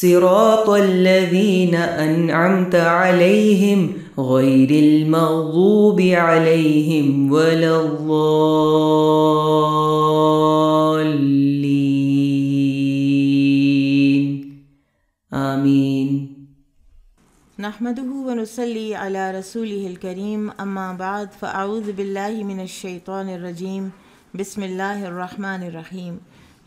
صراط الذين أنعمت عليهم غير المغضوب عليهم ولا الضالين آمين نحمده ونصلي على رسوله الكريم أما بعد فأعوذ بالله من الشيطان الرجيم بسم الله الرحمن الرحيم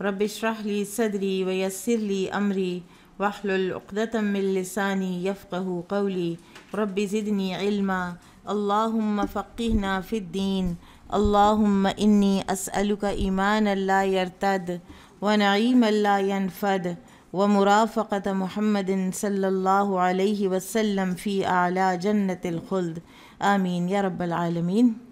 رب اشرح لي صدري ويسر لي أمري واحلل عقدة من لساني يفقه قولي رب زدني علما اللهم فقهنا في الدين اللهم إني أسألك إيمانا لا يرتد ونعيما لا ينفد ومرافقة محمد صلى الله عليه وسلم في أعلى جنة الخلد آمين يا رب العالمين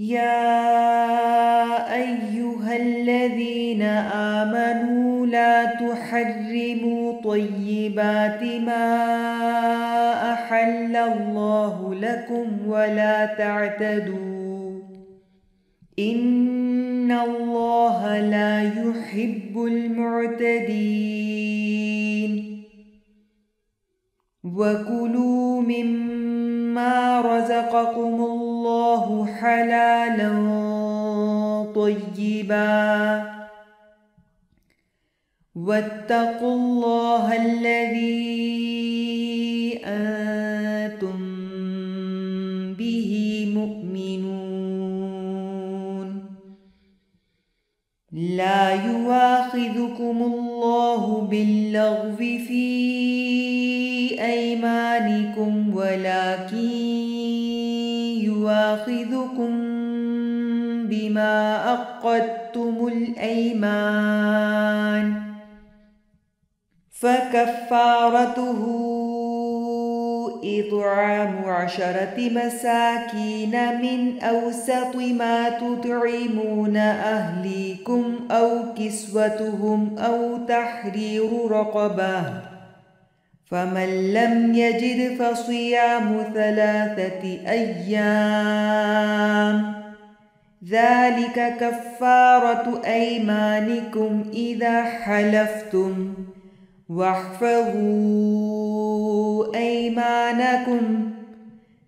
يا أيها الذين آمنوا لا تحرموا طيبات ما أحل الله لكم ولا تعتدوا إن الله لا يحب المعتدين وكلوا مما رزقكم الله حلالا طيبا واتقوا الله الذي أنزل لا يواخذكم الله باللغو في أيمانكم ولكن يواخذكم بما أقدتم الأيمان فكفارته إطعام عشرة مساكين من أوسط ما تطعمون أهليكم أو كسوتهم أو تحرير رقبة فمن لم يجد فصيام ثلاثة أيام ذلك كفارة أيمانكم إذا حلفتم واحفظوا أيمانكم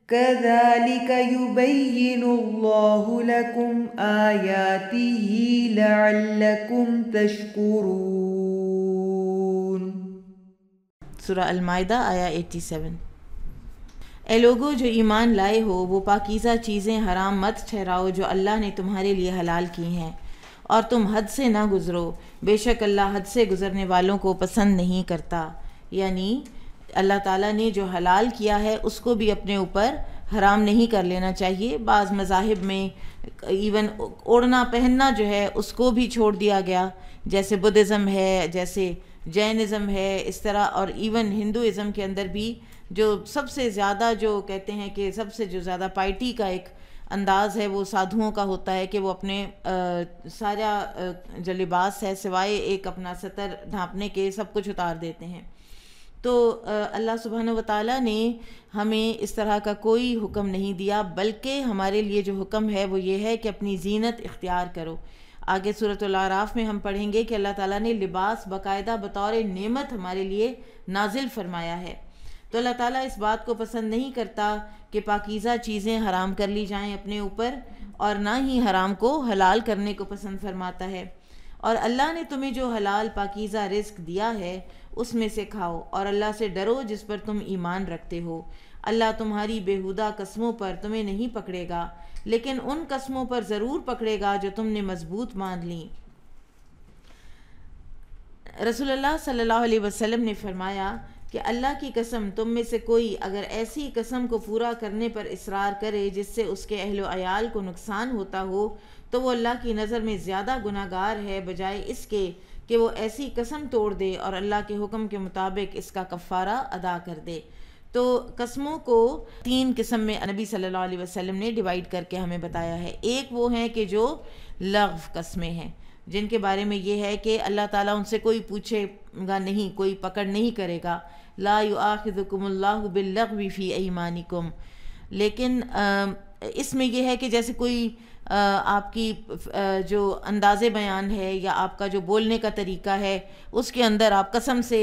كذلك يبين الله لكم آياته لعلكم تشكرون सूरह अलमायदा आया 87 ए लोगों जो ईमान लाए हो वो पाकिज़ा चीज़ें हराम मत ठहराओ जो अल्लाह ने तुम्हारे लिए हलाल की हैं और तुम हद से ना गुज़रो बेशक अल्लाह हद से गुज़रने वालों को पसंद नहीं करता यानी अल्लाह ताला ने जो हलाल किया है उसको भी अपने ऊपर हराम नहीं कर लेना चाहिए बाज़ मजाहब में इवन ओढ़ना पहनना जो है उसको भी छोड़ दिया गया जैसे बुद्धिज़्म है जैसे जैनिज़म है इस तरह और इवन हिंदुज़म के अंदर भी जो सबसे ज़्यादा जो कहते हैं कि सबसे जो ज़्यादा पार्टी का एक अंदाज़ है वो साधुओं का होता है कि वो अपने आ, सारा जो लिबास है सिवाय एक अपना सतर ढांपने के सब कुछ उतार देते हैं तो अल्लाह सुबहान वाली ने हमें इस तरह का कोई हुक्म नहीं दिया बल्कि हमारे लिए जो हुक्म है वो ये है कि अपनी जीनत इख्तियार करो आगे सूरत आराफ़ में हम पढ़ेंगे कि अल्लाह ताली ने लिबास बाकायदा बतौर नमत हमारे लिए नाजिल फरमाया है तो अल्लाह ताली इस बात को पसंद नहीं करता कि पाकिज़ा चीज़ें हराम कर ली जाएँ अपने ऊपर और ना ही हराम को हलाल करने को पसंद फरमाता है और अल्लाह ने तुम्हें जो हलाल पाकिज़ा रिस्क दिया है उसमें से खाओ और अल्लाह से डरो जिस पर तुम ईमान रखते हो अल्लाह तुम्हारी बेहुदा कस्मों पर तुम्हें नहीं पकड़ेगा लेकिन उन कस्मों पर ज़रूर पकड़ेगा जो तुमने मजबूत मान ली रसोल्ला सल्लल्लाहु अलैहि वसल्लम ने फरमाया कि अल्लाह की कसम तुम में से कोई अगर ऐसी कसम को पूरा करने पर इसरार करे जिससे उसके अहल अयाल को नुकसान होता हो तो वो अल्लाह की नज़र में ज़्यादा गुनागार है बजाय इसके कि वो ऐसी कसम तोड़ दे और अल्लाह के हुक्म के मुताबिक इसका कफ़ारा अदा कर दे तो कस्मों को तीन किस्म में नबी सल्लल्लाहु अलैहि वसल्लम ने डिवाइड करके हमें बताया है एक वो हैं कि जो लघव कस्में हैं जिनके बारे में ये है कि अल्लाह ताला उनसे कोई पूछेगा नहीं कोई पकड़ नहीं करेगा ला युआखुमल्लाह बिल्लवी फ़ी ईमानिकुम लेकिन इसमें यह है कि जैसे कोई आपकी जो अंदाज़ बयान है या आपका जो बोलने का तरीका है उसके अंदर आप कसम से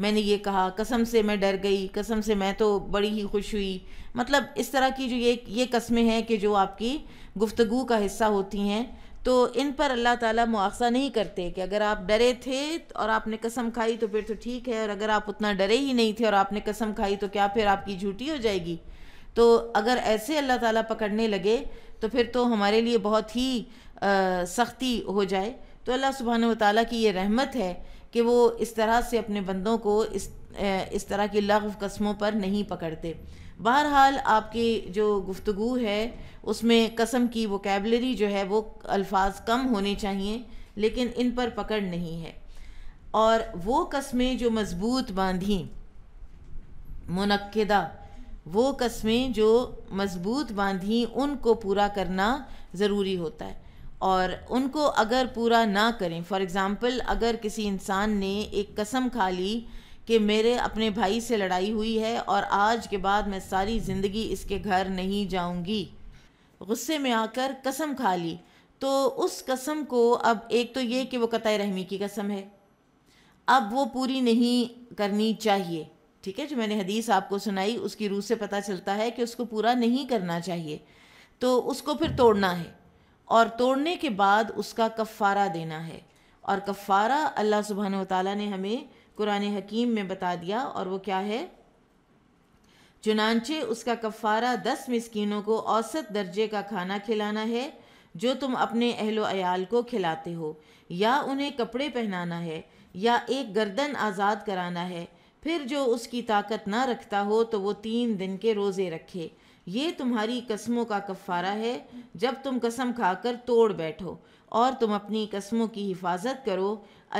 मैंने ये कहा कसम से मैं डर गई कसम से मैं तो बड़ी ही खुश हुई मतलब इस तरह की जो ये ये कस्में हैं कि जो आपकी गुफ्तगु का हिस्सा होती हैं तो इन पर अल्लाह ताला मुआवजा नहीं करते कि अगर आप डरे थे और आपने कसम खाई तो फिर तो ठीक है और अगर आप उतना डरे ही नहीं थे और आपने कसम खाई तो क्या फिर आपकी झूठी हो जाएगी तो अगर ऐसे अल्लाह ताला पकड़ने लगे तो फिर तो हमारे लिए बहुत ही सख्ती हो जाए तो अल्लाह सुबहान वाली की ये रहमत है कि वो इस तरह से अपने बंदों को इस इस तरह की लगव कस्मों पर नहीं पकड़ते बहरहाल आपकी जो गुफ्तु है उसमें कसम की वोकेबलरी जो है वो अल्फाज कम होने चाहिए लेकिन इन पर पकड़ नहीं है और वो कस्में जो मज़बूत बांधी मनदा वो कस्में जो मज़बूत बांधी उनको पूरा करना ज़रूरी होता है और उनको अगर पूरा ना करें फॉर एग्ज़ाम्पल अगर किसी इंसान ने एक कसम खा ली कि मेरे अपने भाई से लड़ाई हुई है और आज के बाद मैं सारी ज़िंदगी इसके घर नहीं जाऊंगी गुस्से में आकर कसम खा ली तो उस कसम को अब एक तो ये कि वो कतः रहमी की कसम है अब वो पूरी नहीं करनी चाहिए ठीक है जो मैंने हदीस आपको सुनाई उसकी रूह से पता चलता है कि उसको पूरा नहीं करना चाहिए तो उसको फिर तोड़ना है और तोड़ने के बाद उसका कफ़ारा देना है और कफ़ारा अल्लाह सुबहान तला ने हमें कुरान हकीम में बता दिया और वो क्या है चुनानचे उसका कफ़ारा दस मस्किनों को औसत दर्जे का खाना खिलाना है जो तुम अपने अहलो अयाल को खिलाते हो या उन्हें कपड़े पहनाना है या एक गर्दन आज़ाद कराना है फिर जो उसकी ताकत ना रखता हो तो वो तीन दिन के रोज़े रखे ये तुम्हारी कस्मों का कफ़ारा है जब तुम कसम खाकर तोड़ बैठो और तुम अपनी कस्मों की हिफाजत करो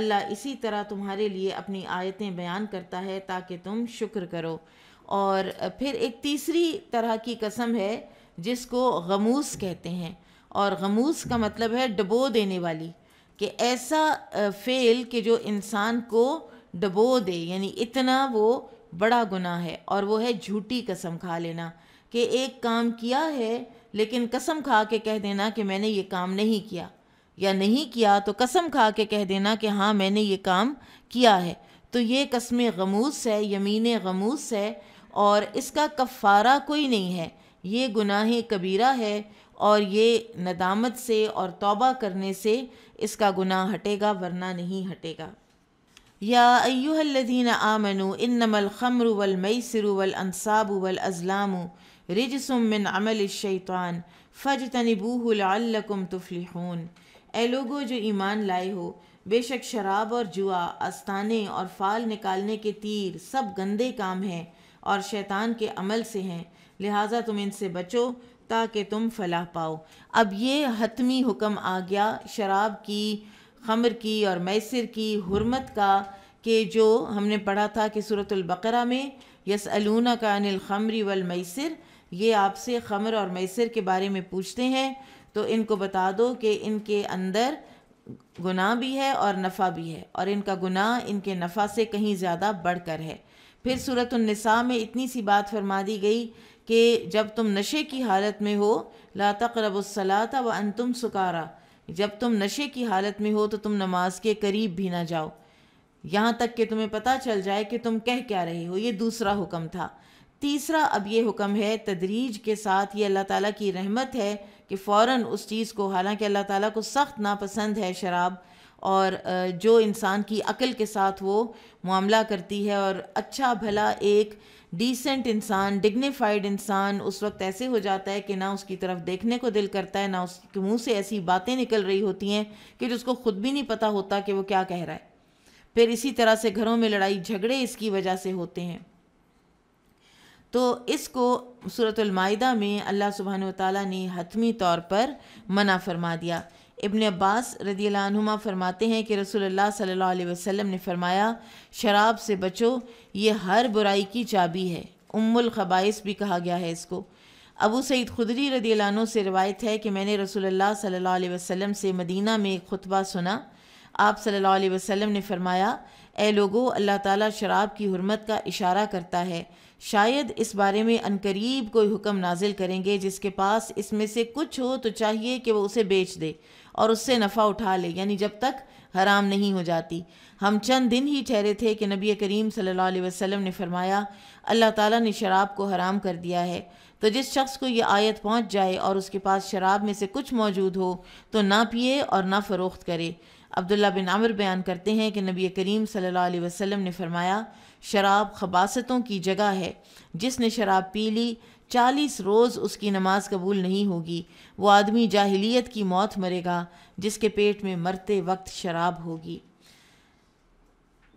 अल्लाह इसी तरह तुम्हारे लिए अपनी आयतें बयान करता है ताकि तुम शुक्र करो और फिर एक तीसरी तरह की कसम है जिसको गमूस कहते हैं और गमूस का मतलब है डबो देने वाली कि ऐसा फ़ेल कि जो इंसान को दबो दे यानी इतना वो बड़ा गुनाह है और वो है झूठी कसम खा लेना कि एक काम किया है लेकिन कसम खा के कह देना कि मैंने ये काम नहीं किया या नहीं किया तो कसम खा के कह देना कि हाँ मैंने ये काम किया है तो ये कसम गमूस है यमीन गमूस है और इसका कफ़ारा कोई नहीं है ये गुनाह कबीरा है और ये नदामत से और तौबा करने से इसका गुनाह हटेगा वरना नहीं हटेगा या अयुहल्लिन आमनु इनमलखमर वलमसर वलअनसाब वलअज़लाम रिजसमिन अमल शैतान फ़ज तनबूहलकुम तुफलिहून ए लोगो जो ईमान लाए हो बेशक शराब और जुआ अस्ताने और फाल निकालने के तीर सब गंदे काम हैं और शैतान के अमल से हैं लिहाजा तुम इनसे बचो ताकि तुम फलाह पाओ अब ये हतमी हुक्म आ गया शराब की खमर की और मैसर की हरमत का कि जो हमने पढ़ा था कि सूरतुल्बकरा में यस अलूना का अनिल खमरी वल मैसर ये आपसे खमर और मैसर के बारे में पूछते हैं तो इनको बता दो कि इनके अंदर गुनाह भी है और नफ़ा भी है और इनका गुनाह इनके नफ़ा से कहीं ज़्यादा बढ़कर है फिर सूरत में इतनी सी बात फरमा दी गई कि जब तुम नशे की हालत में हो ला तकरबसलाता व अन तुम सुकारा जब तुम नशे की हालत में हो तो तुम नमाज के करीब भी ना जाओ यहाँ तक कि तुम्हें पता चल जाए कि तुम कह क्या रहे हो ये दूसरा हुक्म था तीसरा अब ये हुक्म है तदरीज के साथ ये अल्लाह ताला की रहमत है कि फौरन उस चीज़ को हालांकि अल्लाह ताला को सख्त नापसंद है शराब और जो इंसान की अकल के साथ वो मामला करती है और अच्छा भला एक डिसेंट इंसान डिग्निफाइड इंसान उस वक्त ऐसे हो जाता है कि ना उसकी तरफ देखने को दिल करता है ना उसके मुंह से ऐसी बातें निकल रही होती हैं कि जिसको खुद भी नहीं पता होता कि वो क्या कह रहा है फिर इसी तरह से घरों में लड़ाई झगड़े इसकी वजह से होते हैं तो इसको सूरतलमादा में अल्लाह सुबहान ताली ने हतमी तौर पर मना फरमा दिया इबन अब्बास रदी फरमाते हैं कि रसोल्ला सल्ला वसम ने फरमाया शराब से बचो ये हर बुराई की चाबी है उम्मुल खबाइस भी कहा गया है इसको अबू सईद खुदरी रदी से रिवायत है कि मैंने रसोल्ला सल्ला वसम से मदीना में एक खुतबा सुना आप सल्ला वसम ने फरमाया ए लोगो अल्लाह ताली शराब की हरमत का इशारा करता है शायद इस बारे में अनकरीब कोई हुक्म नाजिल करेंगे जिसके पास इसमें से कुछ हो तो चाहिए कि वह उसे बेच दे और उससे नफ़ा उठा ले यानी जब तक हराम नहीं हो जाती हम चंद दिन ही ठहरे थे कि नबी करीम सल्लल्लाहु अलैहि वसल्लम ने फरमाया अल्लाह ताला ने शराब को हराम कर दिया है तो जिस शख्स को ये आयत पहुंच जाए और उसके पास शराब में से कुछ मौजूद हो तो ना पिए और ना फ़रोख्त करे अब्दुल्ला बिन आमिर बयान करते हैं कि नबी करीम सल्लल्लाहु अलैहि वसल्लम ने फरमाया शराब खबासतों की जगह है जिसने शराब पी ली चालीस रोज़ उसकी नमाज कबूल नहीं होगी वो आदमी जाहिलियत की मौत मरेगा जिसके पेट में मरते वक्त शराब होगी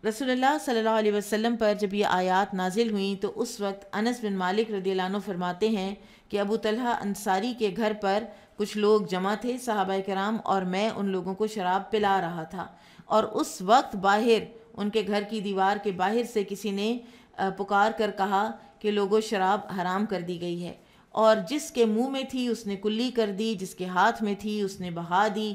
रसोल्ला सल्लल्लाहु अलैहि वसल्लम पर जब ये आयत नाजिल हुई तो उस वक्त अनस बिन मालिक रदीलानो फरमाते हैं कि अबू तलहा अंसारी के घर पर कुछ लोग जमा थे साहबा कराम और मैं उन लोगों को शराब पिला रहा था और उस वक्त बाहर उनके घर की दीवार के बाहर से किसी ने पुकार कर कहा कि लोगों शराब हराम कर दी गई है और जिसके मुंह में थी उसने कुल्ली कर दी जिसके हाथ में थी उसने बहा दी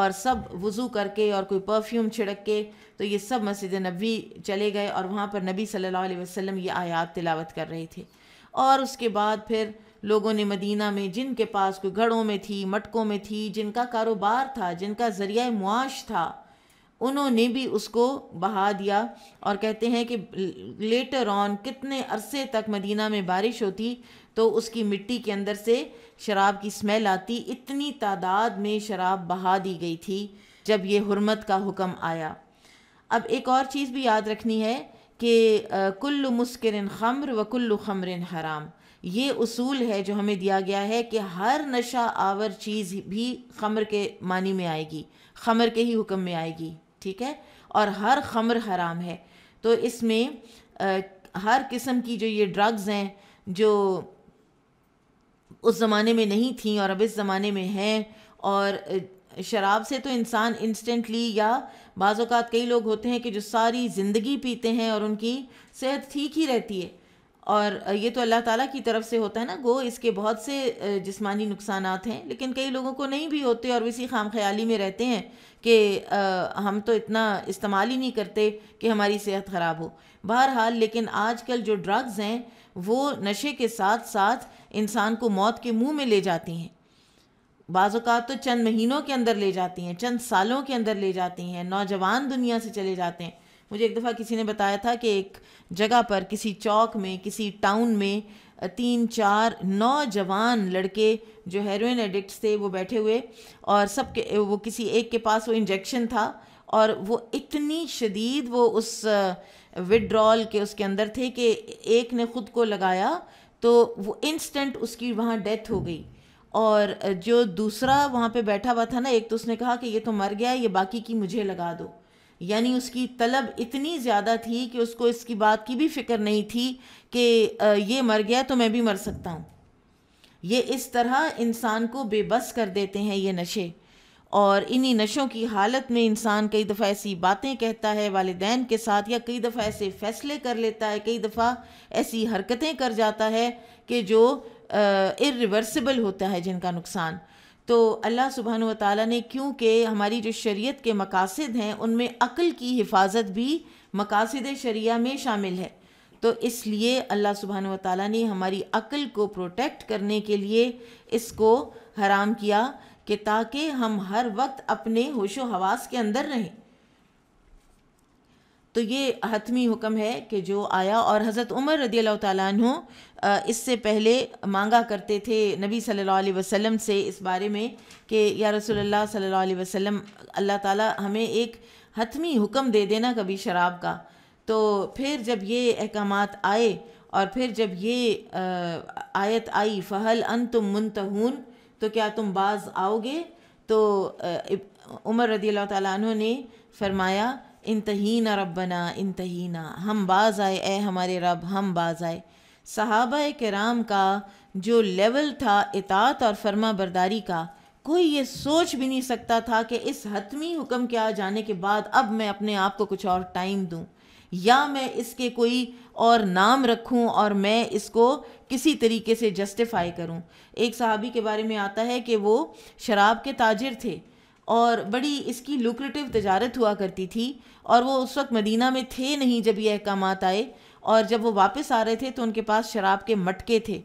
और सब वज़ू करके और कोई परफ्यूम छिड़क के तो ये सब मस्जिद नबी चले गए और वहाँ पर नबी सल्लल्लाहु अलैहि वसल्लम ये आयात तिलावत कर रहे थे और उसके बाद फिर लोगों ने मदीना में जिनके पास कोई घड़ों में थी मटकों में थी जिनका कारोबार था जिनका ज़रिया मुआश था उन्होंने भी उसको बहा दिया और कहते हैं कि लेटर ऑन कितने अरसे तक मदीना में बारिश होती तो उसकी मिट्टी के अंदर से शराब की स्मेल आती इतनी तादाद में शराब बहा दी गई थी जब ये हरमत का हुक्म आया अब एक और चीज़ भी याद रखनी है कि कुल्लु मुस्किन खम्र व कुल्लु खमरिन हराम ये उसूल है जो हमें दिया गया है कि हर नशा आवर चीज़ भी खमर के मानी में आएगी खमर के ही हुक्म में आएगी ठीक है और हर खमर हराम है तो इसमें हर किस्म की जो ये ड्रग्स हैं जो उस ज़माने में नहीं थी और अब इस ज़माने में हैं और शराब से तो इंसान इंस्टेंटली या बाज़ात कई लोग होते हैं कि जो सारी ज़िंदगी पीते हैं और उनकी सेहत ठीक ही रहती है और ये तो अल्लाह ताला की तरफ से होता है ना गो इसके बहुत से जिस्मानी नुकसान हैं लेकिन कई लोगों को नहीं भी होते और इसी खाम ख्याली में रहते हैं कि हम तो इतना इस्तेमाल ही नहीं करते कि हमारी सेहत ख़राब हो बहरहाल लेकिन आजकल जो ड्रग्स हैं वो नशे के साथ साथ इंसान को मौत के मुँह में ले जाती हैं बाज़ात तो चंद महीनों के अंदर ले जाती हैं चंद सालों के अंदर ले जाती हैं नौजवान दुनिया से चले जाते हैं मुझे एक दफ़ा किसी ने बताया था कि एक जगह पर किसी चौक में किसी टाउन में तीन चार नौजवान लड़के जो हेरोइन एडिक्ट्स थे वो बैठे हुए और सब के वो किसी एक के पास वो इंजेक्शन था और वो इतनी शदीद वो उस विड्रॉल के उसके अंदर थे कि एक ने ख़ुद को लगाया तो वो इंस्टेंट उसकी वहाँ डेथ हो गई और जो दूसरा वहाँ पे बैठा हुआ था ना एक तो उसने कहा कि ये तो मर गया ये बाकी की मुझे लगा दो यानी उसकी तलब इतनी ज़्यादा थी कि उसको इसकी बात की भी फिक्र नहीं थी कि ये मर गया तो मैं भी मर सकता हूँ ये इस तरह इंसान को बेबस कर देते हैं ये नशे और इन्हीं नशों की हालत में इंसान कई दफ़ा ऐसी बातें कहता है वालदेन के साथ या कई दफ़ा ऐसे फ़ैसले कर लेता है कई दफ़ा ऐसी हरकतें कर जाता है कि जो इिवर्सिबल होता है जिनका नुकसान तो अल्लाह सुबहान ताली ने क्योंकि हमारी जो शरीयत के मकासद हैं उनमें अक़ल की हिफाजत भी मकासद शरिया में शामिल है तो इसलिए अल्लाह सुबहान ताली ने हमारी अक़ल को प्रोटेक्ट करने के लिए इसको हराम किया कि ताकि हम हर वक्त अपने होशो हवास के अंदर रहें तो ये हतमी हुक्म है कि जो आया और हज़रत उमर रदी अल्लाह इससे पहले मांगा करते थे नबी सल्लल्लाहु अलैहि वसल्लम से इस बारे में कि या रसूलुल्लाह सल्लल्लाहु अलैहि वसल्लम अल्लाह ताला हमें एक हतमी हुक्म दे देना कभी शराब का तो फिर जब ये अहकाम आए और फिर जब ये आयत आई फ़हल अन तुम मुंतहून तो क्या तुम बाज आओगे तो उमर रदी अल्लाह ने फ़रमाया इंतहीना रबना इंतहीना हम बाज आए ए हमारे रब हम बाज आए सहाबा कराम का जो लेवल था इतात और फर्मा बरदारी का कोई ये सोच भी नहीं सकता था कि इस हतमी हुक्म के आ जाने के बाद अब मैं अपने आप को कुछ और टाइम दूँ या मैं इसके कोई और नाम रखूं और मैं इसको किसी तरीके से जस्टिफाई करूं एक सहाबी के बारे में आता है कि वो शराब के ताजिर थे और बड़ी इसकी लुक्रेटिव तजारत हुआ करती थी और वो उस वक्त मदीना में थे नहीं जब ये अहकाम आए और जब वो वापस आ रहे थे तो उनके पास शराब के मटके थे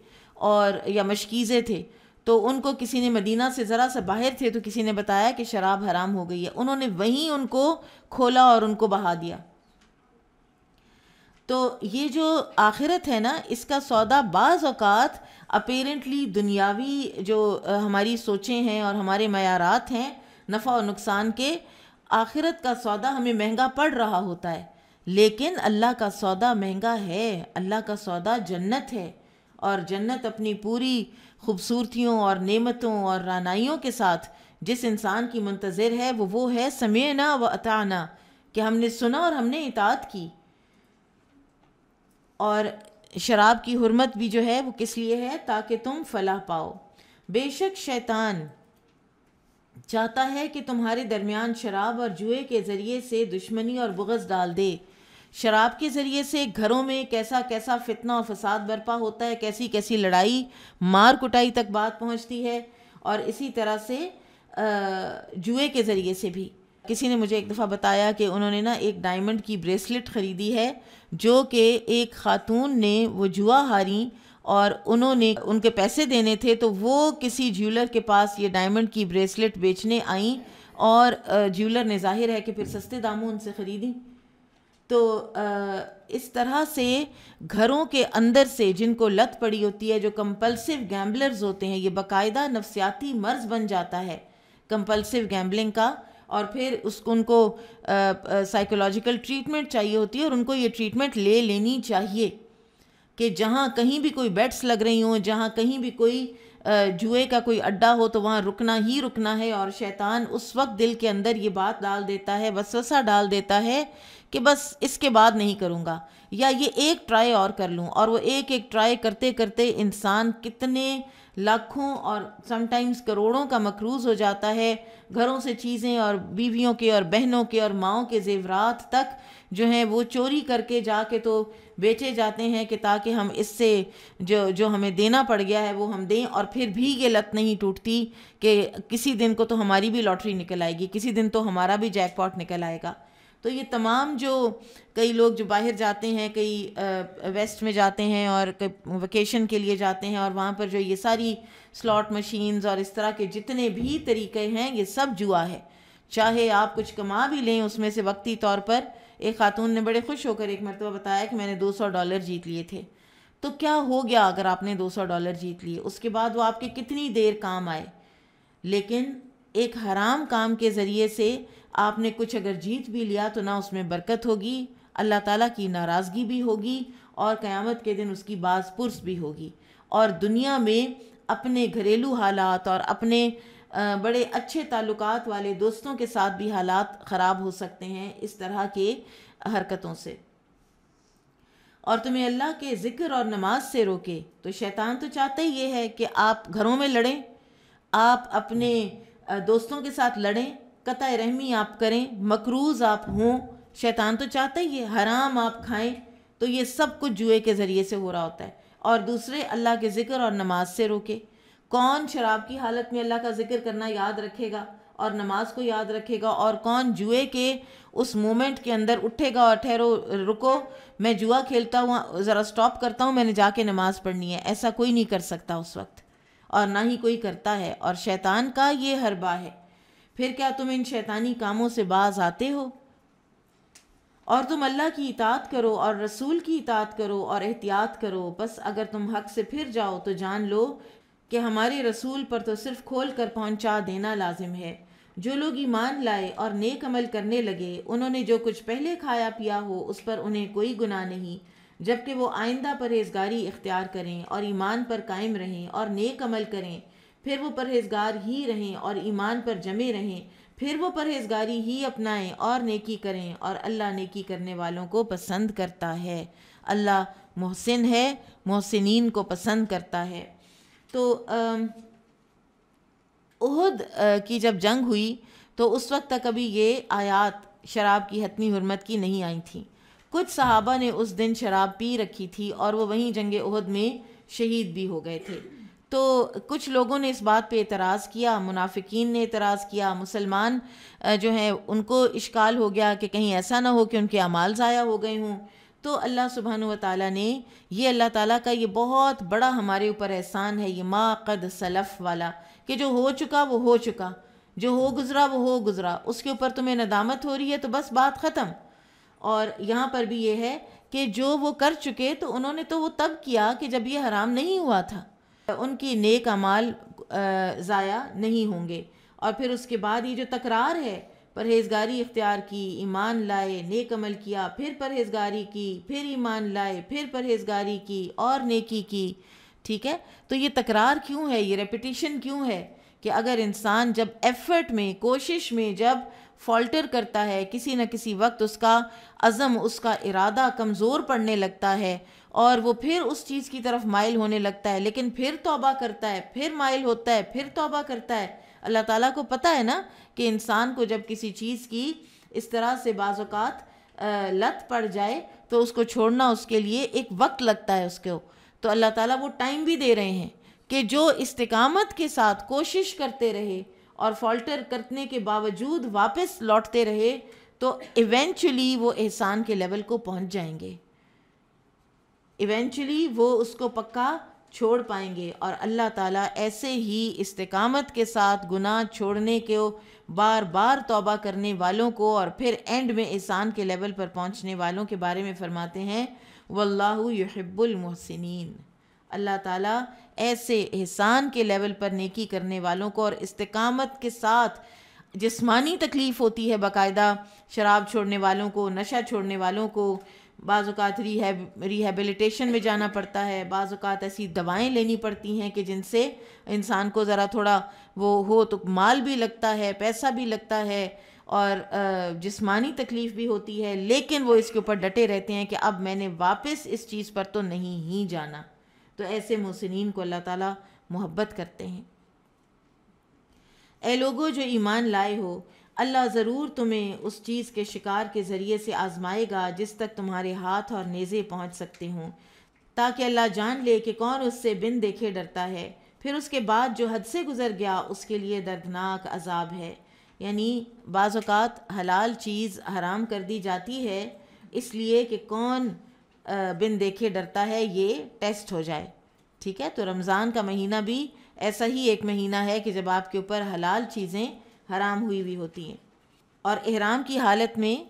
और या मशकीज़े थे तो उनको किसी ने मदीना से ज़रा सा बाहर थे तो किसी ने बताया कि शराब हराम हो गई है उन्होंने वहीं उनको खोला और उनको बहा दिया तो ये जो आखिरत है ना इसका सौदा बाज़ अवकात अपेरेंटली दुनियावी जो हमारी सोचें हैं और हमारे मैारात हैं नफ़ा और नुकसान के आखिरत का सौदा हमें महंगा पड़ रहा होता है लेकिन अल्लाह का सौदा महंगा है अल्लाह का सौदा जन्नत है और जन्नत अपनी पूरी खूबसूरतियों और नेमतों और रानाइयों के साथ जिस इंसान की मंतज़र है वो वो है समेना व अताना कि हमने सुना और हमने इतात की और शराब की हरमत भी जो है वो किस लिए है ताकि तुम फलाह पाओ बेशक शैतान चाहता है कि तुम्हारे दरमियान शराब और जुए के ज़रिए से दुश्मनी और बुगज डाल दे शराब के ज़रिए से घरों में कैसा कैसा फितना और फसाद बर्पा होता है कैसी कैसी लड़ाई मार कुटाई तक बात पहुंचती है और इसी तरह से जुए के ज़रिए से भी किसी ने मुझे एक दफ़ा बताया कि उन्होंने ना एक डायमंड की ब्रेसलेट ख़रीदी है जो कि एक खातून ने वो जुआ हारी और उन्होंने उनके पैसे देने थे तो वो किसी ज्वेलर के पास ये डायमंड की ब्रेसलेट बेचने आईं और ज्वेलर ने जाहिर है कि फिर सस्ते दामों उनसे ख़रीदी तो इस तरह से घरों के अंदर से जिनको लत पड़ी होती है जो कंपल्सिव गैम्बलर्स होते हैं ये बाकायदा नफसियाती मर्ज बन जाता है कंपल्सिव गैम्बलिंग का और फिर उसको उनको साइकोलॉजिकल ट्रीटमेंट चाहिए होती है और उनको ये ट्रीटमेंट ले लेनी चाहिए कि जहाँ कहीं भी कोई बेट्स लग रही हों जहाँ कहीं भी कोई जुए का कोई अड्डा हो तो वहाँ रुकना ही रुकना है और शैतान उस वक्त दिल के अंदर ये बात डाल देता है वसवसा डाल देता है कि बस इसके बाद नहीं करूँगा या ये एक ट्राई और कर लूँ और वो एक एक ट्राई करते करते इंसान कितने लाखों और समटाइम्स करोड़ों का मकरूज हो जाता है घरों से चीज़ें और बीवियों के और बहनों के और माओं के जेवरात तक जो हैं वो चोरी करके जाके तो बेचे जाते हैं कि ताकि हम इससे जो जो हमें देना पड़ गया है वो हम दें और फिर भी ये लत नहीं टूटती कि किसी दिन को तो हमारी भी लॉटरी निकल आएगी किसी दिन तो हमारा भी जैकपॉट निकल आएगा तो ये तमाम जो कई लोग जो बाहर जाते हैं कई वेस्ट में जाते हैं और वेकेशन के लिए जाते हैं और वहाँ पर जो ये सारी स्लॉट मशीन्स और इस तरह के जितने भी तरीके हैं ये सब जुआ है चाहे आप कुछ कमा भी लें उसमें से वक्ती तौर पर एक खातून ने बड़े खुश होकर एक मरतबा बताया कि मैंने दो सौ डॉलर जीत लिए थे तो क्या हो गया अगर आपने दो सौ डॉलर जीत लिए उसके बाद वो आपके कितनी देर काम आए लेकिन एक हराम काम के ज़रिए से आपने कुछ अगर जीत भी लिया तो ना उसमें बरकत होगी अल्लाह ताला की नाराज़गी भी होगी और क़यामत के दिन उसकी बाज़ पुरस भी होगी और दुनिया में अपने घरेलू हालात और अपने बड़े अच्छे ताल्लुक वाले दोस्तों के साथ भी हालात ख़राब हो सकते हैं इस तरह के हरकतों से और तुम्हें अल्लाह के ज़िक्र और नमाज से रोके तो शैतान तो चाहता ही ये है कि आप घरों में लड़ें आप अपने दोस्तों के साथ लड़ें कत रहमी आप करें मकरूज़ आप हों शैतान तो चाहता ही है हराम आप खाएं तो ये सब कुछ जुए के ज़रिए से हो रहा होता है और दूसरे अल्लाह के ज़िक्र और नमाज से रोके कौन शराब की हालत में अल्लाह का जिक्र करना याद रखेगा और नमाज को याद रखेगा और कौन जुए के उस मोमेंट के अंदर उठेगा और ठहरो रुको मैं जुआ खेलता हूँ ज़रा स्टॉप करता हूँ मैंने जाके नमाज पढ़नी है ऐसा कोई नहीं कर सकता उस वक्त और ना ही कोई करता है और शैतान का ये हरबा है फिर क्या तुम इन शैतानी कामों से बाज आते हो और तुम अल्लाह की इतात करो और रसूल की इतात करो और एहतियात करो बस अगर तुम हक से फिर जाओ तो जान लो कि हमारे रसूल पर तो सिर्फ खोल कर पहुँचा देना लाजिम है जो लोग ईमान लाए और नेक अमल करने लगे उन्होंने जो कुछ पहले खाया पिया हो उस पर उन्हें कोई गुनाह नहीं जबकि वो आइंदा परहेजगारी इख्तियार करें और ईमान पर कायम रहें और नेक अमल करें फिर वो परहेजगार ही रहें और ईमान पर जमे रहें फिर वो परहेजगारी ही अपनाएं और नेकी करें और अल्लाह नेकी करने वालों को पसंद करता है अल्लाह मोहसिन है मोहसिन को पसंद करता है तो उहद की जब जंग हुई तो उस वक्त तक अभी ये आयात शराब की हतनी हरमत की नहीं आई थी कुछ सहाबा ने उस दिन शराब पी रखी थी और वो वहीं जंग उहद में शहीद भी हो गए थे तो कुछ लोगों ने इस बात पे एतराज़ किया मुनाफिकीन ने एतराज़ किया मुसलमान जो हैं उनको इश्काल हो गया कि कहीं ऐसा ना हो कि उनके अमाल ज़ाया हो गए हों तो अल्लाह सुबहान वाली ने ये अल्लाह ताला का ये बहुत बड़ा हमारे ऊपर एहसान है ये माँ कद सलफ़ वाला कि जो हो चुका वो हो चुका जो हो गुज़रा वो हो गुज़रा उसके ऊपर तुम्हें नदामत हो रही है तो बस बात ख़त्म और यहाँ पर भी ये है कि जो वो कर चुके तो उन्होंने तो वो तब किया कि जब ये हराम नहीं हुआ था उनकी नेक अमाल ज़ाया नहीं होंगे और फिर उसके बाद ये जो तकरार है परहेजगारी इख्तियार की ईमान लाए नेक अमल किया फिर परहेजगारी की फिर ईमान लाए फिर परहेजगारी की और नेकी की ठीक है तो ये तकरार क्यों है ये रेपिटेशन क्यों है कि अगर इंसान जब एफ़र्ट में कोशिश में जब फॉल्टर करता है किसी न किसी वक्त उसका अज़म उसका इरादा कमज़ोर पड़ने लगता है और वो फिर उस चीज़ की तरफ माइल होने लगता है लेकिन फिर तोबा करता है फिर माइल होता है फिर तोबा करता है अल्लाह ताला को पता है ना कि इंसान को जब किसी चीज़ की इस तरह से बाज़ात लत पड़ जाए तो उसको छोड़ना उसके लिए एक वक्त लगता है उसको तो अल्लाह ताला वो टाइम भी दे रहे हैं कि जो इस्तकामत के साथ कोशिश करते रहे और फॉल्टर करने के बावजूद वापस लौटते रहे तो इवेंचुअली वो एहसान के लेवल को पहुंच जाएंगे इवेंचुअली वो उसको पक्का छोड़ पाएंगे और अल्लाह ताला ऐसे ही इस्तकामत के साथ गुनाह छोड़ने के बार बार तोबा करने वालों को और फिर एंड में एहसान के लेवल पर पहुंचने वालों के बारे में फरमाते हैं वल्लाहब्बुलमहसिन अल्लाह ताला ऐसे एहसान के लेवल पर नेकी करने वालों को और इस्तकामत के साथ जिस्मानी तकलीफ़ होती है बाकायदा शराब छोड़ने वालों को नशा छोड़ने वालों को बाज़ात रिहेब रिहेबलीटेशन में जाना पड़ता है बाज़ात ऐसी दवाएं लेनी पड़ती हैं कि जिनसे इंसान को ज़रा थोड़ा वो हो तो माल भी लगता है पैसा भी लगता है और जिस्मानी तकलीफ़ भी होती है लेकिन वो इसके ऊपर डटे रहते हैं कि अब मैंने वापस इस चीज़ पर तो नहीं ही जाना तो ऐसे मोहसिन को अल्लाह ताला मोहब्बत करते हैं ए लोगों जो ईमान लाए हो अल्लाह ज़रूर तुम्हें उस चीज़ के शिकार के ज़रिए से आजमाएगा जिस तक तुम्हारे हाथ और नेज़े पहुँच सकते हों ताकि अल्लाह जान ले कि कौन उससे बिन देखे डरता है फिर उसके बाद जो हद से गुज़र गया उसके लिए दर्दनाक अजाब है यानी बाज़ात हलाल चीज़ हराम कर दी जाती है इसलिए कि कौन बिन देखे डरता है ये टेस्ट हो जाए ठीक है तो रमज़ान का महीना भी ऐसा ही एक महीना है कि जब आपके ऊपर हलाल चीज़ें हराम हुई हुई होती हैं और अहराम की हालत में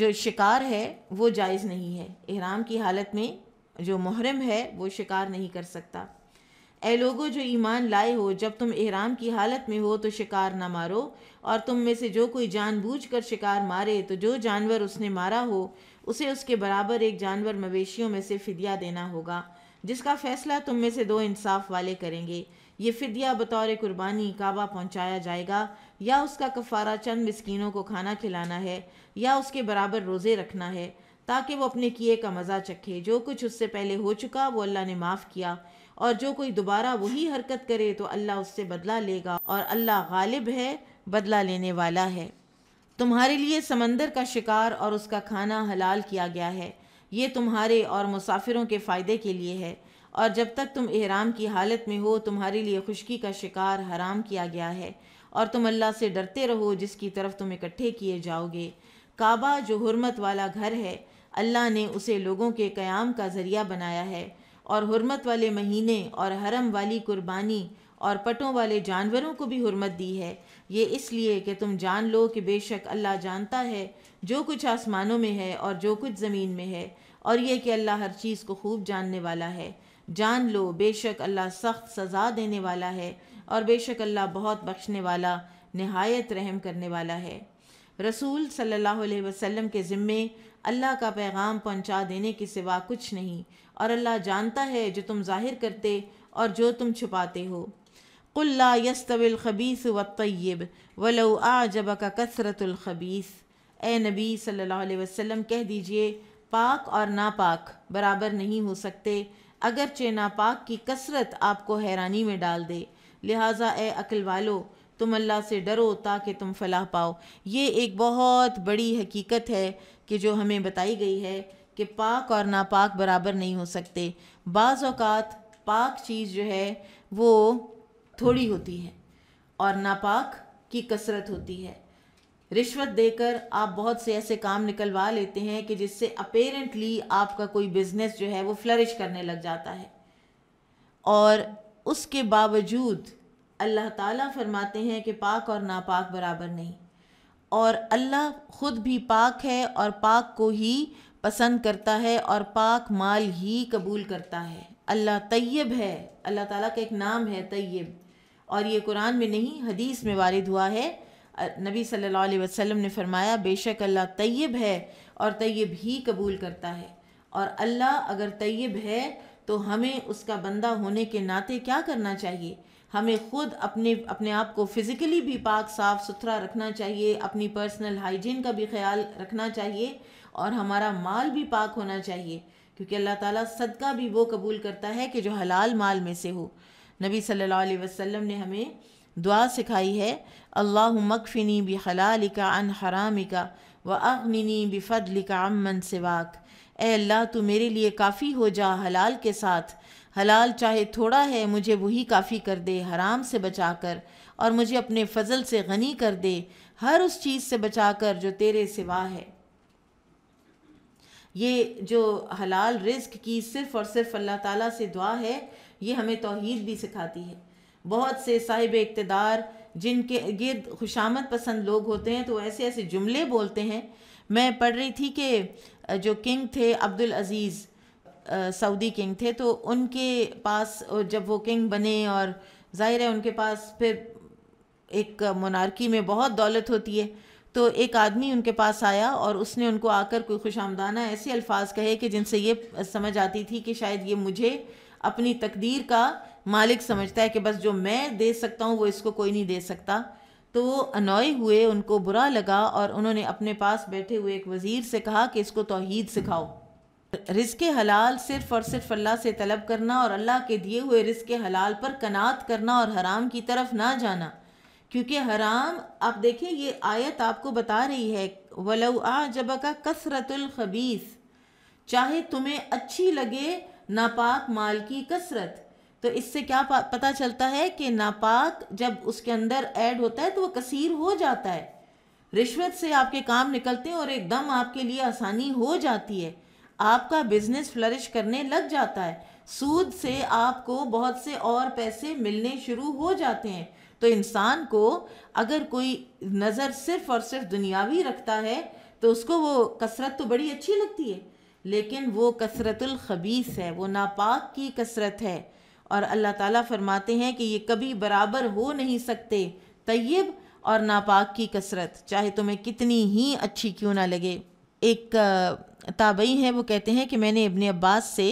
जो शिकार है वो जायज़ नहीं है अहराम की हालत में जो मुहरम है वो शिकार नहीं कर सकता ए लोगो जो ईमान लाए हो जब तुम एहराम की हालत में हो तो शिकार ना मारो और तुम में से जो कोई जानबूझकर शिकार मारे तो जो जानवर उसने मारा हो उसे उसके बराबर एक जानवर मवेशियों में से फिदिया देना होगा जिसका फ़ैसला तुम में से दो इंसाफ वाले करेंगे ये फिदिया बतौर कुर्बानी काबा पहुँचाया जाएगा या उसका कफ़ारा चंद मिस्किनों को खाना खिलाना है या उसके बराबर रोज़े रखना है ताकि वो अपने किए का मज़ा चखे जो कुछ उससे पहले हो चुका वो अल्लाह ने माफ़ किया और जो कोई दोबारा वही हरकत करे तो अल्लाह उससे बदला लेगा और अल्लाह गालिब है बदला लेने वाला है तुम्हारे लिए समंदर का शिकार और उसका खाना हलाल किया गया है ये तुम्हारे और मुसाफिरों के फ़ायदे के लिए है और जब तक तुम एहराम की हालत में हो तुम्हारे लिए खुशकी का शिकार हराम किया गया है और तुम अल्लाह से डरते रहो जिसकी तरफ तुम इकट्ठे किए जाओगे काबा जो हरमत वाला घर है अल्लाह ने उसे लोगों के क़्याम का ज़रिया बनाया है और हरमत वाले महीने और हरम वाली कुर्बानी और पटों वाले जानवरों को भी हरमत दी है ये इसलिए कि तुम जान लो कि बेशक अल्लाह जानता है जो कुछ आसमानों में है और जो कुछ ज़मीन में है और यह कि अल्लाह हर चीज़ को खूब जानने वाला है जान लो बेशक अल्लाह सख्त सज़ा देने वाला है और बेशक अल्लाह बहुत बख्शने वाला नहायत रहम करने वाला है रसूल सल्लल्लाहु अलैहि वसल्लम के ज़िम्मे अल्लाह का पैगाम पहुंचा देने के सिवा कुछ नहीं और अल्लाह जानता है जो तुम जाहिर करते और जो तुम छुपाते हो कुल्ला यस्तविल खबीस व तय्यब वलो आ जब का कसरतुलखबीस ए नबी सल्लल्लाहु अलैहि वसल्लम कह दीजिए पाक और नापाक बराबर नहीं हो सकते अगरचे नापाक की कसरत आपको हैरानी में डाल दे लिहाजा ए अकल वालो तुम अल्लाह से डरो ताकि तुम फलाह पाओ ये एक बहुत बड़ी हकीकत है कि जो हमें बताई गई है कि पाक और नापाक बराबर नहीं हो सकते बाज़ात पाक चीज़ जो है वो थोड़ी होती है और नापाक की कसरत होती है रिश्वत देकर आप बहुत से ऐसे काम निकलवा लेते हैं कि जिससे अपेरेंटली आपका कोई बिज़नेस जो है वो फ्लरिश करने लग जाता है और उसके बावजूद अल्लाह ताला फरमाते हैं कि पाक और नापाक बराबर नहीं और अल्लाह ख़ुद भी पाक है और पाक को ही पसंद करता है और पाक माल ही कबूल करता है अल्लाह तय्यब है अल्लाह ताला का एक नाम है तय्यब और ये कुरान में नहीं हदीस में वारद हुआ है नबी सल्लल्लाहु अलैहि वसल्लम ने फरमाया बेशक अल्लाह तय्यब है और तय्यब ही कबूल करता है और अल्लाह अगर तय्यब है तो हमें उसका बंदा होने के नाते क्या करना चाहिए हमें खुद अपने अपने आप को फिज़िकली भी पाक साफ़ सुथरा रखना चाहिए अपनी पर्सनल हाइजीन का भी ख्याल रखना चाहिए और हमारा माल भी पाक होना चाहिए क्योंकि अल्लाह ताला सदका भी वो कबूल करता है कि जो हलाल माल में से हो नबी सल्लल्लाहु अलैहि वसल्लम ने हमें दुआ सिखाई है अल्लाह मकफ़िनी बि हलालिका अन हरामिका व अगनिनी बिफ़दलिका अमन सिवाक ए अल्लाह तू मेरे लिए काफ़ी हो जा हलाल के साथ हलाल चाहे थोड़ा है मुझे वही काफ़ी कर दे हराम से बचा कर और मुझे अपने फजल से गनी कर दे हर उस चीज़ से बचा कर जो तेरे सिवा है ये जो हलाल रिस्क की सिर्फ़ और सिर्फ अल्लाह ताला से दुआ है ये हमें तोहद भी सिखाती है बहुत से साहिब इकतदार जिनके गिरद खुशामद पसंद लोग होते हैं तो ऐसे ऐसे जुमले बोलते हैं मैं पढ़ रही थी कि जो किंग थे अब्दुल अज़ीज़ सऊदी किंग थे तो उनके पास जब वो किंग बने और जाहिर है उनके पास फिर एक मोनार्की में बहुत दौलत होती है तो एक आदमी उनके पास आया और उसने उनको आकर कोई खुश आमदाना ऐसे अल्फाज कहे कि जिनसे ये समझ आती थी कि शायद ये मुझे अपनी तकदीर का मालिक समझता है कि बस जो मैं दे सकता हूँ वो इसको कोई नहीं दे सकता तो वो अनोई हुए उनको बुरा लगा और उन्होंने अपने पास बैठे हुए एक वज़ीर से कहा कि इसको तोहहीद सिखाओ रिस्क हलाल सिर्फ और सिर्फ अल्लाह से तलब करना और अल्लाह के दिए हुए रिस्क हलाल पर कनात करना और हराम की तरफ ना जाना क्योंकि हराम आप देखें ये आयत आपको बता रही है वलऊ आ जब का कसरतुलखबीस चाहे तुम्हें अच्छी लगे नापाक माल की कसरत तो इससे क्या पता चलता है कि नापाक जब उसके अंदर ऐड होता है तो वह कसीर हो जाता है रिश्वत से आपके काम निकलते हैं और एकदम आपके लिए आसानी हो जाती है आपका बिजनेस फ्लरिश करने लग जाता है सूद से आपको बहुत से और पैसे मिलने शुरू हो जाते हैं तो इंसान को अगर कोई नज़र सिर्फ और सिर्फ दुनियावी रखता है तो उसको वो कसरत तो बड़ी अच्छी लगती है लेकिन वो कसरतुल खबीस है वो नापाक की कसरत है और अल्लाह ताला फरमाते हैं कि ये कभी बराबर हो नहीं सकते तय्यब और नापाक की कसरत चाहे तुम्हें कितनी ही अच्छी क्यों ना लगे एक ताबई हैं वो कहते हैं कि मैंने इबन अब्बास से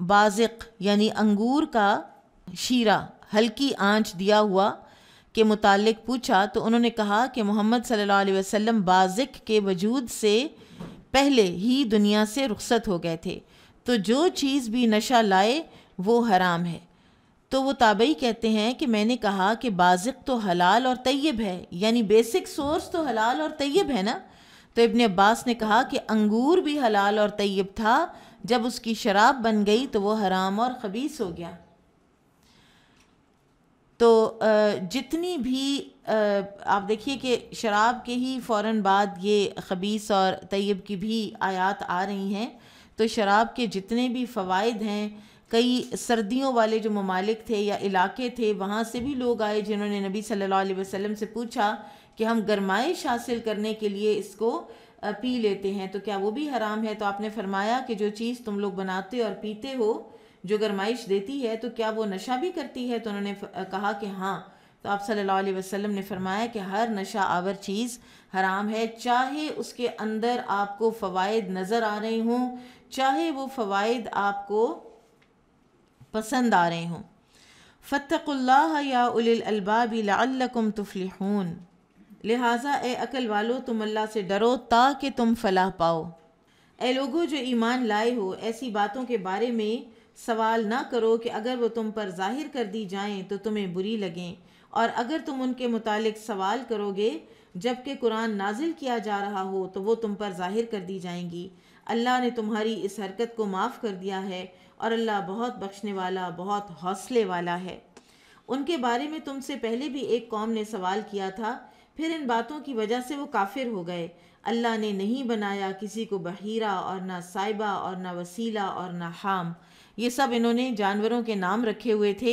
बाज़िक यानी अंगूर का शीरा हल्की आंच दिया हुआ के मुतालिक पूछा तो उन्होंने कहा कि मोहम्मद सल्लल्लाहु अलैहि वसल्लम बाज़िक के वजूद से पहले ही दुनिया से रुखसत हो गए थे तो जो चीज़ भी नशा लाए वो हराम है तो वो ताबई कहते हैं कि मैंने कहा कि बाज़िक तो हलाल और तय्यब है यानी बेसिक सोर्स तो हलाल और तय्यब है ना तो इबन अब्बास ने कहा कि अंगूर भी हलाल और तयब था जब उसकी शराब बन गई तो वो हराम और खबीस हो गया तो जितनी भी आप देखिए कि शराब के ही फ़ौर बाद ये खबीस और तयब की भी आयात आ रही हैं तो शराब के जितने भी फ़वाद हैं कई सर्दियों वाले जो ममालिक थे या इलाके थे वहाँ से भी लोग आए जिन्होंने नबी सल्लल्लाहु अलैहि वसल्लम से पूछा कि हम गर्माइश हासिल करने के लिए इसको पी लेते हैं तो क्या वो भी हराम है तो आपने फरमाया कि जो चीज़ तुम लोग बनाते और पीते हो जो गरमाइश देती है तो क्या वो नशा भी करती है तो उन्होंने कहा कि हाँ तो आप सल्लल्लाहु अलैहि वसल्लम ने फरमाया कि हर नशा आवर चीज़ हराम है चाहे उसके अंदर आपको फ़वाद नज़र आ रहे हों चाहे वो फ़वाद आपको पसंद आ रहे हों फ़तकुल्ला या उलबाबी लकुम लिहाजा ए अकल वालो तुम अल्लाह से डरो ताकि तुम फलाह पाओ ए लोगों जो ईमान लाए हो ऐसी बातों के बारे में सवाल ना करो कि अगर वो तुम पर जाहिर कर दी जाएं तो तुम्हें बुरी लगें और अगर तुम उनके मुतालिक सवाल करोगे जबकि कुरान नाजिल किया जा रहा हो तो वो तुम पर जाहिर कर दी जाएंगी अल्लाह ने तुम्हारी इस हरकत को माफ़ कर दिया है और अल्लाह बहुत बख्शने वाला बहुत हौसले वाला है उनके बारे में तुमसे पहले भी एक कौम ने सवाल किया था फिर इन बातों की वजह से वो काफिर हो गए अल्लाह ने नहीं बनाया किसी को बहीरा और ना साइबा और ना वसीला और ना हाम ये सब इन्होंने जानवरों के नाम रखे हुए थे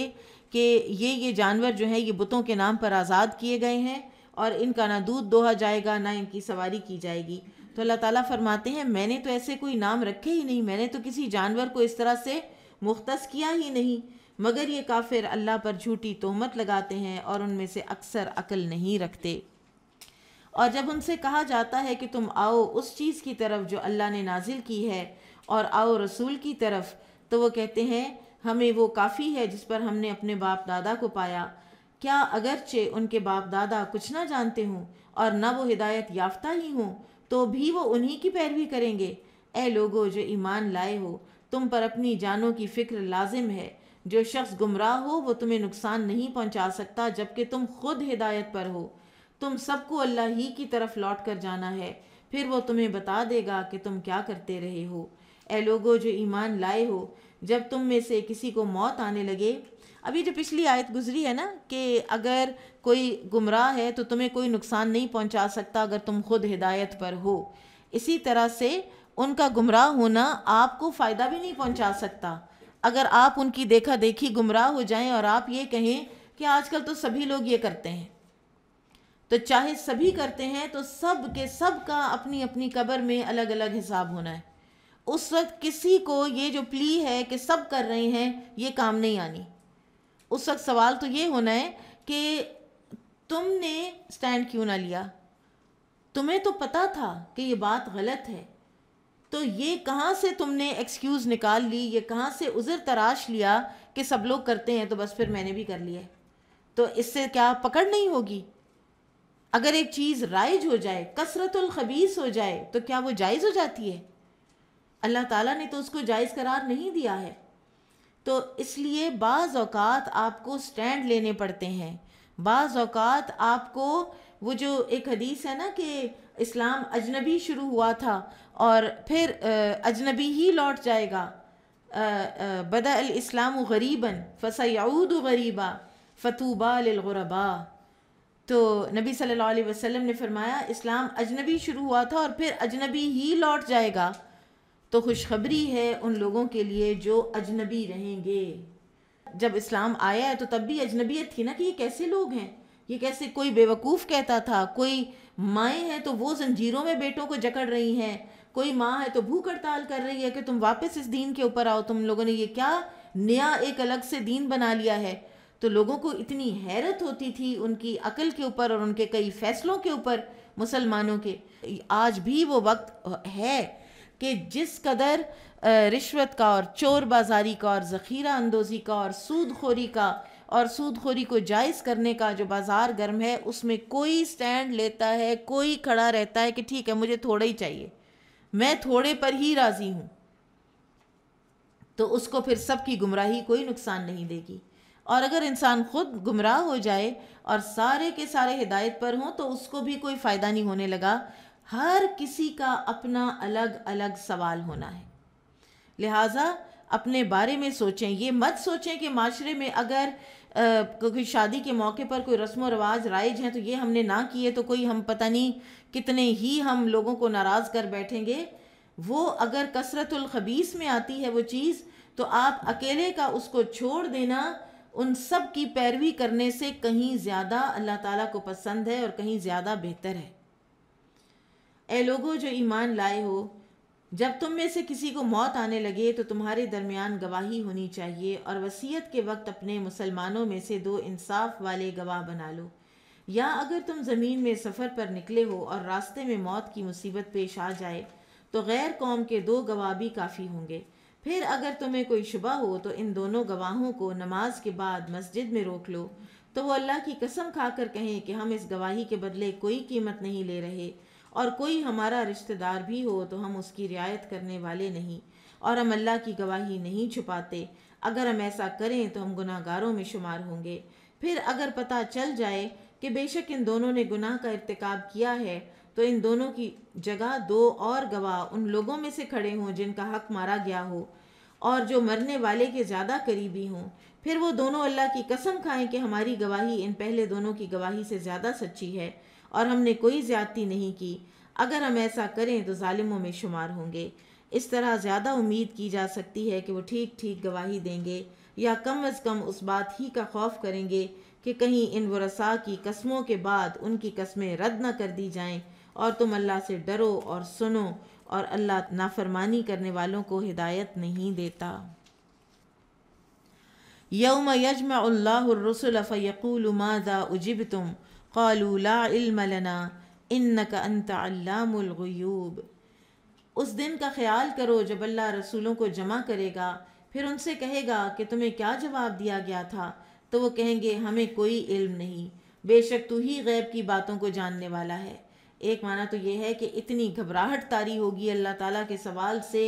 कि ये ये जानवर जो हैं ये बुतों के नाम पर आज़ाद किए गए हैं और इनका ना दूध दोहा जाएगा ना इनकी सवारी की जाएगी तो अल्लाह ताला फरमाते हैं मैंने तो ऐसे कोई नाम रखे ही नहीं मैंने तो किसी जानवर को इस तरह से मुख्त किया ही नहीं मगर ये काफिर अल्लाह पर झूठी तोहमत लगाते हैं और उनमें से अक्सर अकल नहीं रखते और जब उनसे कहा जाता है कि तुम आओ उस चीज़ की तरफ जो अल्लाह ने नाजिल की है और आओ रसूल की तरफ तो वो कहते हैं हमें वो काफ़ी है जिस पर हमने अपने बाप दादा को पाया क्या अगरचे उनके बाप दादा कुछ ना जानते हों और ना वो हिदायत याफ्ता ही हों तो भी वो उन्हीं की पैरवी करेंगे ए लोगो जो ईमान लाए हो तुम पर अपनी जानों की फ़िक्र लाजिम है जो शख्स गुमराह हो वो तुम्हें नुकसान नहीं पहुंचा सकता जबकि तुम खुद हिदायत पर हो तुम सबको अल्लाह ही की तरफ लौट कर जाना है फिर वो तुम्हें बता देगा कि तुम क्या करते रहे हो ए लोगो जो ईमान लाए हो जब तुम में से किसी को मौत आने लगे अभी जो पिछली आयत गुजरी है ना कि अगर कोई गुमराह है तो तुम्हें कोई नुकसान नहीं पहुंचा सकता अगर तुम खुद हिदायत पर हो इसी तरह से उनका गुमराह होना आपको फ़ायदा भी नहीं पहुंचा सकता अगर आप उनकी देखा देखी गुमराह हो जाएं और आप ये कहें कि आजकल तो सभी लोग ये करते हैं तो चाहे सभी करते हैं तो सब के सब का अपनी अपनी कब्र में अलग अलग हिसाब होना है उस वक्त किसी को ये जो प्ली है कि सब कर रहे हैं ये काम नहीं आनी उस वक्त सवाल तो ये होना है कि तुमने स्टैंड क्यों ना लिया तुम्हें तो पता था कि ये बात गलत है तो ये कहाँ से तुमने एक्सक्यूज़ निकाल ली ये कहाँ से उज़र तराश लिया कि सब लोग करते हैं तो बस फिर मैंने भी कर लिया तो इससे क्या पकड़ नहीं होगी अगर एक चीज़ राइज हो जाए कसरतुल खबीस हो जाए तो क्या वो जायज़ हो जाती है अल्लाह ताला ने तो उसको जायज़ करार नहीं दिया है तो इसलिए बाज़ अवकात आपको स्टैंड लेने पड़ते हैं बाज़ अवकात आपको वो जो एक हदीस है ना कि इस्लाम अजनबी शुरू हुआ था और फिर अजनबी ही लौट जाएगा बदा इस्लाम गरीबन फ़सयाऊद गरीबा फ़तूबा लरबा तो नबी सल्लल्लाहु अलैहि वसल्लम ने फरमाया इस्लाम अजनबी शुरू हुआ था और फिर अजनबी ही लौट जाएगा तो खुशखबरी है उन लोगों के लिए जो अजनबी रहेंगे जब इस्लाम आया है तो तब भी अजनबीयत थी ना कि ये कैसे लोग हैं ये कैसे कोई बेवकूफ़ कहता था कोई माएँ हैं तो वो जंजीरों में बेटों को जकड़ रही हैं कोई माँ है तो भूख हड़ताल कर रही है कि तुम वापस इस दीन के ऊपर आओ तुम लोगों ने ये क्या नया एक अलग से दीन बना लिया है तो लोगों को इतनी हैरत होती थी उनकी अकल के ऊपर और उनके कई फैसलों के ऊपर मुसलमानों के आज भी वो वक्त है कि जिस कदर रिश्वत का और चोर बाजारी का और ज़ख़ीरा अंदोज़ी का और सूदखोरी का और सूदखोरी को जायज़ करने का जो बाज़ार गर्म है उसमें कोई स्टैंड लेता है कोई खड़ा रहता है कि ठीक है मुझे थोड़ा ही चाहिए मैं थोड़े पर ही राज़ी हूँ तो उसको फिर सबकी गुमराही कोई नुकसान नहीं देगी और अगर इंसान ख़ुद गुमराह हो जाए और सारे के सारे हिदायत पर हों तो उसको भी कोई फ़ायदा नहीं होने लगा हर किसी का अपना अलग अलग सवाल होना है लिहाजा अपने बारे में सोचें ये मत सोचें कि माशरे में अगर कोई शादी के मौके पर कोई रस्म व रवाज राइज हैं तो ये हमने ना किए तो कोई हम पता नहीं कितने ही हम लोगों को नाराज़ कर बैठेंगे वो अगर कसरतुल खबीस में आती है वो चीज़ तो आप अकेले का उसको छोड़ देना उन सब की पैरवी करने से कहीं ज़्यादा अल्लाह ताला को पसंद है और कहीं ज़्यादा बेहतर है ए लोगों जो ईमान लाए हो जब तुम में से किसी को मौत आने लगे तो तुम्हारे दरमियान गवाही होनी चाहिए और वसीयत के वक्त अपने मुसलमानों में से दो इंसाफ वाले गवाह बना लो या अगर तुम ज़मीन में सफ़र पर निकले हो और रास्ते में मौत की मुसीबत पेश आ जाए तो गैर कौम के दो गवाह भी काफ़ी होंगे फिर अगर तुम्हें कोई शुबा हो तो इन दोनों गवाहों को नमाज के बाद मस्जिद में रोक लो तो वो अल्लाह की कसम खाकर कहें कि हम इस गवाही के बदले कोई कीमत नहीं ले रहे और कोई हमारा रिश्तेदार भी हो तो हम उसकी रियायत करने वाले नहीं और हम अल्लाह की गवाही नहीं छुपाते अगर हम ऐसा करें तो हम गुनाहगारों में शुमार होंगे फिर अगर पता चल जाए कि बेशक इन दोनों ने गुनाह का इरतकब किया है तो इन दोनों की जगह दो और गवाह उन लोगों में से खड़े हों जिनका हक मारा गया हो और जो मरने वाले के ज़्यादा करीबी हों फिर वो दोनों अल्लाह की कसम खाएं कि हमारी गवाही इन पहले दोनों की गवाही से ज़्यादा सच्ची है और हमने कोई ज़्यादती नहीं की अगर हम ऐसा करें तो ालिमों में शुमार होंगे इस तरह ज़्यादा उम्मीद की जा सकती है कि वो ठीक ठीक गवाही देंगे या कम अज़ कम उस बात ही का खौफ करेंगे कि कहीं इन वसा की कस्मों के बाद उनकी कस्में रद्द न कर दी जाएं और तुम अल्लाह से डरो और सुनो और अल्लाह नाफरमानी करने वालों को हिदायत नहीं देता यौम यजमल्लासुल फ़यकूल माजा उजिब तुम कौलूला इल्मलना का उस दिन का ख्याल करो जब अल्लाह रसूलों को जमा करेगा फिर उनसे कहेगा कि तुम्हें क्या जवाब दिया गया था तो वो कहेंगे हमें कोई इल्म नहीं बेशक तू ही गैब की बातों को जानने वाला है एक माना तो ये है कि इतनी घबराहट तारी होगी अल्लाह ताला के सवाल से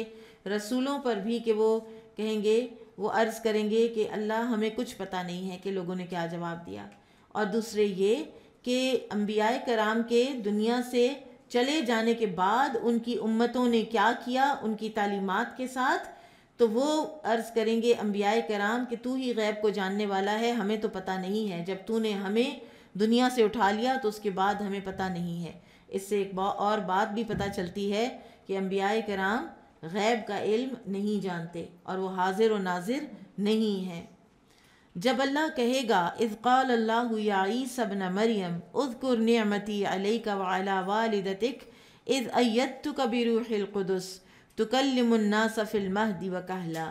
रसूलों पर भी कि वो कहेंगे वो अर्ज़ करेंगे कि अल्लाह हमें कुछ पता नहीं है कि लोगों ने क्या जवाब दिया और दूसरे ये कि अम्बिया कराम के दुनिया से चले जाने के बाद उनकी उम्मतों ने क्या किया उनकी तालीमत के साथ तो वो अर्ज़ करेंगे अम्बिया कराम कि तू ही गैब को जानने वाला है हमें तो पता नहीं है जब तूने हमें दुनिया से उठा लिया तो उसके बाद हमें पता नहीं है इससे एक और बात भी पता चलती है कि अम्बिया कराम गैब का इल्म नहीं जानते और वो हाजिर व नाजिर नहीं हैं जब अल्लाह कहेगा इसकाल अल्लाह न मरियम उजकुर नमती अलैका वाला वालदतिक इज़ अयत तो कबीरुलकुदस तुकलमन्ना सफ़िल महदी व कहला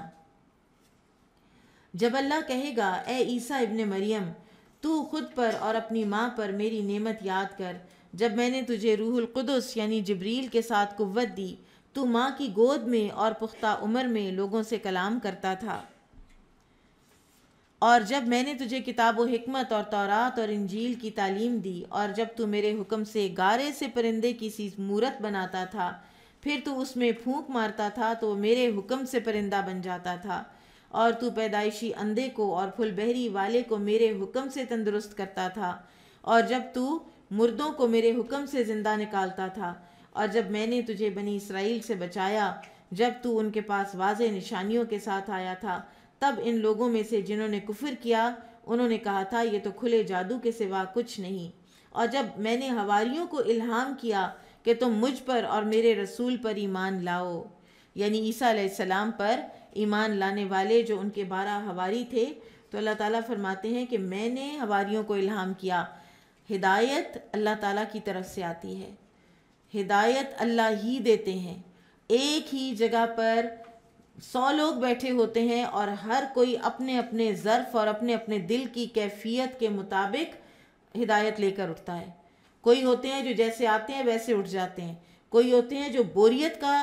जब अल्लाह कहेगा ए ईसा इबन मरियम तू खुद पर और अपनी माँ पर मेरी नेमत याद कर जब मैंने तुझे रूहुल कुदस यानी जबरील के साथ कुत दी तू माँ की गोद में और पुख्ता उम्र में लोगों से कलाम करता था और जब मैंने तुझे किताब हमत और तौरात और इंजील की तालीम दी और जब तू मेरे हुक्म से गारे से परिंदे की सी मूरत बनाता था फिर तू उसमें फूंक मारता था तो मेरे हुक्म से परिंदा बन जाता था और तू पैदाइशी अंधे को और फुलबहरी वाले को मेरे हुक्म से तंदुरुस्त करता था और जब तू मुर्दों को मेरे हुक्म से ज़िंदा निकालता था और जब मैंने तुझे बनी इसराइल से बचाया जब तू उनके पास वाज निशानियों के साथ आया था तब इन लोगों में से जिन्होंने कुफ़िर किया उन्होंने कहा था ये तो खुले जादू के सिवा कुछ नहीं और जब मैंने हवारियों को इल्हाम किया कि तुम मुझ पर और मेरे रसूल पर ईमान लाओ यानी ईसा सलाम पर ईमान लाने वाले जो उनके बारह हवारी थे तो अल्लाह ताला फरमाते हैं कि मैंने हवारियों को इल्हाम किया हिदायत अल्लाह ताला की तरफ से आती है हिदायत अल्लाह ही देते हैं एक ही जगह पर सौ लोग बैठे होते हैं और हर कोई अपने अपने ज़र्फ़ और अपने अपने दिल की कैफियत के मुताबिक हिदायत लेकर उठता है कोई होते हैं जो जैसे आते हैं वैसे उठ जाते हैं कोई होते हैं जो बोरियत का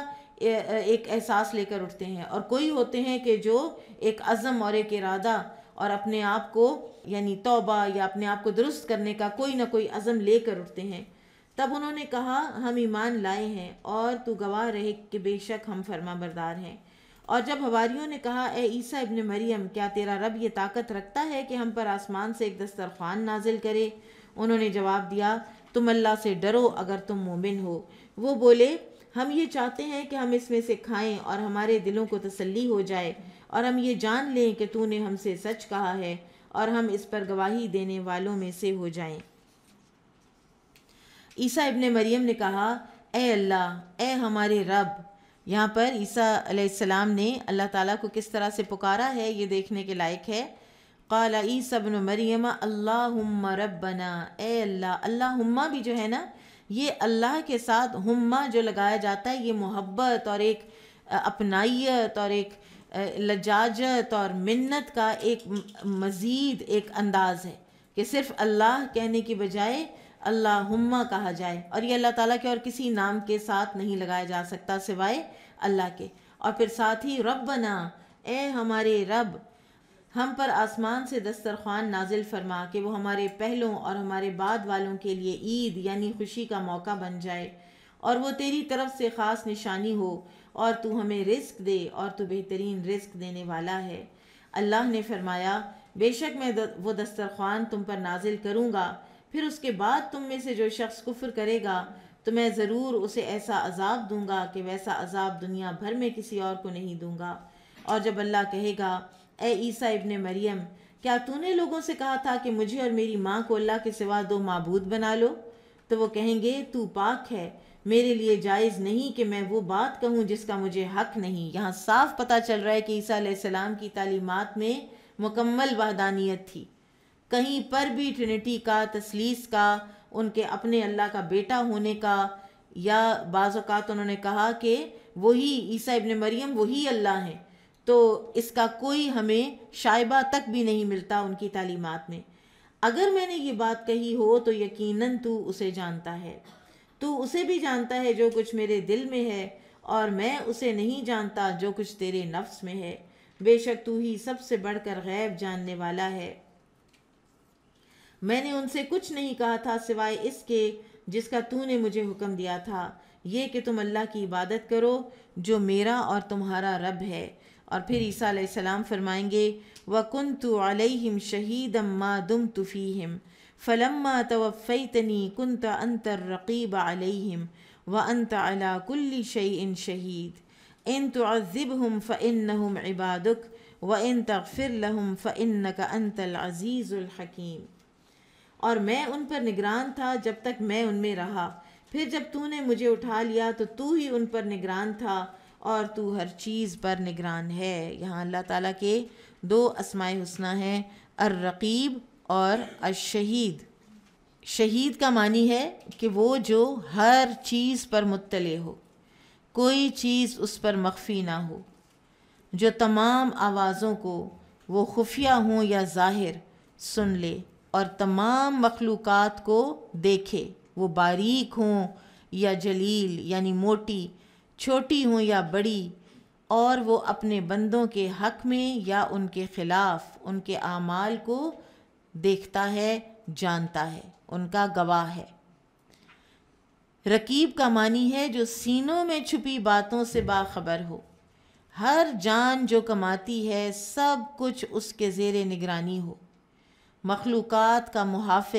एक एहसास लेकर उठते हैं और कोई होते हैं कि जो एक अज़म और एक इरादा और अपने आप को यानी तौबा या अपने आप को दुरुस्त करने का कोई ना कोई अज़म लेकर उठते हैं तब उन्होंने कहा हम ईमान लाए हैं और तू गवाह रहे कि बेशक हम फर्मा बरदार हैं और जब हवारियों ने कहा ए ईसा इब्न मरियम क्या तेरा रब ये ताकत रखता है कि हम पर आसमान से एक दस्तरखान नाजिल करे उन्होंने जवाब दिया तुम अल्लाह से डरो अगर तुम मोमिन हो वो बोले हम ये चाहते हैं कि हम इसमें से खाएं और हमारे दिलों को तसल्ली हो जाए और हम ये जान लें कि तूने हमसे सच कहा है और हम इस पर गवाही देने वालों में से हो जाएं ईसा इबन मरियम ने कहा ए अल्लाह ए हमारे रब यहाँ पर ईसा सलाम ने अल्लाह ताला को किस तरह से पुकारा है ये देखने के लायक है काला ईसा बन मरियम अल्लाह रबना ए अल्लाह अल्लाह भी जो है ना ये अल्लाह के साथ हम्मा जो लगाया जाता है ये मोहब्बत और एक अपनाइत और एक लजाजत और मन्नत का एक मज़ीद एक अंदाज़ है कि सिर्फ अल्लाह कहने की बजाय अल्लाहुम्मा कहा जाए और ये अल्लाह ताला के और किसी नाम के साथ नहीं लगाया जा सकता सिवाय अल्लाह के और फिर साथ ही रब बना ए हमारे रब हम पर आसमान से दस्तरखान नाजिल फरमा कि वो हमारे पहलों और हमारे बाद वालों के लिए ईद यानी खुशी का मौका बन जाए और वो तेरी तरफ से ख़ास निशानी हो और तू हमें रिस्क दे और तू बेहतरीन रिस्क देने वाला है अल्लाह ने फरमाया बेशक मैं वो दस्तरखान तुम पर नाजिल करूँगा फिर उसके बाद तुम में से जो शख्स कुफर करेगा तो मैं ज़रूर उसे ऐसा अजाब दूंगा कि वैसा अजाब दुनिया भर में किसी और को नहीं दूंगा और जब अल्लाह कहेगा ए ईसा इब्ने मरियम क्या तूने लोगों से कहा था कि मुझे और मेरी माँ को अल्लाह के सिवा दो मबूद बना लो तो वो कहेंगे तू पाक है मेरे लिए जायज़ नहीं कि मैं वो बात कहूँ जिसका मुझे हक नहीं यहाँ साफ पता चल रहा है कि ईसा सलाम की तालीमत में मुकम्मल वहदानियत थी कहीं पर भी ट्रिनिटी का तसलीस का उनके अपने अल्लाह का बेटा होने का या बाज़ात उन्होंने कहा कि वही ईसा इबन मरियम वही अल्लाह हैं तो इसका कोई हमें शाइबा तक भी नहीं मिलता उनकी तालीमत में अगर मैंने ये बात कही हो तो यकीनन तू उसे जानता है तू उसे भी जानता है जो कुछ मेरे दिल में है और मैं उसे नहीं जानता जो कुछ तेरे नफ्स में है बेशक तू ही सबसे बढ़कर गैब जानने वाला है मैंने उनसे कुछ नहीं कहा था सिवाय इसके जिसका तूने मुझे हुक्म दिया था ये कि तुम अल्लाह की इबादत करो जो मेरा और तुम्हारा रब है और फिर ईसा सलाम फरमाएंगे वकुन तो अलहिम शहीद मा दुम हिम फ़लम्मा तवफ़ैतनी कुन अंतर रकीब अलैहिम व अंत अला कुल्ली शई इन शहीद इन तोज़ब हम फ़िन हम इबादक व इन तफ़िर लहम फ़िन का अंतल अज़ीज़ुलहकीम और मैं उन पर निगरान था जब तक मैं उनमें रहा फिर जब तूने मुझे उठा लिया तो तू ही उन पर निगरान था और तू हर चीज़ पर निगरान है यहाँ अल्लाह ताला के दो असमाय हसना हैं अर्रकीब और अशहीद शहीद का मानी है कि वो जो हर चीज़ पर मुतले हो कोई चीज़ उस पर मख्फी ना हो जो तमाम आवाज़ों को वो खुफिया हों या जाहिर सुन ले और तमाम मखलूक़ को देखे वो बारीक हों या जलील यानी मोटी छोटी हों या बड़ी और वो अपने बंदों के हक में या उनके ख़िलाफ़ उनके आमाल को देखता है जानता है उनका गवाह है रकीब का मानी है जो सीनों में छुपी बातों से बाखबर हो हर जान जो कमाती है सब कुछ उसके ज़ेर निगरानी हो मखलूक़ का मुहाफ़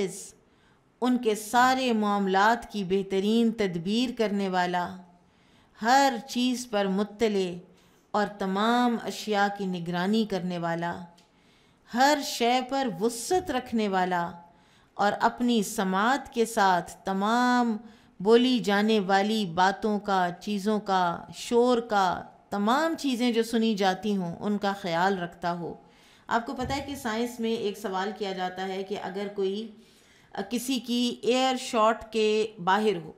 उनके सारे मामलात की बेहतरीन तदबीर करने वाला हर चीज़ पर मुतले और तमाम अशिया की निगरानी करने वाला हर शय पर वसत रखने वाला और अपनी समात के साथ तमाम बोली जाने वाली बातों का चीज़ों का शोर का तमाम चीज़ें जो सुनी जाती हों उनका ख्याल रखता हो आपको पता है कि साइंस में एक सवाल किया जाता है कि अगर कोई किसी की एयर शॉट के बाहर हो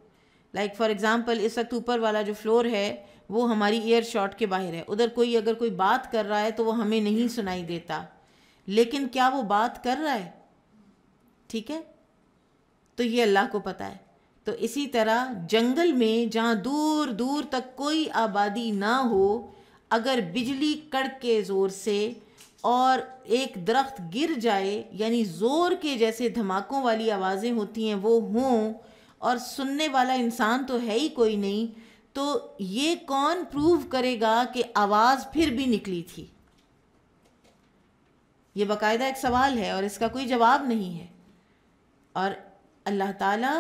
लाइक फॉर एग्ज़ाम्पल इस वक्त ऊपर वाला जो फ्लोर है वो हमारी एयर शॉट के बाहर है उधर कोई अगर कोई बात कर रहा है तो वो हमें नहीं सुनाई देता लेकिन क्या वो बात कर रहा है ठीक है तो ये अल्लाह को पता है तो इसी तरह जंगल में जहाँ दूर दूर तक कोई आबादी ना हो अगर बिजली कड़ के ज़ोर से और एक दरख्त गिर जाए यानी ज़ोर के जैसे धमाकों वाली आवाज़ें होती हैं वो हों और सुनने वाला इंसान तो है ही कोई नहीं तो ये कौन प्रूव करेगा कि आवाज़ फिर भी निकली थी ये बाकायदा एक सवाल है और इसका कोई जवाब नहीं है और अल्लाह ताला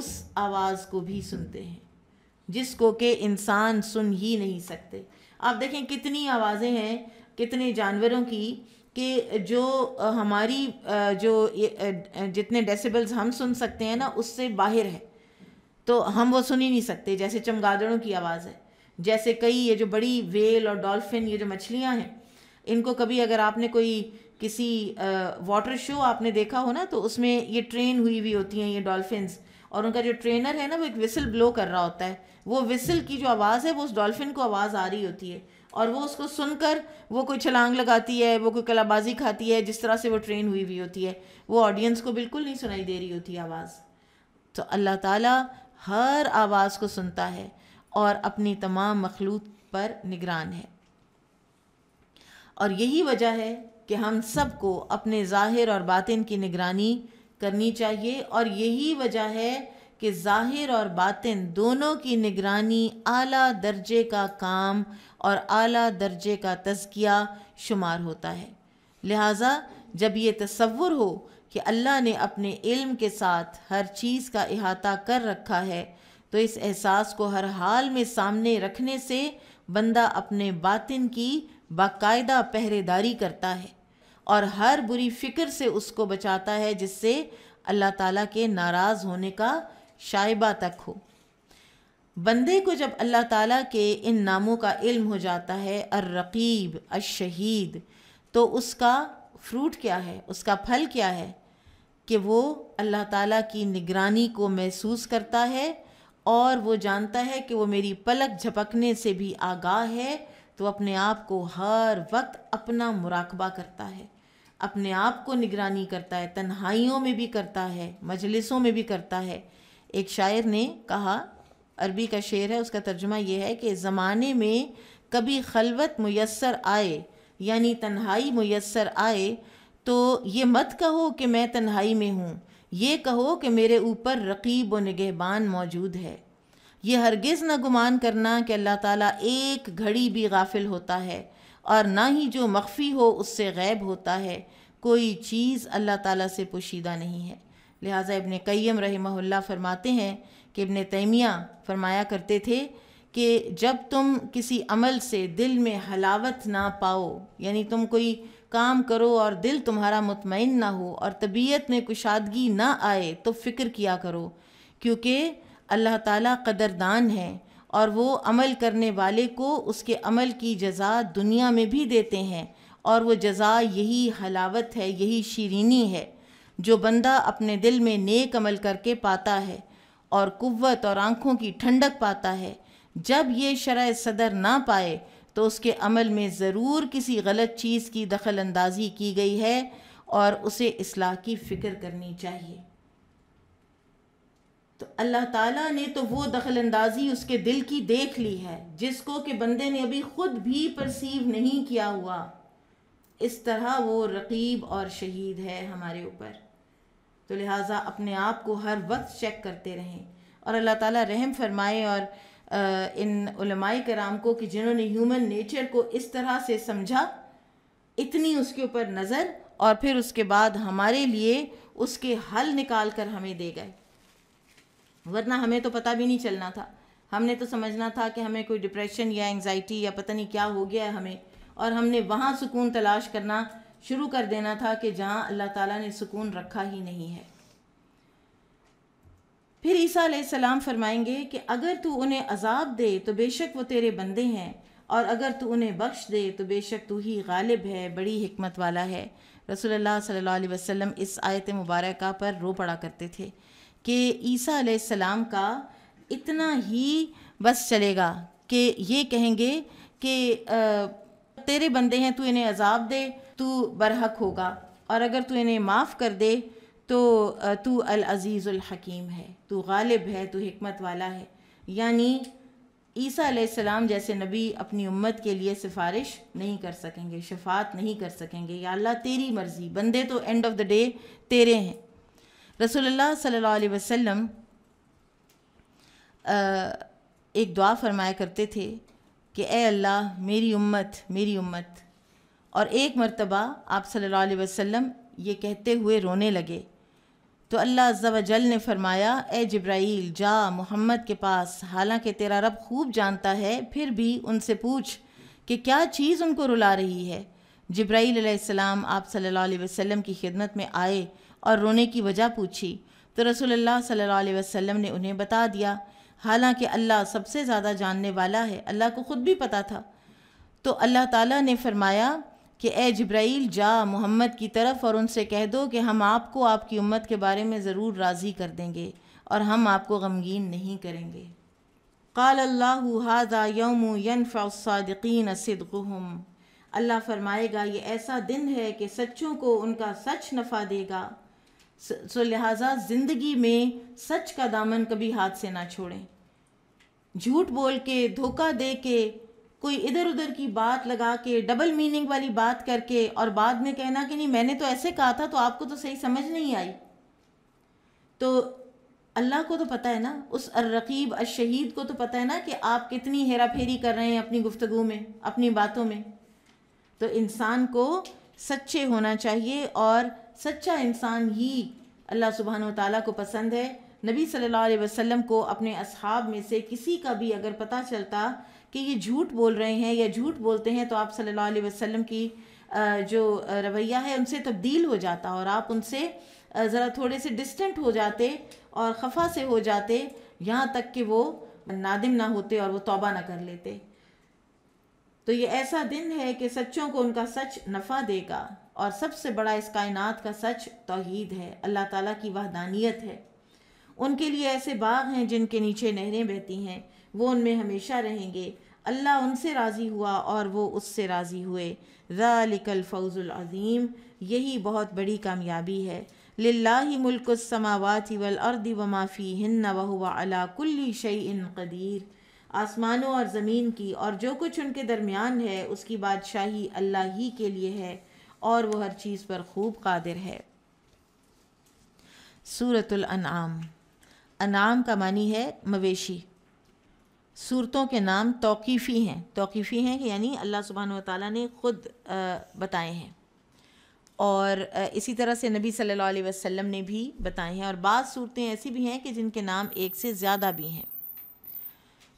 उस आवाज़ को भी सुनते हैं जिसको के इंसान सुन ही नहीं सकते आप देखें कितनी आवाज़ें हैं कितने जानवरों की कि जो हमारी जो जितने डेसिबल्स हम सुन सकते हैं ना उससे बाहर है तो हम वो सुन ही नहीं सकते जैसे चमगादड़ों की आवाज़ है जैसे कई ये जो बड़ी वेल और डॉल्फिन ये जो मछलियाँ हैं इनको कभी अगर आपने कोई किसी वाटर शो आपने देखा हो ना तो उसमें ये ट्रेन हुई हुई होती हैं ये डॉल्फिन्स और उनका जो ट्रेनर है ना वो एक विसल ब्लो कर रहा होता है वो विसल की जो आवाज़ है वो उस डॉल्फिन को आवाज़ आ रही होती है और वो उसको सुनकर वो कोई छलांग लगाती है वो कोई कलाबाजी खाती है जिस तरह से वो ट्रेन हुई हुई होती है वो ऑडियंस को बिल्कुल नहीं सुनाई दे रही होती आवाज़ तो अल्लाह ताला हर आवाज़ को सुनता है और अपनी तमाम मखलूत पर निगरान है और यही वजह है कि हम सबको अपने ज़ाहिर और बातिन की निगरानी करनी चाहिए और यही वजह है कि ज़ाहिर और बातिन दोनों की निगरानी आला दर्जे का काम और आला दर्जे का तजकिया शुमार होता है लिहाजा जब ये तस्वुर हो कि अल्लाह ने अपने इल्म के साथ हर चीज़ का अहाता कर रखा है तो इस एहसास को हर हाल में सामने रखने से बंदा अपने बातिन की बाकायदा पहरेदारी करता है और हर बुरी फिक्र से उसको बचाता है जिससे अल्लाह ताला के नाराज़ होने का शाइबा तक हो बंदे को जब अल्लाह ताला के इन नामों का इल्म हो जाता है अर्रकीब अशहीद तो उसका फ्रूट क्या है उसका फल क्या है कि वो अल्लाह ताला की निगरानी को महसूस करता है और वो जानता है कि वो मेरी पलक झपकने से भी आगाह है तो अपने आप को हर वक्त अपना मुराकबा करता है अपने आप को निगरानी करता है तन्हाइयों में भी करता है मजलिसों में भी करता है एक शायर ने कहा अरबी का शेर है उसका तर्जुमा यह है कि ज़माने में कभी खलवत मैसर आए यानी तन्हाई मैसर आए तो ये मत कहो कि मैं तन्हाई में हूँ ये कहो कि मेरे ऊपर रकीब व निगहबान मौजूद है ये हरगिज़ न गुमान करना कि अल्लाह ताला एक घड़ी भी गाफिल होता है और ना ही जो मख्फी हो उससे गैब होता है कोई चीज़ अल्लाह ताला से पोशीदा नहीं है लिहाजा इबन कैम रहमहुल्ला फरमाते हैं कि इबन तैमिया फरमाया करते थे कि जब तुम किसी अमल से दिल में हलावत ना पाओ यानी तुम कोई काम करो और दिल तुम्हारा मुतमिन ना हो और तबीयत में कुशादगी ना आए तो फ़िक्र किया करो क्योंकि अल्लाह ताला कदरदान है और वो अमल करने वाले को उसके अमल की जजा दुनिया में भी देते हैं और वो जजा यही हलावत है यही शीरीनी है जो बंदा अपने दिल में नेक अमल करके पाता है और कुवत और आँखों की ठंडक पाता है जब ये शराय सदर ना पाए तो उसके अमल में ज़रूर किसी गलत चीज़ की दखल अंदाजी की गई है और उसे इसलाह की फ़िक्र करनी चाहिए तो अल्लाह ताला ने तो वो दखल अंदाजी उसके दिल की देख ली है जिसको कि बंदे ने अभी ख़ुद भी परसीव नहीं किया हुआ इस तरह वो रकीब और शहीद है हमारे ऊपर तो लिहाजा अपने आप को हर वक्त चेक करते रहें और अल्लाह ताला रहम फरमाए और इन कराम को कि जिन्होंने ह्यूमन नेचर को इस तरह से समझा इतनी उसके ऊपर नज़र और फिर उसके बाद हमारे लिए उसके हल निकाल कर हमें दे गए वरना हमें तो पता भी नहीं चलना था हमने तो समझना था कि हमें कोई डिप्रेशन या एंगजाइटी या पता नहीं क्या हो गया है हमें और हमने वहाँ सुकून तलाश करना शुरू कर देना था कि जहाँ अल्लाह ताला ने सुकून रखा ही नहीं है फिर ईसा सलाम फरमाएंगे कि अगर तू उन्हें अजाब दे तो बेशक वो तेरे बंदे हैं और अगर तू उन्हें बख्श दे तो बेशक तू ही गालिब है बड़ी हमत वाला है रसोल्ला सल्ला वसलम इस आयत मुबारक पर रो पड़ा करते थे कि ईसा सलाम का इतना ही बस चलेगा कि ये कहेंगे कि तेरे बंदे हैं तू इन्हें अजाब दे तू बरहक होगा और अगर तू इन्हें माफ़ कर दे तो तू अल हकीम है तू गालिब है तू हमत वाला है यानी ईसा सलाम जैसे नबी अपनी उम्मत के लिए सिफारिश नहीं कर सकेंगे शफात नहीं कर सकेंगे या अल्लाह तेरी मर्ज़ी बंदे तो एंड ऑफ द डे तेरे हैं रसोल्ला सल्ला वसम एक दुआ फरमाया करते थे कि ए अल्लाह मेरी उम्मत मेरी उम्मत और एक मरतबा आप सल्ला वसम ये कहते हुए रोने लगे तो अल्लाह जल ने फरमाया ए जब्राइल जा मोहम्मद के पास हालांकि तेरा रब खूब जानता है फिर भी उनसे पूछ कि क्या चीज़ उनको रुला रही है जब्राइल आप सल्लल्लाहु अलैहि वसल्लम की खिदमत में आए और रोने की वजह पूछी तो रसोल्ला सल्ला वसम ने उन्हें बता दिया हालांकि अल्लाह सबसे ज़्यादा जानने वाला है अल्लाह को ख़ुद भी पता था तो अल्लाह ताला ने फरमाया कि ए जब्राइल जा मोहम्मद की तरफ और उनसे कह दो कि हम आपको आपकी उम्मत के बारे में ज़रूर राज़ी कर देंगे और हम आपको गमगीन नहीं करेंगे कल अल्लाह हाजा यौम यनफ़ादिकीन सदक़म अल्लाह फरमाएगा ये ऐसा दिन है कि सच्चों को उनका सच नफ़ा देगा सो लिहाजा ज़िंदगी में सच का दामन कभी हाथ से ना छोड़ें झूठ बोल के धोखा दे के कोई इधर उधर की बात लगा के डबल मीनिंग वाली बात करके और बाद में कहना कि नहीं मैंने तो ऐसे कहा था तो आपको तो सही समझ नहीं आई तो अल्लाह को तो पता है ना उस अर्रकीब अशहीद को तो पता है ना कि आप कितनी हेरा फेरी कर रहे हैं अपनी गुफ्तु में अपनी बातों में तो इंसान को सच्चे होना चाहिए और सच्चा इंसान ही अल्लाह सुबहान तला को पसंद है नबी सल्लल्लाहु अलैहि वसल्लम को अपने असहाब में से किसी का भी अगर पता चलता कि ये झूठ बोल रहे हैं या झूठ बोलते हैं तो आप सल्लल्लाहु अलैहि वसल्लम की जो रवैया है उनसे तब्दील हो जाता और आप उनसे ज़रा थोड़े से डिस्टेंट हो जाते और खफा से हो जाते यहाँ तक कि वो नादिम ना होते और वह तोबा ना कर लेते तो ये ऐसा दिन है कि सच्चों को उनका सच नफ़ा देगा और सबसे बड़ा इस कायनात का सच तोहीद है अल्लाह ताला की वहदानियत है उनके लिए ऐसे बाग हैं जिनके नीचे नहरें बहती हैं वो उनमें हमेशा रहेंगे अल्लाह उनसे राज़ी हुआ और वो उससे राज़ी हुए ज़ालिकल फ़ौज़ुल अज़ीम यही बहुत बड़ी कामयाबी है लिल्लाही मुल्क समावाति वल अर्दी व माफ़ी हिन्न वहुआ अला कुल्ली शई इन कदीर आसमानों और ज़मीन की और जो कुछ उनके दरमियान है उसकी बादशाही अल्लाह ही के लिए है और वह हर चीज़ पर खूब कादिर है सूरतुल्अनाम अनाम का मानी है मवेशी सूरतों के नाम तौकीफ़ी हैं तौकीफ़ी हैं कि यानी अल्लाह सुबहान ताली ने ख़ुद बताए हैं और इसी तरह से नबी सल्लल्लाहु अलैहि वसल्लम ने भी बताए हैं और बाद सूरतें ऐसी भी हैं कि जिनके नाम एक से ज़्यादा भी हैं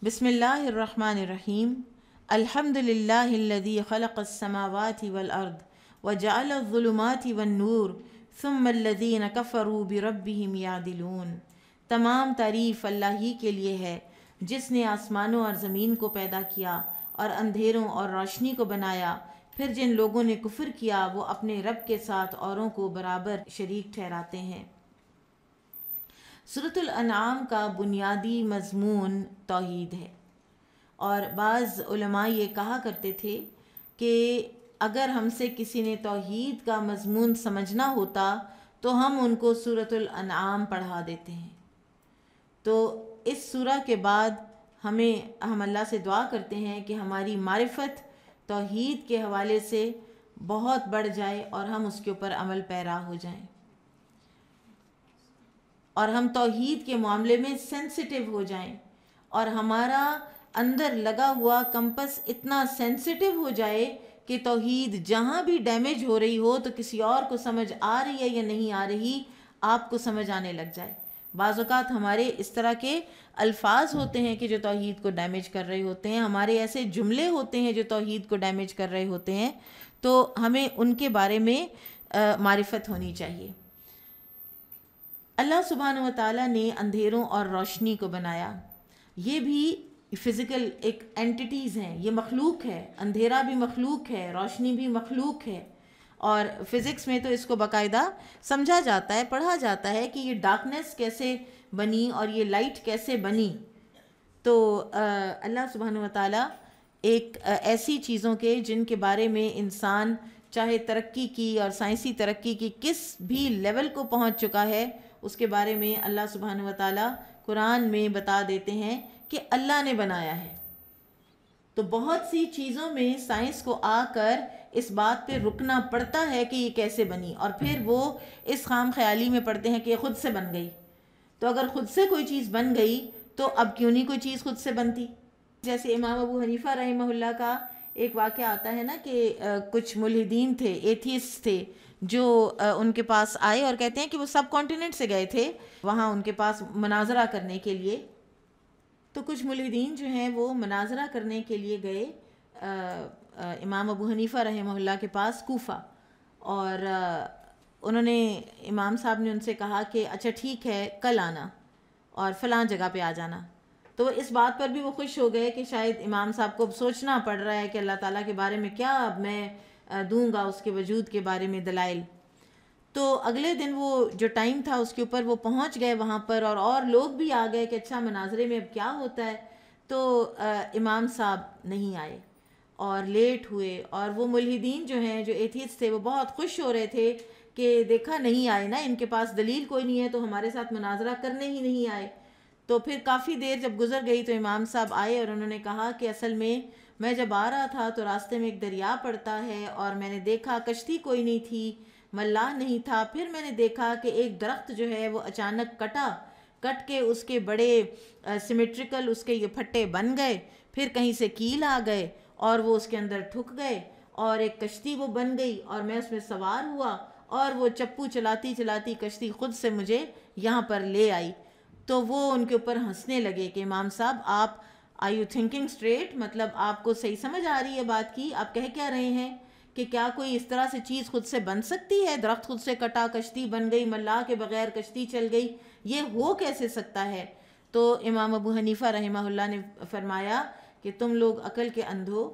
बसमीम अलहमदिल्लादी ख़लक़समावत वलअर्द वजालमात वनूर सुमल्लिन कफ़रूब रबीम यादिलून तमाम तारीफ़ अल्लाह ही के लिए है जिसने आसमानों और ज़मीन को पैदा किया और अंधेरों और रोशनी को बनाया फिर जिन लोगों ने कुफर किया वो अपने रब के साथ औरों को बराबर शरीक ठहराते हैं सूरतम का बुनियादी मजमून तोहद है और बाज़ ये कहा करते थे कि अगर हमसे किसी ने तोहद का मजमून समझना होता तो हम उनको अनाम पढ़ा देते हैं तो इस सूरा के बाद हमें हम अल्लाह से दुआ करते हैं कि हमारी मारफत तोहद के हवाले से बहुत बढ़ जाए और हम उसके ऊपर अमल पैरा हो जाएं और हम तोहद के मामले में सेंसिटिव हो जाएं और हमारा अंदर लगा हुआ कंपस इतना सेंसिटिव हो जाए कि तोहद जहाँ भी डैमेज हो रही हो तो किसी और को समझ आ रही है या नहीं आ रही आपको समझ आने लग जाए बाज़ात हमारे इस तरह के अल्फाज होते हैं कि जो तोहद को डैमेज कर रहे होते हैं हमारे ऐसे जुमले होते हैं जो तोहद को डैमेज कर रहे होते हैं तो हमें उनके बारे में मारफत होनी चाहिए अल्लाह सुबहान ताली ने अंधेरों और रोशनी को बनाया ये भी फ़िज़िकल एक एंटिटीज़ हैं ये मखलूक है अंधेरा भी मखलूक है रोशनी भी मखलूक है और फिज़िक्स में तो इसको बाकायदा समझा जाता है पढ़ा जाता है कि ये डार्कनेस कैसे बनी और ये लाइट कैसे बनी तो अल्लाह सुबहान ताली एक ऐसी चीज़ों के जिनके बारे में इंसान चाहे तरक्की की और साइंसी तरक्की की किस भी लेवल को पहुंच चुका है उसके बारे में अल्लाह सुबहान व ताली कुरान में बता देते हैं कि अल्लाह ने बनाया है तो बहुत सी चीज़ों में साइंस को आकर इस बात पे रुकना पड़ता है कि ये कैसे बनी और फिर वो इस खाम ख्याली में पढ़ते हैं कि ये ख़ुद से बन गई तो अगर ख़ुद से कोई चीज़ बन गई तो अब क्यों नहीं कोई चीज़ ख़ुद से बनती जैसे इमाम अबू हनीफ़ा रही का एक वाक़ आता है ना कि कुछ मुलहदीन थे एथियस थे जो उनके पास आए और कहते हैं कि वो सब कॉन्टिनेंट से गए थे वहाँ उनके पास मनाजरा करने के लिए तो कुछ मुलहदीन जो हैं वो मनाजरा करने के लिए गए आ, आ, इमाम अबू हनीफ़ा रहमल्ला के पास कोफ़ा और आ, उन्होंने इमाम साहब ने उनसे कहा कि अच्छा ठीक है कल आना और फलां जगह पे आ जाना तो इस बात पर भी वो खुश हो गए कि शायद इमाम साहब को अब सोचना पड़ रहा है कि अल्लाह ताला के बारे में क्या अब मैं दूंगा उसके वजूद के बारे में दलाइल तो अगले दिन वो जो टाइम था उसके ऊपर वो पहुंच गए वहाँ पर और और लोग भी आ गए कि अच्छा मनाजरे में अब क्या होता है तो आ, इमाम साहब नहीं आए और लेट हुए और वो मुलहिदीन जो हैं जो एथिस थे वो बहुत खुश हो रहे थे कि देखा नहीं आए ना इनके पास दलील कोई नहीं है तो हमारे साथ मनाजरा करने ही नहीं आए तो फिर काफ़ी देर जब गुजर गई तो इमाम साहब आए और उन्होंने कहा कि असल में मैं जब आ रहा था तो रास्ते में एक दरिया पड़ता है और मैंने देखा कश्ती कोई नहीं थी मल्लाह नहीं था फिर मैंने देखा कि एक दरख्त जो है वो अचानक कटा कट के उसके बड़े सिमेट्रिकल उसके ये फट्टे बन गए फिर कहीं से कील आ गए और वो उसके अंदर ठुक गए और एक कश्ती वो बन गई और मैं उसमें सवार हुआ और वो चप्पू चलाती चलाती कश्ती खुद से मुझे यहाँ पर ले आई तो वो उनके ऊपर हंसने लगे कि इमाम साहब आप आई यू थिंकिंग स्ट्रेट मतलब आपको सही समझ आ रही है बात की आप कह क्या रहे हैं कि क्या कोई इस तरह से चीज़ खुद से बन सकती है दरख्त खुद से कटा कश्ती बन गई मल्लाह के बगैर कश्ती चल गई ये हो कैसे सकता है तो इमाम अबू हनीफ़ा रहमहुल्ला ने फरमाया कि तुम लोग अकल के अंधो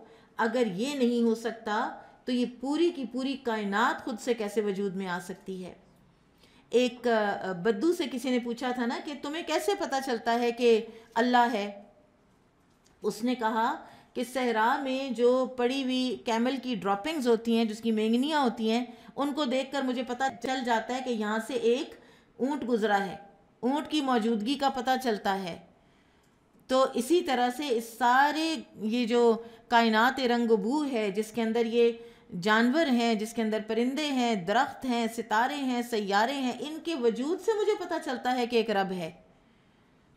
अगर ये नहीं हो सकता तो ये पूरी की पूरी कायनात खुद से कैसे वजूद में आ सकती है एक बद्दू से किसी ने पूछा था ना कि तुम्हें कैसे पता चलता है कि अल्लाह है उसने कहा कि सहरा में जो पड़ी हुई कैमल की ड्रॉपिंग्स होती हैं जिसकी मेंगनियाँ होती हैं उनको देखकर मुझे पता चल जाता है कि यहाँ से एक ऊँट गुजरा है ऊँट की मौजूदगी का पता चलता है तो इसी तरह से इस सारे ये जो कायनात रंगबू है जिसके अंदर ये जानवर हैं जिसके अंदर परिंदे हैं दरख्त हैं सितारे हैं सैारे हैं इनके वजूद से मुझे पता चलता है कि एक रब है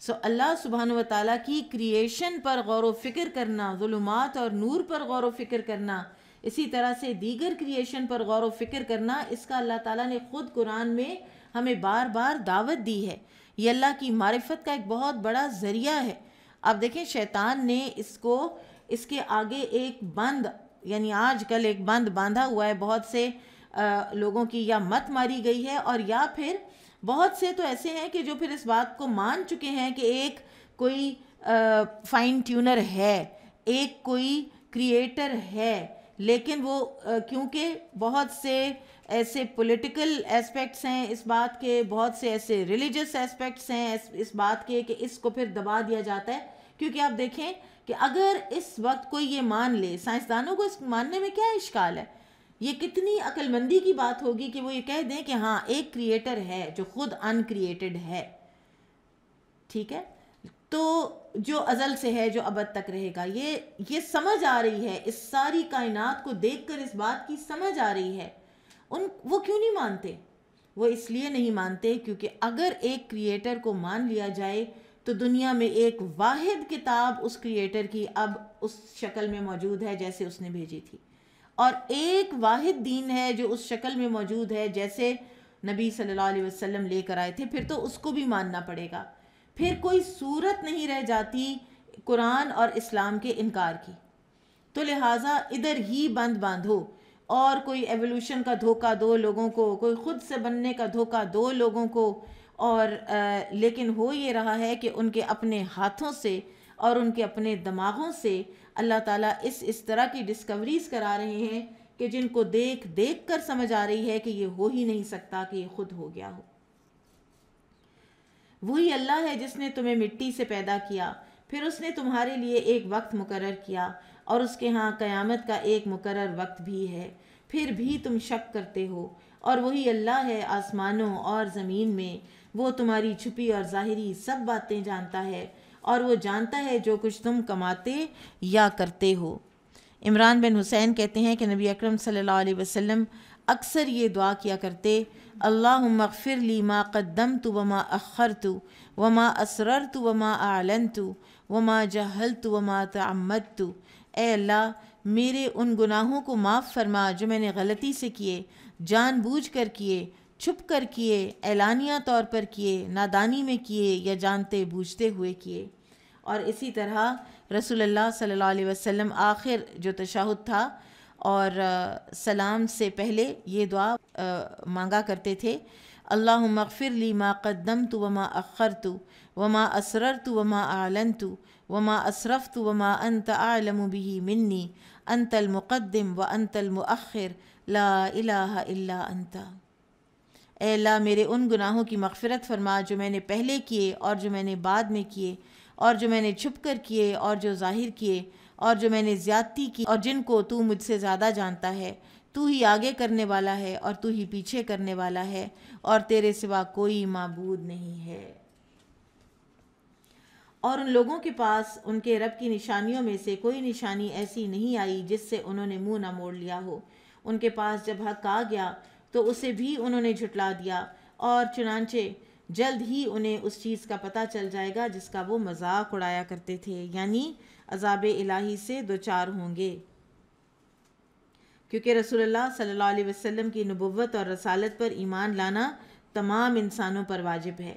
सो अल्लाह सुबहान व ताली की क्रिएशन पर गौर व फिक्र करना ज़ुलुमात और नूर पर गौर व फिक्र करना इसी तरह से दीगर क्रिएशन पर गौर व फिक्र करना इसका अल्लाह ताली ने ख़ुद कुरान में हमें बार बार दावत दी है ये अल्लाह की मारफत का एक बहुत बड़ा ज़रिया है अब देखें शैतान ने इसको इसके आगे एक बंद यानी आज कल एक बंद बांधा हुआ है बहुत से आ, लोगों की या मत मारी गई है और या फिर बहुत से तो ऐसे हैं कि जो फिर इस बात को मान चुके हैं कि एक कोई फाइन ट्यूनर है एक कोई क्रिएटर है लेकिन वो क्योंकि बहुत से ऐसे पॉलिटिकल एस्पेक्ट्स हैं इस बात के बहुत से ऐसे रिलीजियस एस्पेक्ट्स हैं इस बात के कि इसको फिर दबा दिया जाता है क्योंकि आप देखें कि अगर इस वक्त कोई ये मान ले साइंसदानों को इस मानने में क्या इश्काल है ये कितनी अक्लमंदी की बात होगी कि वो ये कह दें कि हाँ एक क्रिएटर है जो खुद अनक्रिएटेड है ठीक है तो जो अज़ल से है जो अबद तक रहेगा ये ये समझ आ रही है इस सारी कायनात को देखकर इस बात की समझ आ रही है उन वो क्यों नहीं मानते वो इसलिए नहीं मानते क्योंकि अगर एक क्रिएटर को मान लिया जाए तो दुनिया में एक वाहिद किताब उस क्रिएटर की अब उस शक्ल में मौजूद है जैसे उसने भेजी थी और एक वाहिद दीन है जो उस शक्ल में मौजूद है जैसे नबी सल्लल्लाहु अलैहि वसल्लम लेकर आए थे फिर तो उसको भी मानना पड़ेगा फिर कोई सूरत नहीं रह जाती कुरान और इस्लाम के इनकार की तो लिहाजा इधर ही बंद बांधो और कोई एवोल्यूशन का धोखा दो लोगों को कोई ख़ुद से बनने का धोखा दो लोगों को और आ, लेकिन हो ये रहा है कि उनके अपने हाथों से और उनके अपने दिमागों से अल्लाह ताला इस इस तरह की डिस्कवरीज करा रहे हैं कि जिनको देख देख कर समझ आ रही है कि ये हो ही नहीं सकता कि ये खुद हो गया हो वही अल्लाह है जिसने तुम्हें मिट्टी से पैदा किया फिर उसने तुम्हारे लिए एक वक्त मुकर किया और उसके यहाँ क़यामत का एक मुकर वक्त भी है फिर भी तुम शक करते हो और वही अल्लाह है आसमानों और ज़मीन में वो तुम्हारी छुपी और ज़ाहरी सब बातें जानता है और वो जानता है जो कुछ तुम कमाते या करते हो इमरान बिन हुसैन कहते हैं कि नबी अकरम सल्लल्लाहु अलैहि वसल्लम अक्सर ये दुआ किया करते अल्लाह मगफ़िर ली कदम तो वमा अखर तो वमा असर तो वमा आलन तो वमा जहल तो वमा तमद तो अल्लाह मेरे उन गुनाहों को माफ़ फरमा जो मैंने गलती से किए जानबूझ कर किए छुप कर किए ऐलानिया तौर पर किए नादानी में किए या जानते बूझते हुए किए और इसी तरह रसूलुल्लाह सल्लल्लाहु अलैहि वसल्लम आखिर जो तशाहुद था और सलाम से पहले ये दुआ आ, मांगा करते थे अल्लाह मगफ़िर ली कदम तो वमा अखर तो वमा असरर तो वमा आलन तो वमा असरफ़ तो वमा अंत आलम भी मिन्नी अनतल व अनतल ला इला अंता अल्लाह मेरे उन गुनाहों की मगफरत फरमा जो मैंने पहले किए और जो मैंने बाद में किए और जो मैंने छुप कर किए और जो जाहिर किए और जो मैंने ज्यादती की और जिनको तू मुझसे ज़्यादा जानता है तू ही आगे करने वाला है और तू ही पीछे करने वाला है और तेरे सिवा कोई मबूद नहीं है और उन लोगों के पास उनके रब की निशानियों में से कोई निशानी ऐसी नहीं आई जिससे उन्होंने मुंह ना मोड़ लिया हो उनके पास जब हक आ गया तो उसे भी उन्होंने झुटला दिया और चुनानचे जल्द ही उन्हें उस चीज़ का पता चल जाएगा जिसका वो मजाक उड़ाया करते थे यानी अजाब इलाही से दो चार होंगे क्योंकि रसूलुल्लाह सल्लल्लाहु अलैहि वसल्लम की नबुवत और रसालत पर ईमान लाना तमाम इंसानों पर वाजिब है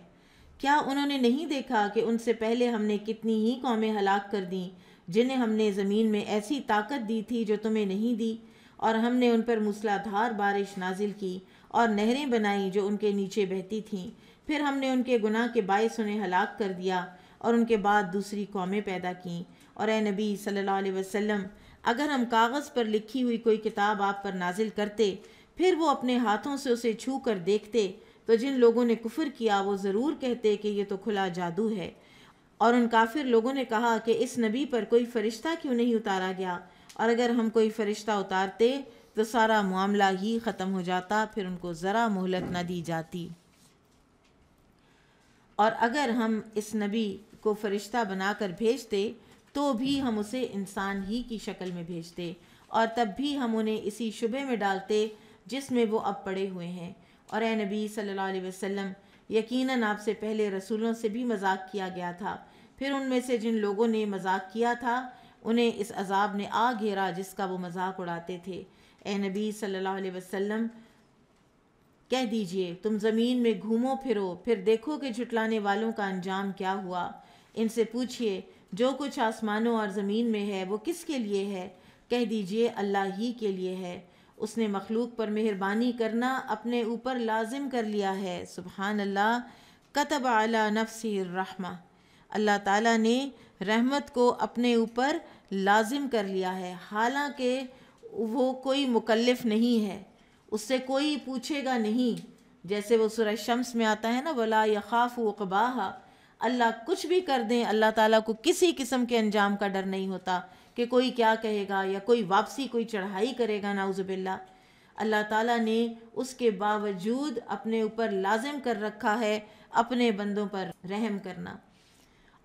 क्या उन्होंने नहीं देखा कि उनसे पहले हमने कितनी ही कौमें हलाक कर दी जिन्हें हमने ज़मीन में ऐसी ताकत दी थी जो तुम्हें नहीं दी और हमने उन पर मूसलाधार बारिश नाजिल की और नहरें बनाई जो उनके नीचे बहती थीं फिर हमने उनके गुनाह के बायस उन्हें हलाक कर दिया और उनके बाद दूसरी कौमें पैदा कीं और ए नबी सल्लल्लाहु अलैहि वसल्लम अगर हम कागज़ पर लिखी हुई कोई किताब आप पर नाजिल करते फिर वो अपने हाथों से उसे छू कर देखते तो जिन लोगों ने कुफर किया वो ज़रूर कहते कि ये तो खुला जादू है और उन काफिर लोगों ने कहा कि इस नबी पर कोई फ़रिश्ता क्यों नहीं उतारा गया और अगर हम कोई फ़रिश्ता उतारते तो सारा मामला ही ख़त्म हो जाता फिर उनको ज़रा मोहलत न दी जाती और अगर हम इस नबी को फ़रिश्ता बनाकर भेजते तो भी हम उसे इंसान ही की शक्ल में भेजते और तब भी हम उन्हें इसी शुबे में डालते जिसमें वो अब पड़े हुए हैं और ए नबी सल्लल्लाहु अलैहि वसल्लम यकीनन आपसे पहले रसूलों से भी मजाक किया गया था फिर उनमें से जिन लोगों ने मजाक किया था उन्हें इस अजाब ने आ घेरा जिसका वो मजाक उड़ाते थे ए नबी सल्लल्लाहु अलैहि वसल्लम कह दीजिए तुम ज़मीन में घूमो फिरो फिर देखो कि झुटलाने वालों का अंजाम क्या हुआ इनसे पूछिए जो कुछ आसमानों और ज़मीन में है वो किसके लिए है कह दीजिए अल्लाह ही के लिए है उसने मखलूक पर मेहरबानी करना अपने ऊपर लाजिम कर लिया है सुबहान अल्लाह कतब अला नफसी रहमा अल्लाह ताला ने रहमत को अपने ऊपर लाजिम कर लिया है हालांकि वो कोई मुकलफ नहीं है उससे कोई पूछेगा नहीं जैसे वो सुरह शम्स में आता है ना वला यखाफ वबाहा अल्लाह कुछ भी कर दें अल्लाह ताला को किसी किस्म के अंजाम का डर नहीं होता कि कोई क्या कहेगा या कोई वापसी कोई चढ़ाई करेगा नाउज़बिल्ला अल्लाह ताला ने उसके बावजूद अपने ऊपर लाजिम कर रखा है अपने बंदों पर रहम करना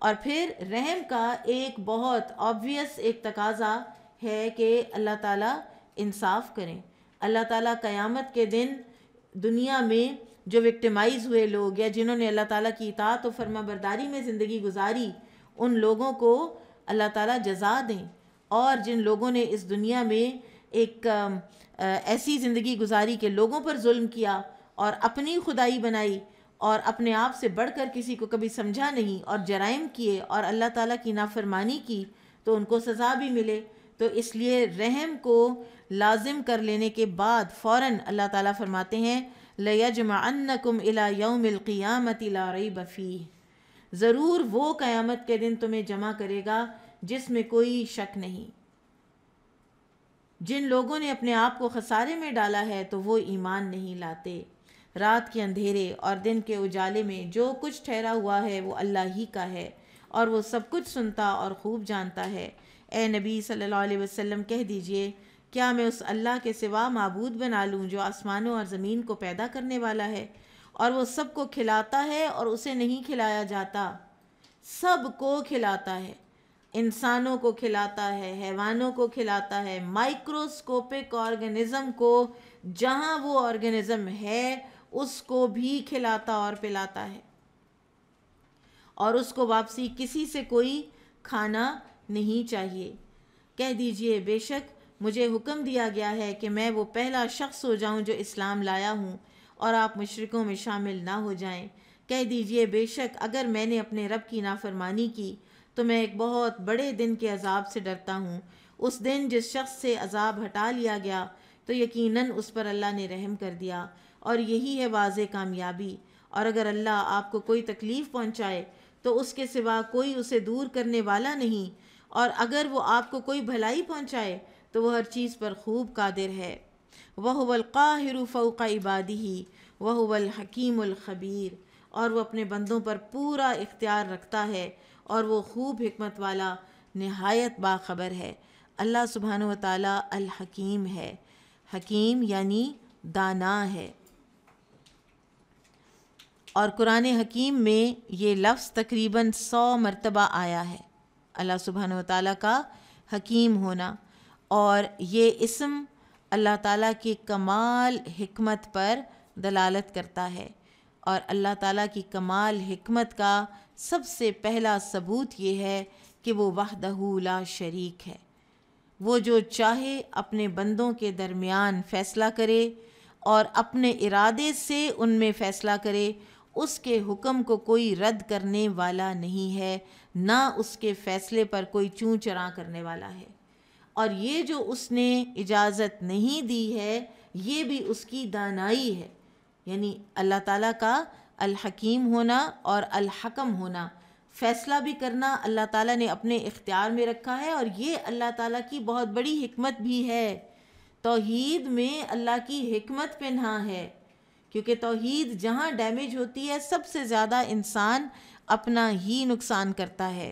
और फिर रहम का एक बहुत ऑब्वियस एक तकाजा है कि अल्लाह ताला इंसाफ करें अल्लाह ताला क़यामत के दिन दुनिया में जो विक्टिमाइज़ हुए लोग या जिन्होंने अल्लाह ताला की इतात और फर्मा बरदारी में ज़िंदगी गुजारी उन लोगों को अल्लाह ताला जजा दें और जिन लोगों ने इस दुनिया में एक ऐसी ज़िंदगी गुजारी के लोगों पर जुल्म किया और अपनी खुदाई बनाई और अपने आप से बढ़कर किसी को कभी समझा नहीं और जराइम किए और अल्लाह ताला की नाफरमानी की तो उनको सज़ा भी मिले तो इसलिए रहम को लाजिम कर लेने के बाद फ़ौर अल्लाह ताला फरमाते हैं लयजमानकुम अला यौमक़ियामत ला रई बफ़ी ज़रूर वो क़यामत के दिन तुम्हें जमा करेगा जिसमें कोई शक नहीं जिन लोगों ने अपने आप को खसारे में डाला है तो वो ईमान नहीं लाते रात के अंधेरे और दिन के उजाले में जो कुछ ठहरा हुआ है वो अल्लाह ही का है और वो सब कुछ सुनता और खूब जानता है ए नबी सल्लल्लाहु अलैहि वसल्लम कह दीजिए क्या मैं उस अल्लाह के सिवा मबूद बना लूँ जो आसमानों और ज़मीन को पैदा करने वाला है और वो सबको खिलाता है और उसे नहीं खिलाया जाता सब को खिलाता है इंसानों को खिलाता है हैवानों को खिलाता है माइक्रोस्कोपिक ऑर्गेनिज़म को जहाँ वो ऑर्गेनिज़म है उसको भी खिलाता और पिलाता है और उसको वापसी किसी से कोई खाना नहीं चाहिए कह दीजिए बेशक मुझे हुक्म दिया गया है कि मैं वो पहला शख्स हो जाऊं जो इस्लाम लाया हूं और आप मशरक़ों में शामिल ना हो जाएं कह दीजिए बेशक अगर मैंने अपने रब की नाफरमानी की तो मैं एक बहुत बड़े दिन के अजाब से डरता हूँ उस दिन जिस शख्स से अजाब हटा लिया गया तो यकीनन उस पर अल्लाह ने रहम कर दिया और यही है वाज कामयाबी और अगर अल्लाह आपको कोई तकलीफ़ पहुंचाए तो उसके सिवा कोई उसे दूर करने वाला नहीं और अगर वो आपको कोई भलाई पहुंचाए तो वह हर चीज़ पर खूब कादिर है वह वलक़ाहिर फोका इबादी ही वह वलहकीमख़बीर और वह अपने बंदों पर पूरा इख्तियार रखता है और वह खूब हमत वाला नहायत बाखबर है अल्लाह सुबहान वाली हकीम है हकीम यानी दाना है और कुरान हकीम में ये लफ्ज़ तकरीबन सौ मरतबा आया है अल्लाह सुबहान ताली का हकीम होना और ये इसम अल्लाह ताली के कमाल हमत पर दलालत करता है और अल्लाह ताली की कमाल हमत का सबसे पहला सबूत ये है कि वो वाहदहूला शरीक है वो जो चाहे अपने बंदों के दरमियान फ़ैसला करे और अपने इरादे से उनमें फ़ैसला करे उसके हुक्म को कोई रद्द करने वाला नहीं है ना उसके फ़ैसले पर कोई चूँ चरा करने वाला है और ये जो उसने इजाज़त नहीं दी है ये भी उसकी दानाई है यानी अल्लाह ताला का अलहकीम होना और अलहकम होना फ़ैसला भी करना अल्लाह ताला ने अपने इख्तियार में रखा है और ये अल्लाह ताला की बहुत बड़ी हमत भी है तोहीद में अल्लाह की हमत पन्हा है क्योंकि तोहद जहाँ डैमेज होती है सबसे ज़्यादा इंसान अपना ही नुकसान करता है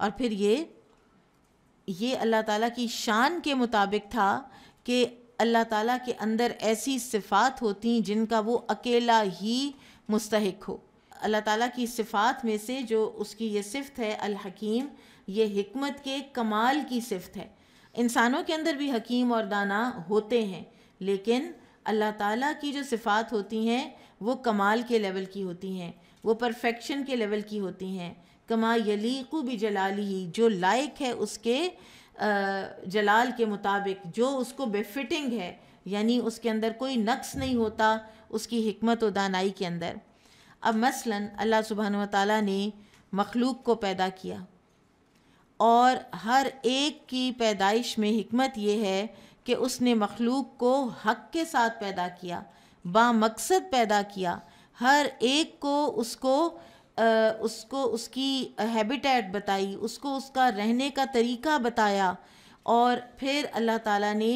और फिर ये ये अल्लाह ताला की शान के मुताबिक था कि अल्लाह ताला के अंदर ऐसी सिफ़ात होती जिनका वो अकेला ही मुस्तक हो अल्लाह ताला की सिफ़ात में से जो उसकी ये सिफत है अलहकीम ये हमत के कमाल की सिफत है इंसानों के अंदर भी हकीम और दाना होते हैं लेकिन अल्लाह ताला की जो सिफ़ात होती हैं वो कमाल के लेवल की होती हैं वो परफेक्शन के लेवल की होती हैं कमा यलीकु भी जलाली ही जो लायक है उसके जलाल के मुताबिक जो उसको बेफिटिंग है यानी उसके अंदर कोई नक्स नहीं होता उसकी हमत व दानाई के अंदर अब मसलन अल्लाह सुबहान ताली ने मखलूक को पैदा किया और हर एक की पैदाइश में हमत यह है कि उसने मखलूक को हक के साथ पैदा किया बा मकसद पैदा किया हर एक को उसको आ, उसको उसकी हैबिटेट बताई उसको उसका रहने का तरीका बताया और फिर अल्लाह ताला ने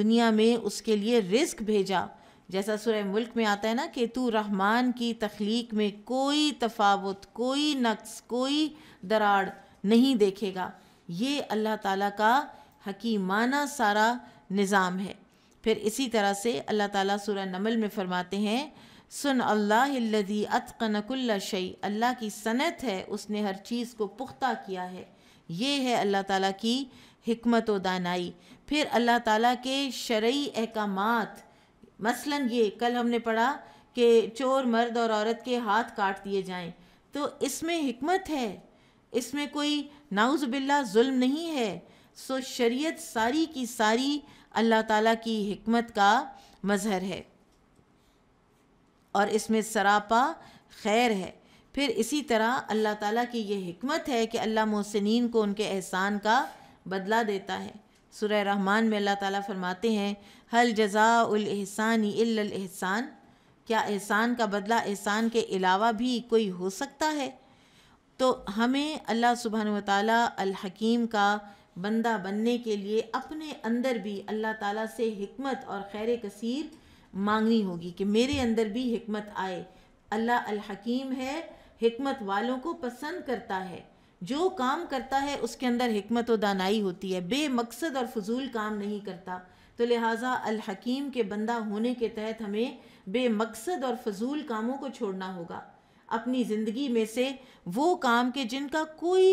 दुनिया में उसके लिए रिस्क भेजा जैसा सुरह मुल्क में आता है ना कि तू रहमान की तख्लीक में कोई तफावत कोई नक्स कोई दराड़ नहीं देखेगा ये अल्लाह ताला का हकीमाना सारा निज़ाम है फिर इसी तरह से अल्लाह ताला सूरह नमल में फ़रमाते हैं सुन अल्लादी अतकनकुल्ला शई अल्लाह की सनत है उसने हर चीज़ को पुख्ता किया है ये है अल्लाह ताला की हमत व दानाई फिर अल्लाह ताला के शरय अहकाम मसलन ये कल हमने पढ़ा कि चोर मर्द और औरत के हाथ काट दिए जाएं तो इसमें हमत है इसमें कोई नाउज़बिल्ला जुल्म नहीं है सो शरीयत सारी की सारी अल्लाह ताला की हमत का मज़हर है और इसमें सरापा खैर है फिर इसी तरह अल्लाह ताला की ये हमत है कि अल्लाह मोहसिन को उनके एहसान का बदला देता है सुरह रहमान में अल्लाह ताला फरमाते हैं हल जज़ाउलहसानी एहसान क्या एहसान का बदला एहसान के अलावा भी कोई हो सकता है तो हमें अल्लाह सुबहान वाली हकीम का बंदा बनने के लिए अपने अंदर भी अल्लाह ताला से हमत और खैर कसीर मांगनी होगी कि मेरे अंदर भी हमत आए अल्लाह अल-हकीम है हमत वालों को पसंद करता है जो काम करता है उसके अंदर हमत व दानाई होती है बेमकसद और फजूल काम नहीं करता तो लिहाजा अल-हकीम के बंदा होने के तहत हमें बेमकसद और फजूल कामों को छोड़ना होगा अपनी ज़िंदगी में से वो काम के जिनका कोई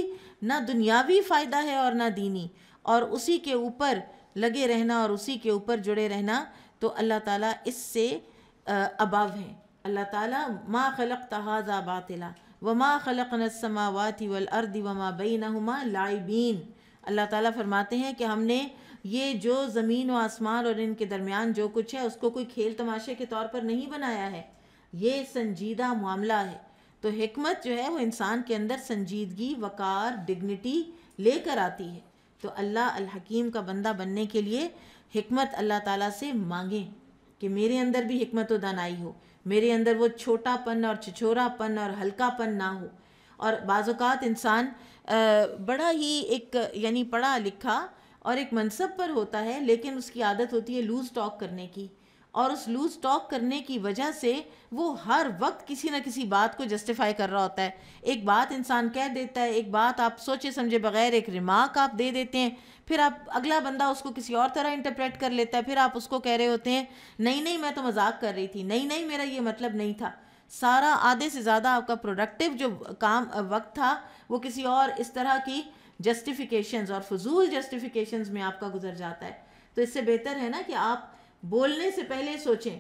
ना दुनियावी फ़ायदा है और ना दीनी और उसी के ऊपर लगे रहना और उसी के ऊपर जुड़े रहना तो अल्लाह ताला इससे अबव है अल्लाह ताला मा खलक तहाजा बातिला व मा खलक वाति वल अर्द व माँ बना लाइबीन अल्लाह ताला फरमाते हैं कि हमने ये जो ज़मीन व आसमान और इनके दरमियान जो कुछ है उसको कोई खेल तमाशे के तौर पर नहीं बनाया है ये संजीदा मामला है तो हमत जो है वो इंसान के अंदर संजीदगी वक़ार डिग्निटी लेकर आती है तो अल्लाह हकीम का बंदा बनने के लिए हमत अल्लाह ताला से मांगें कि मेरे अंदर भी हमत दानाई हो मेरे अंदर वो छोटापन और छिछोरापन और हल्कापन ना हो और बाज़ात इंसान बड़ा ही एक यानी पढ़ा लिखा और एक मनसब पर होता है लेकिन उसकी आदत होती है लूज़ टॉक करने की और उस लूज टॉक करने की वजह से वो हर वक्त किसी ना किसी बात को जस्टिफाई कर रहा होता है एक बात इंसान कह देता है एक बात आप सोचे समझे बगैर एक रिमार्क आप दे देते हैं फिर आप अगला बंदा उसको किसी और तरह इंटरप्रेट कर लेता है फिर आप उसको कह रहे होते हैं नहीं नहीं मैं तो मजाक कर रही थी नहीं नहीं मेरा ये मतलब नहीं था सारा आधे से ज़्यादा आपका प्रोडक्टिव जो काम वक्त था वो किसी और इस तरह की जस्टिफिकेशन और फजूल जस्टिफिकेशन में आपका गुजर जाता है तो इससे बेहतर है ना कि आप बोलने से पहले सोचें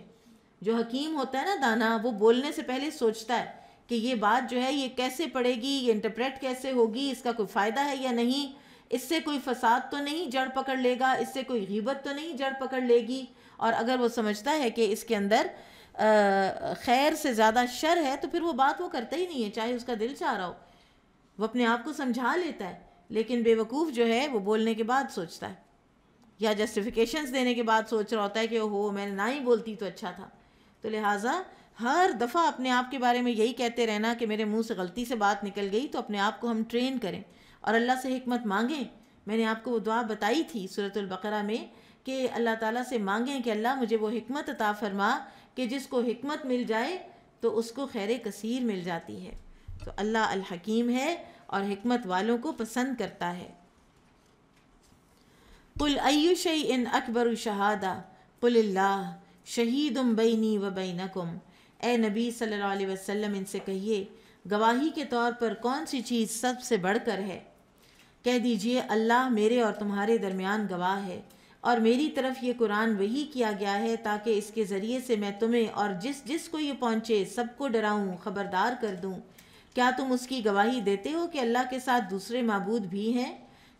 जो हकीम होता है ना दाना वो बोलने से पहले सोचता है कि ये बात जो है ये कैसे पड़ेगी ये इंटरप्रेट कैसे होगी इसका कोई फ़ायदा है या नहीं इससे कोई फसाद तो नहीं जड़ पकड़ लेगा इससे कोई गीबत तो नहीं जड़ पकड़ लेगी और अगर वो समझता है कि इसके अंदर खैर से ज़्यादा शर है तो फिर वो बात वो करता ही नहीं है चाहे उसका दिल चाह रहा हो वो अपने आप को समझा लेता है लेकिन बेवकूफ़ जो है वो बोलने के बाद सोचता है या जस्टिफिकेशंस देने के बाद सोच रहा होता है कि हो मैंने ना ही बोलती तो अच्छा था तो लिहाजा हर दफ़ा अपने आप के बारे में यही कहते रहना कि मेरे मुंह से गलती से बात निकल गई तो अपने आप को हम ट्रेन करें और अल्लाह से हमत मांगें मैंने आपको वो दुआ बताई थी सूरतुल्बकरा में कि अल्लाह ताली से मांगें कि अल्लाह मुझे वो हमत अता फरमा कि जिसको हमत मिल जाए तो उसको खैर कसीर मिल जाती है तो अल्लाह हकीम है और हमत वालों को पसंद करता है कुल अयु शई इन अकबर शहादा पुल्ला शहीद बैनी व बैनकुम ए नबी सल्लल्लाहु अलैहि वसल्लम इनसे कहिए गवाही के तौर पर कौन सी चीज़ सबसे बढ़कर है कह दीजिए अल्लाह मेरे और तुम्हारे दरमियान गवाह है और मेरी तरफ ये कुरान वही किया गया है ताकि इसके ज़रिए से मैं तुम्हें और जिस जिस को ये पहुँचे सबको डराऊँ खबरदार कर दूँ क्या तुम उसकी गवाही देते हो कि अल्लाह के साथ दूसरे मबूद भी हैं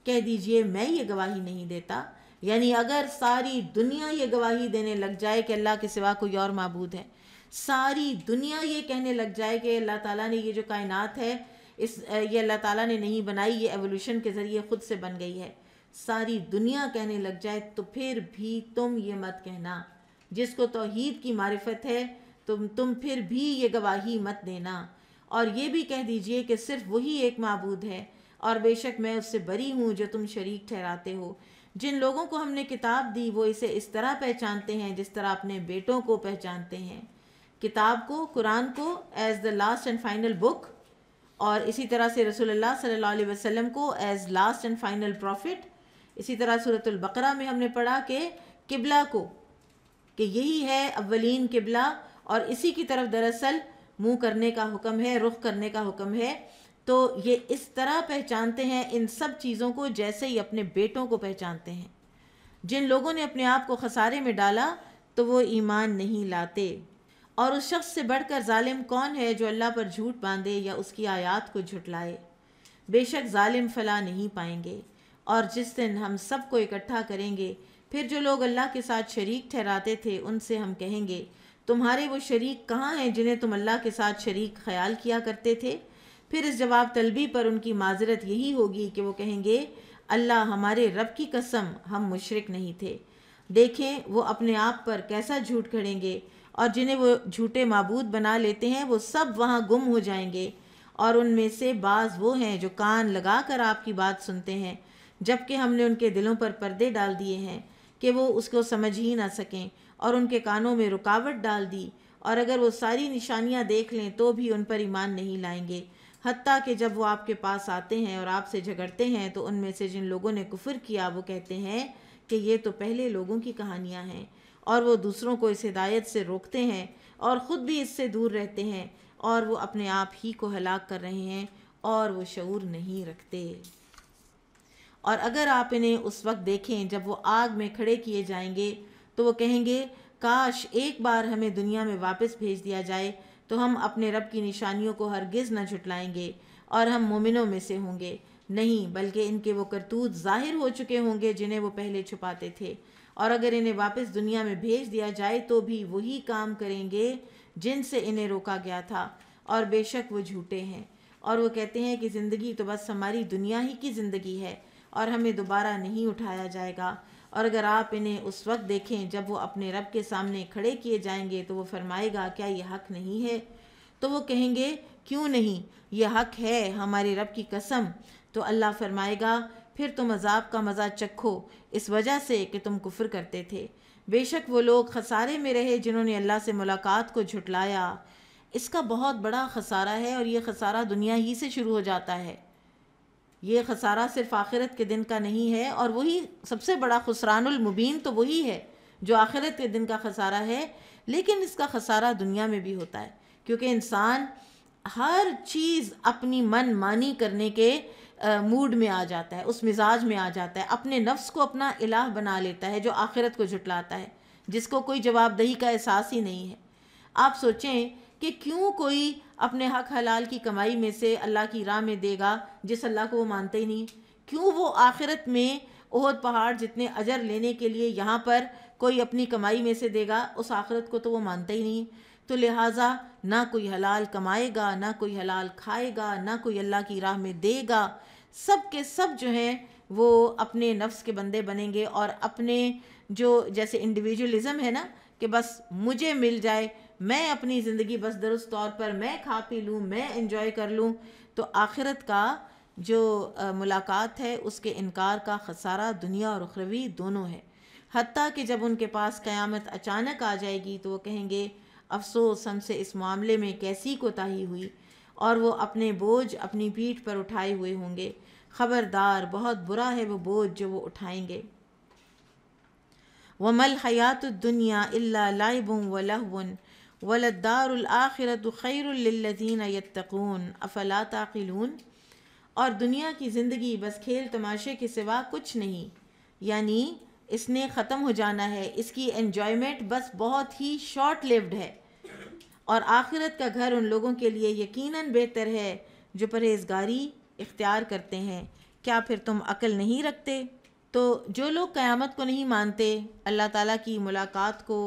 कह दीजिए मैं ये गवाही नहीं देता यानी अगर सारी दुनिया ये गवाही देने लग जाए कि अल्लाह के सिवा कोई और मबूद है सारी दुनिया ये कहने लग जाए कि अल्लाह ताला ने ये जो कायनात है इस ये अल्लाह ताला ने नहीं बनाई ये एवोल्यूशन के ज़रिए ख़ुद से बन गई है सारी दुनिया कहने लग जाए तो फिर भी तुम ये मत कहना जिसको तोहहीद की मारफत है तुम तुम फिर भी ये गवाही मत देना और ये भी कह दीजिए कि सिर्फ वही एक मबूद है और बेशक मैं उससे बरी हूँ जो तुम शरीक ठहराते हो जिन लोगों को हमने किताब दी वो इसे इस तरह पहचानते हैं जिस तरह अपने बेटों को पहचानते हैं किताब को कुरान को as the last and final book और इसी तरह से रसोल्ला सल्ला वसम को as last and final prophet इसी तरह सूरतुल्बकरा में हमने पढ़ा कि किबला को कि यही है अवलिन किबला और इसी की तरफ दरअसल मुंह करने का हुक्म है रुख करने का हुक्म है तो ये इस तरह पहचानते हैं इन सब चीज़ों को जैसे ही अपने बेटों को पहचानते हैं जिन लोगों ने अपने आप को खसारे में डाला तो वो ईमान नहीं लाते और उस शख्स से बढ़कर ालिम कौन है जो अल्लाह पर झूठ बांधे या उसकी आयात को झुटलाए बेशक ालिम फला नहीं पाएंगे और जिस दिन हम सब को इकट्ठा करेंगे फिर जो लोग अल्लाह के साथ शरीक ठहराते थे उनसे हम कहेंगे तुम्हारे वो शरीक कहाँ हैं जिन्हें तुम अल्लाह के साथ शरीक ख्याल किया करते थे फिर इस जवाब तलबी पर उनकी माजरत यही होगी कि वो कहेंगे अल्लाह हमारे रब की कसम हम मुशरक नहीं थे देखें वो अपने आप पर कैसा झूठ खड़ेंगे और जिन्हें वो झूठे मबूद बना लेते हैं वो सब वहाँ गुम हो जाएंगे और उनमें से बाज़ वो हैं जो कान लगा कर आपकी बात सुनते हैं जबकि हमने उनके दिलों पर पर्दे डाल दिए हैं कि वो उसको समझ ही ना सकें और उनके कानों में रुकावट डाल दी और अगर वो सारी निशानियाँ देख लें तो भी उन पर ईमान नहीं लाएंगे हती कि जब वो आपके पास आते हैं और आपसे झगड़ते हैं तो उनमें से जिन लोगों ने कुफर किया वो कहते हैं कि ये तो पहले लोगों की कहानियाँ हैं और वो दूसरों को इस हिदायत से रोकते हैं और ख़ुद भी इससे दूर रहते हैं और वो अपने आप ही को हलाक कर रहे हैं और वो शूर नहीं रखते और अगर आप इन्हें उस वक्त देखें जब वो आग में खड़े किए जाएंगे तो वो कहेंगे काश एक बार हमें दुनिया में वापस भेज दिया जाए तो हम अपने रब की निशानियों को हरगिज़ न झुटलाएंगे और हम मोमिनों में से होंगे नहीं बल्कि इनके वो करतूत जाहिर हो चुके होंगे जिन्हें वो पहले छुपाते थे और अगर इन्हें वापस दुनिया में भेज दिया जाए तो भी वही काम करेंगे जिनसे इन्हें रोका गया था और बेशक वो झूठे हैं और वो कहते हैं कि ज़िंदगी तो बस हमारी दुनिया ही की ज़िंदगी है और हमें दोबारा नहीं उठाया जाएगा और अगर आप इन्हें उस वक्त देखें जब वो अपने रब के सामने खड़े किए जाएंगे तो वो फरमाएगा क्या ये हक नहीं है तो वो कहेंगे क्यों नहीं यह हक है हमारे रब की कसम तो अल्लाह फरमाएगा फिर तुम अजाब का मज़ा चखो इस वजह से कि तुम कुफर करते थे बेशक वो लोग खसारे में रहे जिन्होंने अल्लाह से मुलाकात को झुटलाया इसका बहुत बड़ा खसारा है और ये खसारा दुनिया ही से शुरू हो जाता है ये खसारा सिर्फ आखिरत के दिन का नहीं है और वही सबसे बड़ा खसरानमबीन तो वही है जो आखिरत के दिन का खसारा है लेकिन इसका खसारा दुनिया में भी होता है क्योंकि इंसान हर चीज़ अपनी मन मानी करने के मूड में आ जाता है उस मिजाज में आ जाता है अपने नफ्स को अपना इलाह बना लेता है जो आखिरत को जुटलाता है जिसको कोई जवाबदही का एहसास ही नहीं है आप सोचें कि क्यों कोई अपने हक हलाल की कमाई में से अल्लाह की राह में देगा जिस अल्लाह को वो मानते ही नहीं क्यों वो आखिरत में ओहद पहाड़ जितने अजर लेने के लिए यहाँ पर कोई अपनी कमाई में से देगा उस आखिरत को तो वो मानते ही नहीं तो लिहाजा ना कोई हलाल कमाएगा ना कोई हलाल खाएगा ना कोई अल्लाह की राह में देगा सब के सब जो हैं वो अपने नफ्स के बंदे बनेंगे और अपने जो जैसे इंडिविजुअलिज़म है ना कि बस मुझे मिल जाए मैं अपनी ज़िंदगी बस दुरुस्त तौर पर मैं खा पी लूँ मैं इंजॉय कर लूँ तो आखिरत का जो मुलाकात है उसके इनकार का खसारा दुनिया और उखरवी दोनों है हती कि जब उनके पास क़यामत अचानक आ जाएगी तो वो कहेंगे अफसोस हमसे इस मामले में कैसी कोताही हुई और वो अपने बोझ अपनी पीठ पर उठाए हुए होंगे ख़बरदार बहुत बुरा है वो बोझ जो वो उठाएंगे वमल हयात दुनिया अल्ला लाइबुम व लहबन वलदारत खैरदीन यत्तकून अफला ताकिलून और दुनिया की ज़िंदगी बस खेल तमाशे के सिवा कुछ नहीं यानी इसने ख़त्म हो जाना है इसकी एन्जॉयमेंट बस बहुत ही शॉर्ट लिव्ड है और आखिरत का घर उन लोगों के लिए यकीनन बेहतर है जो परहेजगारी इख्तियार करते हैं क्या फिर तुम अकल नहीं रखते तो जो लोग क़यामत को नहीं मानते अल्लाह ताला की मुलाकात को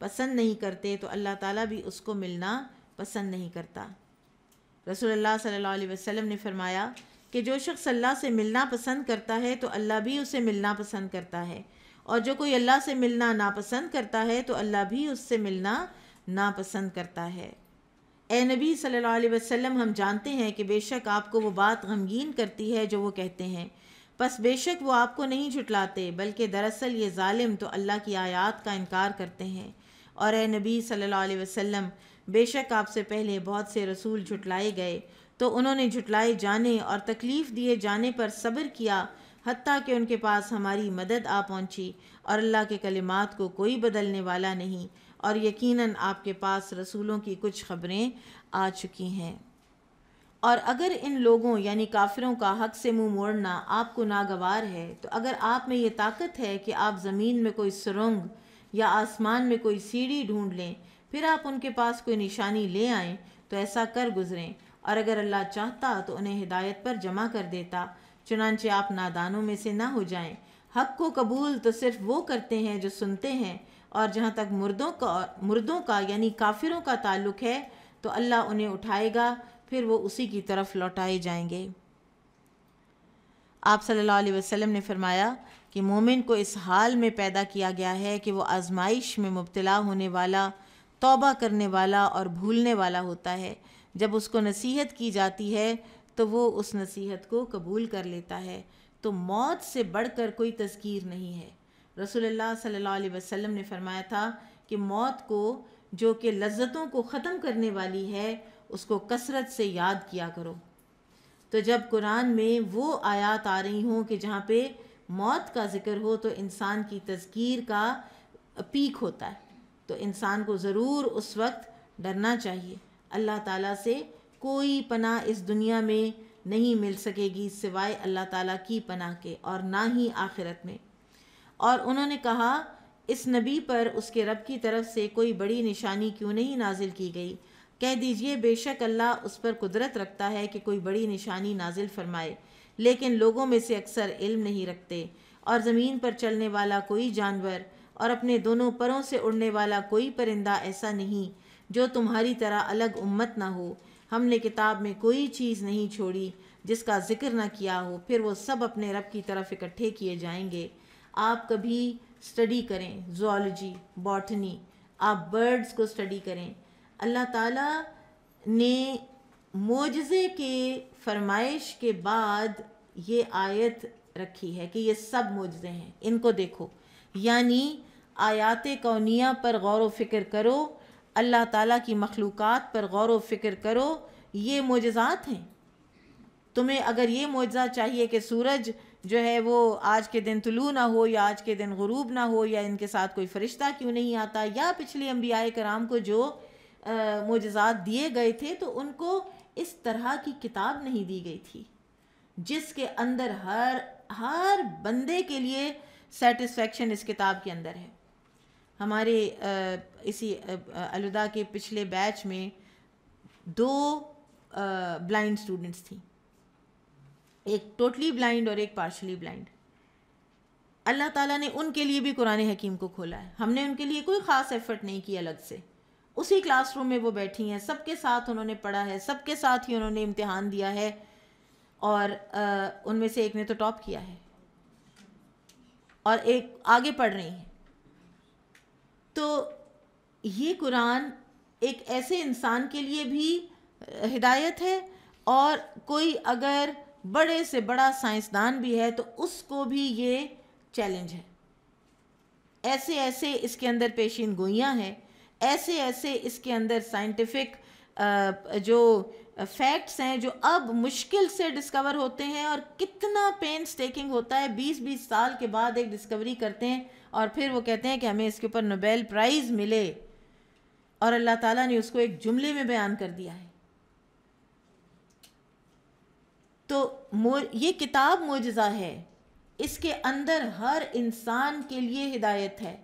पसंद नहीं करते तो अल्लाह ताला भी उसको मिलना पसंद नहीं करता रसोल्ला सल्लल्लाहु अलैहि वसल्लम ने फरमाया कि जो शख्स अल्लाह से मिलना पसंद करता है तो अल्लाह भी उसे मिलना पसंद करता है और जो कोई अल्लाह से मिलना नापसंद करता है तो अल्लाह भी उससे मिलना नापसंद करता है ए नबी सल्लल्लाहु अलैहि वसल्लम हम जानते हैं कि बेशक आपको वो बात गमगीन करती है जो वो कहते हैं बस बेशक वो आपको नहीं झुटलाते बल्कि दरअसल ये ालिम तो अल्लाह की आयात का इनकार करते हैं और ए नबी सल्लल्लाहु अलैहि वसल्लम बेशक आपसे पहले बहुत से रसूल झुटलाए गए तो उन्होंने झुटलाए जाने और तकलीफ़ दिए जाने पर सब्र किया हती कि उनके पास हमारी मदद आ पहुँची और अल्लाह के कलिमात को कोई बदलने वाला नहीं और यकीनन आपके पास रसूलों की कुछ खबरें आ चुकी हैं और अगर इन लोगों यानी काफिरों का हक से मुंह मोड़ना आपको नागवार है तो अगर आप में ये ताकत है कि आप ज़मीन में कोई सुरंग या आसमान में कोई सीढ़ी ढूंढ लें फिर आप उनके पास कोई निशानी ले आएं तो ऐसा कर गुजरें और अगर अल्लाह चाहता तो उन्हें हिदायत पर जमा कर देता चुनानचे आप नादानों में से ना हो जाएं हक को कबूल तो सिर्फ वो करते हैं जो सुनते हैं और जहाँ तक मुर्दों का मुर्दों का यानी काफिरों का ताल्लुक है तो अल्लाह उन्हें उठाएगा फिर वो उसी की तरफ लौटाए जाएंगे आप सल्लल्लाहु अलैहि वसल्लम ने फरमाया कि मोमिन को इस हाल में पैदा किया गया है कि वो आजमाइश में मुबतला होने वाला तौबा करने वाला और भूलने वाला होता है जब उसको नसीहत की जाती है तो वो उस नसीहत को कबूल कर लेता है तो मौत से बढ़कर कोई तस्कीर नहीं है रसोल्ला सल्ला वसम ने फरमाया था कि मौत को जो कि लज्जतों को ख़त्म करने वाली है उसको कसरत से याद किया करो तो जब कुरान में वो आयात आ रही हों कि जहाँ पर मौत का जिक्र हो तो इंसान की तस्कीर का पीक होता है तो इंसान को ज़रूर उस वक्त डरना चाहिए अल्लाह ताला से कोई पनाह इस दुनिया में नहीं मिल सकेगी सिवाय अल्लाह ताला की पनाह के और ना ही आखिरत में और उन्होंने कहा इस नबी पर उसके रब की तरफ से कोई बड़ी निशानी क्यों नहीं नाजिल की गई कह दीजिए बेशक अल्लाह उस पर कुदरत रखता है कि कोई बड़ी निशानी नाजिल फरमाए लेकिन लोगों में से अक्सर इल्म नहीं रखते और ज़मीन पर चलने वाला कोई जानवर और अपने दोनों परों से उड़ने वाला कोई परिंदा ऐसा नहीं जो तुम्हारी तरह अलग उम्मत ना हो हमने किताब में कोई चीज़ नहीं छोड़ी जिसका जिक्र ना किया हो फिर वो सब अपने रब की तरफ इकट्ठे किए जाएंगे आप कभी स्टडी करें जोलॉजी बॉटनी आप बर्ड्स को स्टडी करें अल्लाह ताला ने मोजे के फरमाइश के बाद ये आयत रखी है कि ये सब मुजज़े हैं इनको देखो यानी आयात कौनिया पर गौर व फ़िक्र करो अल्लाह ताला की मखलूक़ात पर गौर व फ़िक्र करो ये मुजज़ात हैं तुम्हें अगर ये मुजज़ा चाहिए कि सूरज जो है वो आज के दिन तुलू ना हो या आज के दिन गरूब ना हो या इनके साथ कोई फ़रिश्ता क्यों नहीं आता या पिछले अम्बिया कराम को जो मुजज़ात दिए गए थे तो उनको इस तरह की किताब नहीं दी गई थी जिसके अंदर हर हर बंदे के लिए सेटिस्फेक्शन इस किताब के अंदर है हमारे इसी अलुदा के पिछले बैच में दो ब्लाइंड स्टूडेंट्स थी एक टोटली ब्लाइंड और एक पार्शली ब्लाइंड अल्लाह ताला ने उनके लिए भी कुरान हकीम को खोला है हमने उनके लिए कोई ख़ास एफ़र्ट नहीं किया अलग से उसी क्लासरूम में वो बैठी हैं सबके साथ उन्होंने पढ़ा है सबके साथ ही उन्होंने इम्तहान दिया है और उनमें से एक ने तो टॉप किया है और एक आगे पढ़ रही है तो ये कुरान एक ऐसे इंसान के लिए भी हिदायत है और कोई अगर बड़े से बड़ा साइंसदान भी है तो उसको भी ये चैलेंज है ऐसे ऐसे इसके अंदर पेशीन गोइयाँ हैं ऐसे ऐसे इसके अंदर साइंटिफिक जो फैक्ट्स हैं जो अब मुश्किल से डिस्कवर होते हैं और कितना पेन स्टेकिंग होता है बीस बीस साल के बाद एक डिस्कवरी करते हैं और फिर वो कहते हैं कि हमें इसके ऊपर नोबेल प्राइज़ मिले और अल्लाह ताला ने उसको एक जुमले में बयान कर दिया है तो ये किताब मोजा है इसके अंदर हर इंसान के लिए हिदायत है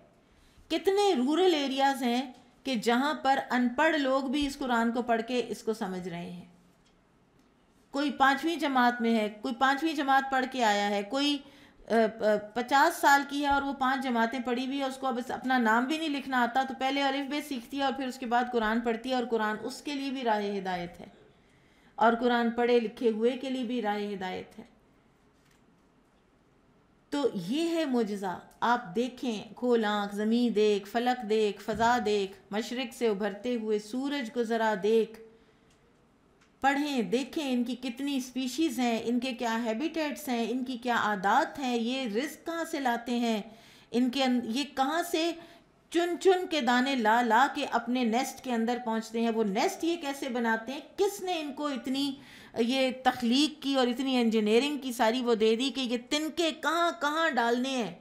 कितने रूरल एरियाज़ हैं कि जहाँ पर अनपढ़ लोग भी इस कुरान को पढ़ के इसको समझ रहे हैं कोई पाँचवीं जमात में है कोई पाँचवीं जमात पढ़ के आया है कोई पचास साल की है और वो पांच जमातें पढ़ी हुई है उसको अब अपना नाम भी नहीं लिखना आता तो पहले अलिफ बे सीखती है और फिर उसके बाद कुरान पढ़ती है और कुरान उसके लिए भी राय हिदायत है और कुरान पढ़े लिखे हुए के लिए भी राय हिदायत है तो ये है मुजज़ा आप देखें खोल आँख ज़मीं देख फलक देख फ़ज़ा देख मशरक़ से उभरते हुए सूरज को ज़रा देख पढ़ें देखें इनकी कितनी स्पीशीज़ हैं इनके क्या हैबिटेट्स हैं इनकी क्या आदात हैं ये रिस्क कहाँ से लाते हैं इनके अं-, ये कहाँ से चुन चुन के दाने ला ला के अपने नेस्ट के अंदर पहुँचते हैं वो नेस्ट ये कैसे बनाते हैं किसने इनको इतनी ये तख्लीक की और इतनी इंजीनियरिंग की सारी वो दे दी कि ये तिनके कहाँ कहाँ डालने हैं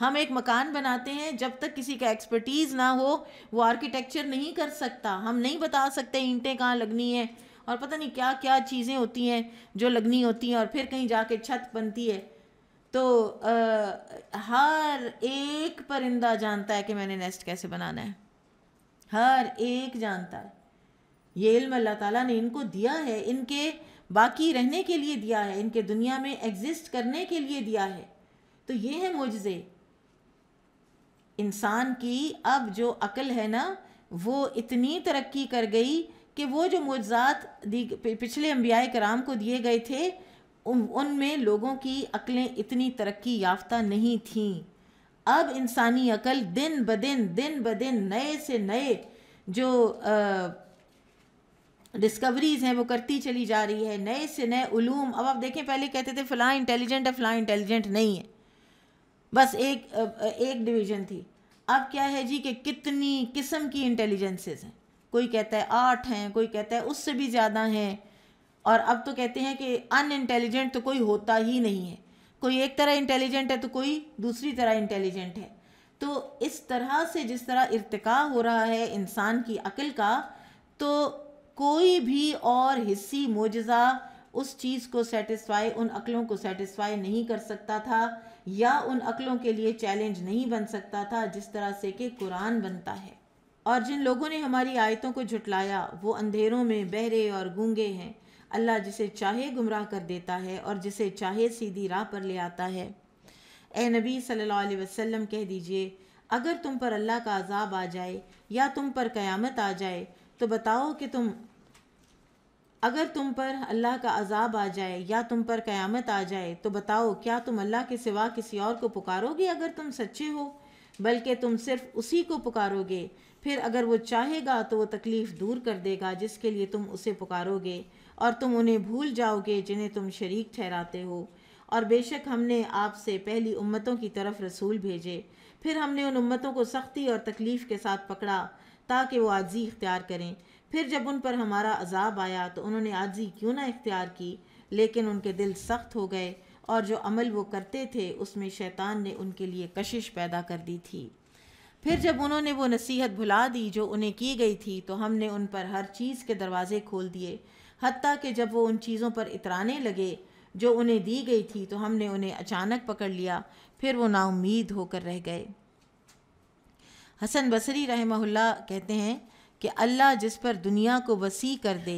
हम एक मकान बनाते हैं जब तक किसी का एक्सपर्टीज़ ना हो वो आर्किटेक्चर नहीं कर सकता हम नहीं बता सकते ईंटें कहाँ लगनी है और पता नहीं क्या क्या चीज़ें होती हैं जो लगनी होती हैं और फिर कहीं जाके छत बनती है तो आ, हर एक परिंदा जानता है कि मैंने नेस्ट कैसे बनाना है हर एक जानता है ये इल्म अल्लाह ताला ने इनको दिया है इनके बाकी रहने के लिए दिया है इनके दुनिया में एग्जिस्ट करने के लिए दिया है तो ये है मुजज़े इंसान की अब जो अकल है ना वो इतनी तरक्की कर गई कि वो जो मुजात पिछले अम्बिया कराम को दिए गए थे उनमें लोगों की अकलें इतनी तरक्की याफ्ता नहीं थीं अब इंसानी अकल दिन ब दिन दिन ब दिन नए से नए जो आ, डिस्कवरीज हैं वो करती चली जा रही है नए से नए ूम अब आप देखें पहले कहते थे फ़लाँ इंटेलिजेंट है फ़लाँ इंटेलिजेंट नहीं है बस एक एक डिवीज़न थी अब क्या है जी कि कितनी किस्म की इंटेलिजेंसेस हैं कोई कहता है आठ हैं कोई कहता है उससे भी ज़्यादा हैं और अब तो कहते हैं कि अन इंटेलिजेंट तो कोई होता ही नहीं है कोई एक तरह इंटेलिजेंट है तो कोई दूसरी तरह इंटेलिजेंट है तो इस तरह से जिस तरह इरतका हो रहा है इंसान की अकल का तो कोई भी और हिस्सी मोजा उस चीज़ को सेटिस्फाई उन अकलों को सेटिस्फाई नहीं कर सकता था या उन अकलों के लिए चैलेंज नहीं बन सकता था जिस तरह से कि कुरान बनता है और जिन लोगों ने हमारी आयतों को झुटलाया वो अंधेरों में बहरे और गूंगे हैं अल्लाह जिसे चाहे गुमराह कर देता है और जिसे चाहे सीधी राह पर ले आता है ए नबी सल्लल्लाहु अलैहि वसल्लम कह दीजिए अगर तुम पर अल्लाह का अजाब आ जाए या तुम पर क़यामत आ जाए तो बताओ कि तुम अगर तुम पर अल्लाह का अजाब आ जाए या तुम पर क़यामत आ जाए तो बताओ क्या तुम अल्लाह के सिवा किसी और को पुकारोगे अगर तुम सच्चे हो बल्कि तुम सिर्फ उसी को पुकारोगे फिर अगर वो चाहेगा तो वो तकलीफ़ दूर कर देगा जिसके लिए तुम उसे पुकारोगे और तुम उन्हें भूल जाओगे जिन्हें तुम शरीक ठहराते हो और बेशक हमने आपसे पहली उम्मतों की तरफ रसूल भेजे फिर हमने उन उम्मतों को सख्ती और तकलीफ़ के साथ पकड़ा ताकि वो आजी इख्तियार करें फिर जब उन पर हमारा अजाब आया तो उन्होंने आजी क्यों ना इख्तियार की लेकिन उनके दिल सख्त हो गए और जो अमल वो करते थे उसमें शैतान ने उनके लिए कशिश पैदा कर दी थी फिर जब उन्होंने वो नसीहत भुला दी जो उन्हें की गई थी तो हमने उन पर हर चीज़ के दरवाज़े खोल दिए हती कि जब वो उन चीज़ों पर इतराने लगे जो उन्हें दी गई थी तो हमने उन्हें अचानक पकड़ लिया फिर वो नाउमीद होकर रह गए हसन बसरी रहमहुल्ला कहते हैं कि अल्लाह जिस पर दुनिया को वसी कर दे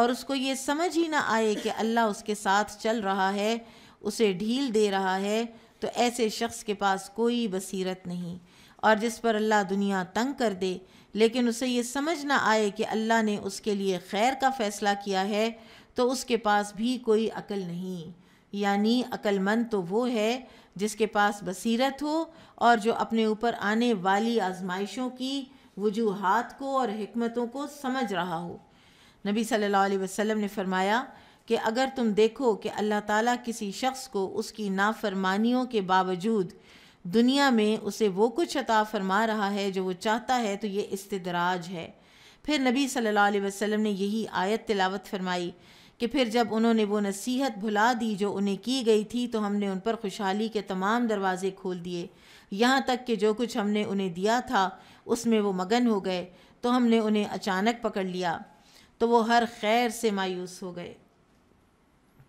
और उसको ये समझ ही ना आए कि अल्लाह उसके साथ चल रहा है उसे ढील दे रहा है तो ऐसे शख्स के पास कोई बसीरत नहीं और जिस पर अल्लाह दुनिया तंग कर दे लेकिन उसे ये समझ ना आए कि अल्लाह ने उसके लिए खैर का फ़ैसला किया है तो उसके पास भी कोई अकल नहीं यानी अक्लमंद तो वो है जिसके पास बसीरत हो और जो अपने ऊपर आने वाली आजमाइशों की वजूहत को और हमतों को समझ रहा हो नबी सल्लल्लाहु अलैहि वसल्लम ने फरमाया कि अगर तुम देखो कि अल्लाह ताला किसी शख्स को उसकी नाफरमानियों के बावजूद दुनिया में उसे वो कुछ अता फरमा रहा है जो वो चाहता है तो ये इस्तदराज है फिर नबी सल्लल्लाहु अलैहि वसल्लम ने यही आयत तिलावत फरमाई कि फिर जब उन्होंने वो नसीहत भुला दी जो उन्हें की गई थी तो हमने उन पर खुशहाली के तमाम दरवाज़े खोल दिए यहाँ तक कि जो कुछ हमने उन्हें दिया था उसमें वो मगन हो गए तो हमने उन्हें अचानक पकड़ लिया तो वो हर खैर से मायूस हो गए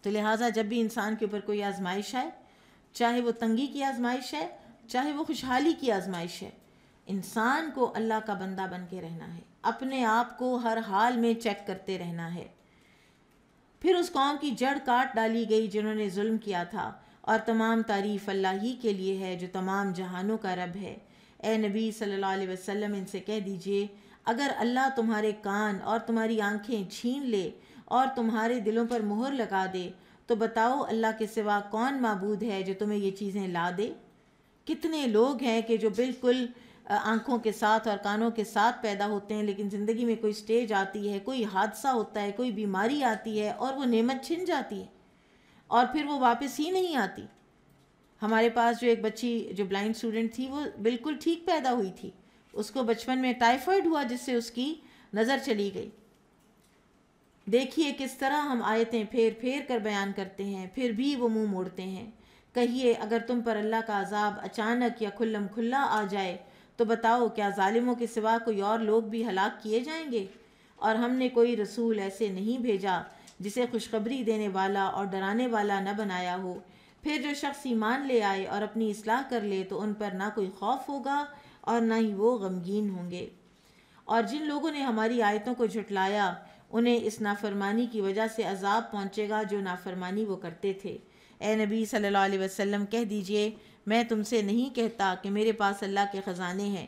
तो लिहाजा जब भी इंसान के ऊपर कोई आजमाइश है चाहे वो तंगी की आजमाइश है चाहे वो खुशहाली की आजमाइश है इंसान को अल्लाह का बंदा बन के रहना है अपने आप को हर हाल में चेक करते रहना है फिर उस कौम की जड़ काट डाली गई जिन्होंने जुल्म किया था और तमाम तारीफ़ अल्लाह ही के लिए है जो तमाम जहानों का रब है ए नबी सल्लल्लाहु अलैहि वसल्लम इनसे कह दीजिए अगर अल्लाह तुम्हारे कान और तुम्हारी आंखें छीन ले और तुम्हारे दिलों पर मुहर लगा दे तो बताओ अल्लाह के सिवा कौन मबूद है जो तुम्हें ये चीज़ें ला दे कितने लोग हैं कि जो बिल्कुल आँखों के साथ और कानों के साथ पैदा होते हैं लेकिन ज़िंदगी में कोई स्टेज आती है कोई हादसा होता है कोई बीमारी आती है और वो नेमत छिन जाती है और फिर वो वापस ही नहीं आती हमारे पास जो एक बच्ची जो ब्लाइंड स्टूडेंट थी वो बिल्कुल ठीक पैदा हुई थी उसको बचपन में टाइफाइड हुआ जिससे उसकी नज़र चली गई देखिए किस तरह हम आयतें फेर फेर कर बयान करते हैं फिर भी वो मुंह मोड़ते हैं कहिए अगर तुम पर अल्लाह का अजाब अचानक या खुल्लम खुल्ला आ जाए तो बताओ क्या ालिमों के सिवा कोई और लोग भी हलाक किए जाएंगे और हमने कोई रसूल ऐसे नहीं भेजा जिसे खुशखबरी देने वाला और डराने वाला न बनाया हो फिर जो शख्स ईमान ले आए और अपनी असलाह कर ले तो उन पर ना कोई खौफ होगा और ना ही वो गमगीन होंगे और जिन लोगों ने हमारी आयतों को झुटलाया उन्हें इस नाफरमानी की वजह से अजाब पहुँचेगा जो नाफरमानी वो करते थे ए नबी सल्लल्लाहु अलैहि वसल्लम कह दीजिए मैं तुमसे नहीं कहता कि मेरे पास अल्लाह के ख़ज़ाने हैं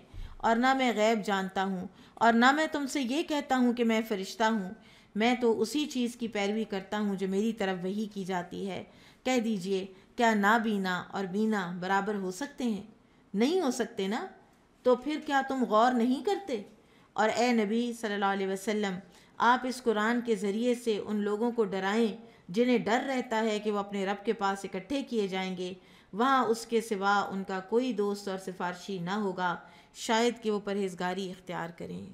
और ना मैं गैब जानता हूँ और ना मैं तुमसे ये कहता हूँ कि मैं फ़रिश्ता हूँ मैं तो उसी चीज़ की पैरवी करता हूँ जो मेरी तरफ वही की जाती है कह दीजिए क्या ना बीना और बीना बराबर हो सकते हैं नहीं हो सकते ना तो फिर क्या तुम गौर नहीं करते और ए नबी सल्लल्लाहु अलैहि वसल्लम आप इस कुरान के ज़रिए से उन लोगों को डराएं जिन्हें डर रहता है कि वो अपने रब के पास इकट्ठे किए जाएंगे वहाँ उसके सिवा उनका कोई दोस्त और सिफारशी ना होगा शायद कि वो परहेजगारी इख्तियार करें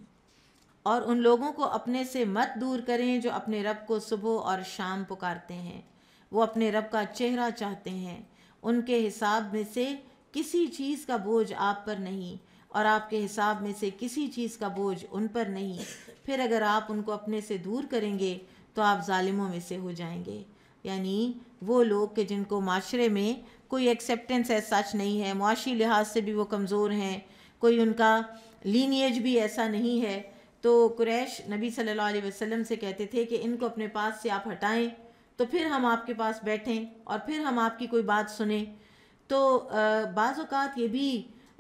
और उन लोगों को अपने से मत दूर करें जो अपने रब को सुबह और शाम पुकारते हैं वो अपने रब का चेहरा चाहते हैं उनके हिसाब में से किसी चीज़ का बोझ आप पर नहीं और आपके हिसाब में से किसी चीज़ का बोझ उन पर नहीं फिर अगर आप उनको अपने से दूर करेंगे तो आप ालिमों में से हो जाएंगे यानी वो लोग कि जिनको माशरे में कोई एक्सेप्टेंस है सच नहीं है मुआशी लिहाज से भी वो कमज़ोर हैं कोई उनका लीनियज भी ऐसा नहीं है तो कुरैश नबी सल्लल्लाहु अलैहि वसल्लम से कहते थे कि इनको अपने पास से आप हटाएं तो फिर हम आपके पास बैठें और फिर हम आपकी कोई बात सुने तो बाज़ात ये भी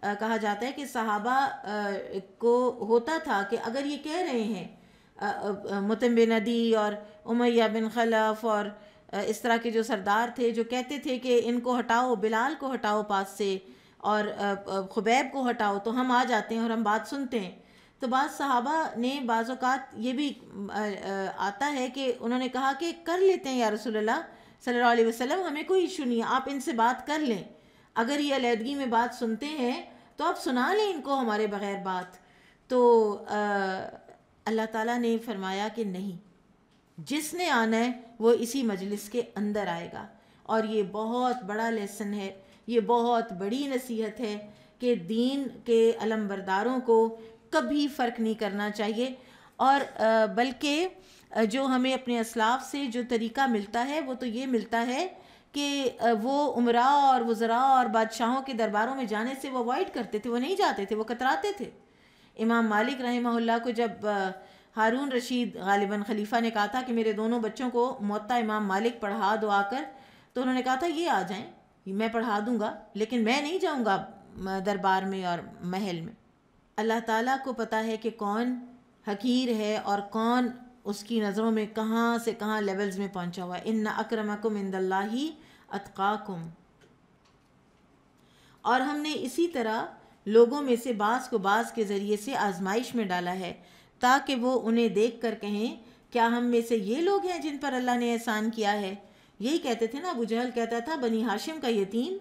आ, कहा जाता है कि सहाबा आ, को होता था कि अगर ये कह रहे हैं मुतम बिन नदी और उमैया बिन खलफ और इस तरह के जो सरदार थे जो कहते थे कि इनको हटाओ बिलाल को हटाओ पास से और खुबैब को हटाओ तो हम आ जाते हैं और हम बात सुनते हैं तो बाद सहाबा ने बाज़ात ये भी आता है कि उन्होंने कहा कि कर लेते हैं या रसोल्ला सल्ला वसलम हमें कोई इशू नहीं है आप इनसे बात कर लें अगर ये अलीहदगी में बात सुनते हैं तो आप सुना लें इनको हमारे बग़ैर बात तो अल्लाह ताला ने फरमाया कि नहीं जिसने आना है वो इसी मजलिस के अंदर आएगा और ये बहुत बड़ा लेसन है ये बहुत बड़ी नसीहत है कि दीन के अलमबरदारों को कभी फ़र्क नहीं करना चाहिए और बल्कि जो हमें अपने असलाफ से जो तरीका मिलता है वो तो ये मिलता है कि वो उमरा और वज़रा और बादशाहों के दरबारों में जाने से वो अवॉइड करते थे वो नहीं जाते थे वो कतराते थे इमाम मालिक रही को जब हारून रशीद गालिबा खलीफा ने कहा था कि मेरे दोनों बच्चों को मोता इमाम मालिक पढ़ा दो आकर तो उन्होंने कहा था ये आ जाएं मैं पढ़ा दूंगा लेकिन मैं नहीं जाऊंगा दरबार में और महल में अल्लाह ताला को पता है कि कौन हकीर है और कौन उसकी नज़रों में कहाँ से कहाँ लेवल्स में पहुँचा हुआ है इन अक्रमकुम इंदल्ला ही अतकाकुम और हमने इसी तरह लोगों में से बास को बास के ज़रिए से आजमाइश में डाला है ताकि वो उन्हें देख कर कहें क्या हम में से ये लोग हैं जिन पर अल्लाह ने एहसान किया है यही कहते थे ना अबू जहल कहता था बनी हाशिम का यतीम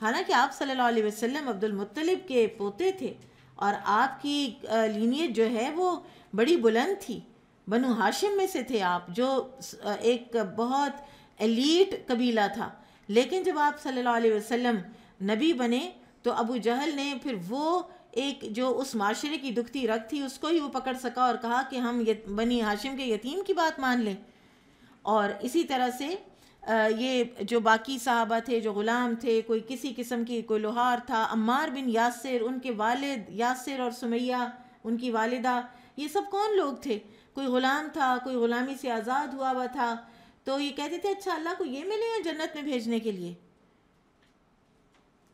हालांकि आप सल्लल्लाहु अलैहि वसल्लम अब्दुल मुत्तलिब के पोते थे और आपकी लीनियत जो है वो बड़ी बुलंद थी बनु हाशिम में से थे आप जो एक बहुत एलीट कबीला था लेकिन जब आप सल्लल्लाहु अलैहि वसल्लम नबी बने तो अबू जहल ने फिर वो एक जो उस माशरे की दुखती रख थी उसको ही वो पकड़ सका और कहा कि हम बनी हाशिम के यतीम की बात मान लें और इसी तरह से ये जो बाकी साहबा थे जो ग़ुलाम थे कोई किसी किस्म की कोई लोहार था अम्मार बिन यासर उनके वालिद यासिर और सुमैया उनकी वालिदा ये सब कौन लोग थे कोई ग़ुलाम था कोई ग़ुलामी से आज़ाद हुआ हुआ था तो ये कहते थे अच्छा अल्लाह को ये मिले हैं जन्नत में भेजने के लिए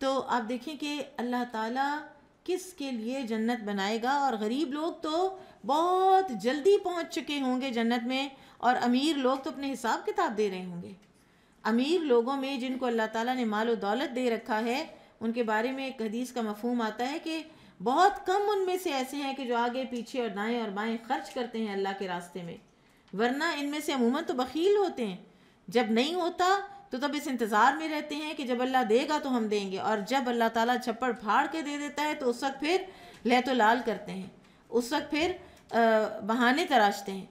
तो आप देखें कि अल्लाह ताला किस के लिए जन्नत बनाएगा और गरीब लोग तो बहुत जल्दी पहुंच चुके होंगे जन्नत में और अमीर लोग तो अपने हिसाब किताब दे रहे होंगे अमीर लोगों में जिनको अल्लाह ताला ने माल दौलत दे रखा है उनके बारे में एक हदीस का मफहम आता है कि बहुत कम उनमें से ऐसे हैं कि जो आगे पीछे और दाएं और बाएं खर्च करते हैं अल्लाह के रास्ते में वरना इनमें से अमूमन तो बखील होते हैं जब नहीं होता तो तब इस इंतज़ार में रहते हैं कि जब अल्लाह देगा तो हम देंगे और जब अल्लाह ताला छप्पड़ फाड़ के दे देता है तो उस वक्त फिर लह तो लाल करते हैं उस वक्त फिर बहाने तराशते हैं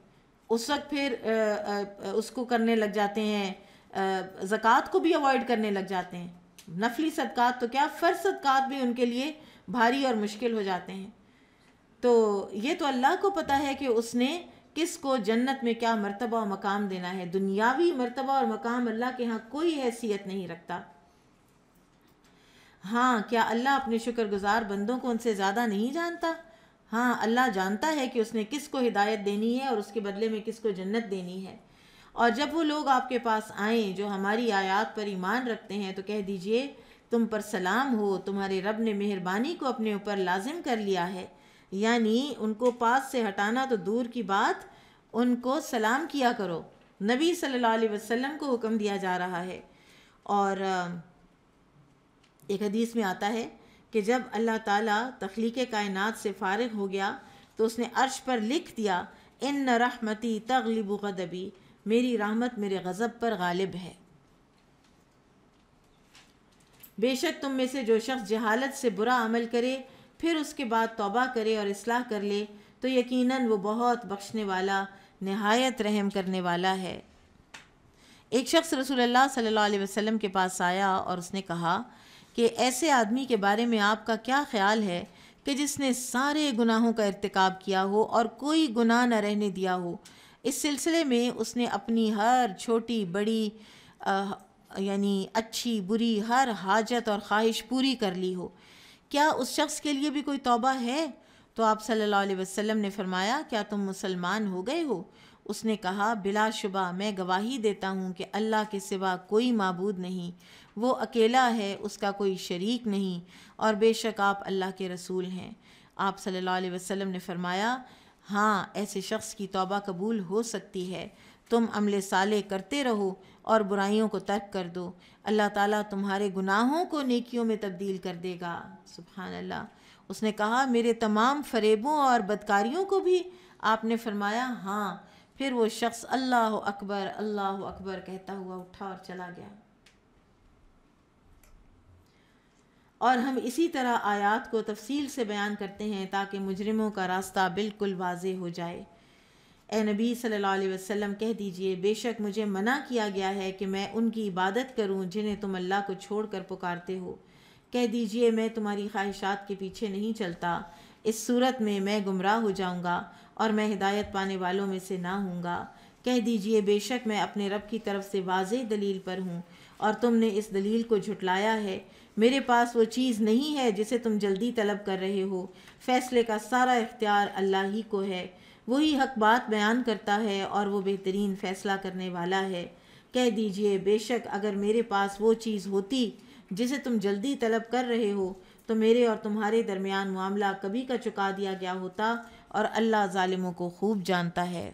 उस वक्त फिर उसको करने लग जाते हैं ज़क़़त को भी अवॉइड करने लग जाते हैं नफली सदक़ात तो क्या फ़र्ज सदक़ात भी उनके लिए भारी और मुश्किल हो जाते हैं तो ये तो अल्लाह को पता है कि उसने किसको जन्नत में क्या मर्तबा और मकाम देना है दुनियावी मर्तबा और मकाम अल्लाह के यहाँ कोई हैसियत नहीं रखता हाँ क्या अल्लाह अपने शुक्रगुजार बंदों को उनसे ज़्यादा नहीं जानता हाँ अल्लाह जानता है कि उसने किस को हिदायत देनी है और उसके बदले में किस को जन्नत देनी है और जब वो लोग आपके पास आएँ जो हमारी आयात पर ईमान रखते हैं तो कह दीजिए तुम पर सलाम हो तुम्हारे रब ने मेहरबानी को अपने ऊपर लाजिम कर लिया है यानी उनको पास से हटाना तो दूर की बात उनको सलाम किया करो नबी सल्लल्लाहु अलैहि वसल्लम को हुक्म दिया जा रहा है और एक हदीस में आता है कि जब अल्लाह ताला तख्लीक कायनात से फारग हो गया तो उसने अर्श पर लिख दिया इन रहमती तगलिब गदबी मेरी रहमत मेरे गज़ब पर गालिब है बेशक तुम में से जो शख्स जहालत से बुरा अमल करे फिर उसके बाद तौबा करे और इसलाह कर ले तो यकीनन वो बहुत बख्शने वाला नहायत रहम करने वाला है एक शख्स रसूल सल्लल्लाहु अलैहि वसल्लम के पास आया और उसने कहा कि ऐसे आदमी के बारे में आपका क्या ख्याल है कि जिसने सारे गुनाहों का इरतकब किया हो और कोई गुनाह न रहने दिया हो इस सिलसिले में उसने अपनी हर छोटी बड़ी आ, यानी अच्छी बुरी हर हाजत और ख्वाहिश पूरी कर ली हो क्या उस शख्स के लिए भी कोई तौबा है तो आप सल्लल्लाहु अलैहि वसल्लम ने फरमाया क्या तुम मुसलमान हो गए हो उसने कहा बिलाशुबा मैं गवाही देता हूँ कि अल्लाह के सिवा कोई मबूद नहीं वो अकेला है उसका कोई शरीक नहीं और बेशक आप अल्लाह के रसूल हैं आप सल्लल्लाहु अलैहि वसल्लम ने फरमाया हाँ ऐसे शख्स की तौबा कबूल हो सकती है तुम अमले साले करते रहो और बुराइयों को तर्क कर दो अल्लाह ताला तुम्हारे गुनाहों को नेकियों में तब्दील कर देगा सुबहान अल्लाह उसने कहा मेरे तमाम फरेबों और बदकारियों को भी आपने फरमाया हाँ फिर वो शख्स अल्लाह अकबर अल्लाह अकबर कहता हुआ उठा और चला गया और हम इसी तरह आयात को तफसील से बयान करते हैं ताकि मुजरिमों का रास्ता बिल्कुल वाज हो जाए ए नबी सल्लल्लाहु अलैहि वसल्लम कह दीजिए बेशक मुझे मना किया गया है कि मैं उनकी इबादत करूं जिन्हें तुम अल्लाह को छोड़कर पुकारते हो कह दीजिए मैं तुम्हारी ख्वाहिशात के पीछे नहीं चलता इस सूरत में मैं गुमराह हो जाऊंगा और मैं हिदायत पाने वालों में से ना हूँगा कह दीजिए बेशक मैं अपने रब की तरफ से वाज दलील पर हूँ और तुमने इस दलील को झुटलाया है मेरे पास वो चीज़ नहीं है जिसे तुम जल्दी तलब कर रहे हो फैसले का सारा इख्तियार अल्लाह ही को है वही हक बात बयान करता है और वो बेहतरीन फ़ैसला करने वाला है कह दीजिए बेशक अगर मेरे पास वो चीज़ होती जिसे तुम जल्दी तलब कर रहे हो तो मेरे और तुम्हारे दरमियान मामला कभी का चुका दिया गया होता और अल्लाह ालिमों को खूब जानता है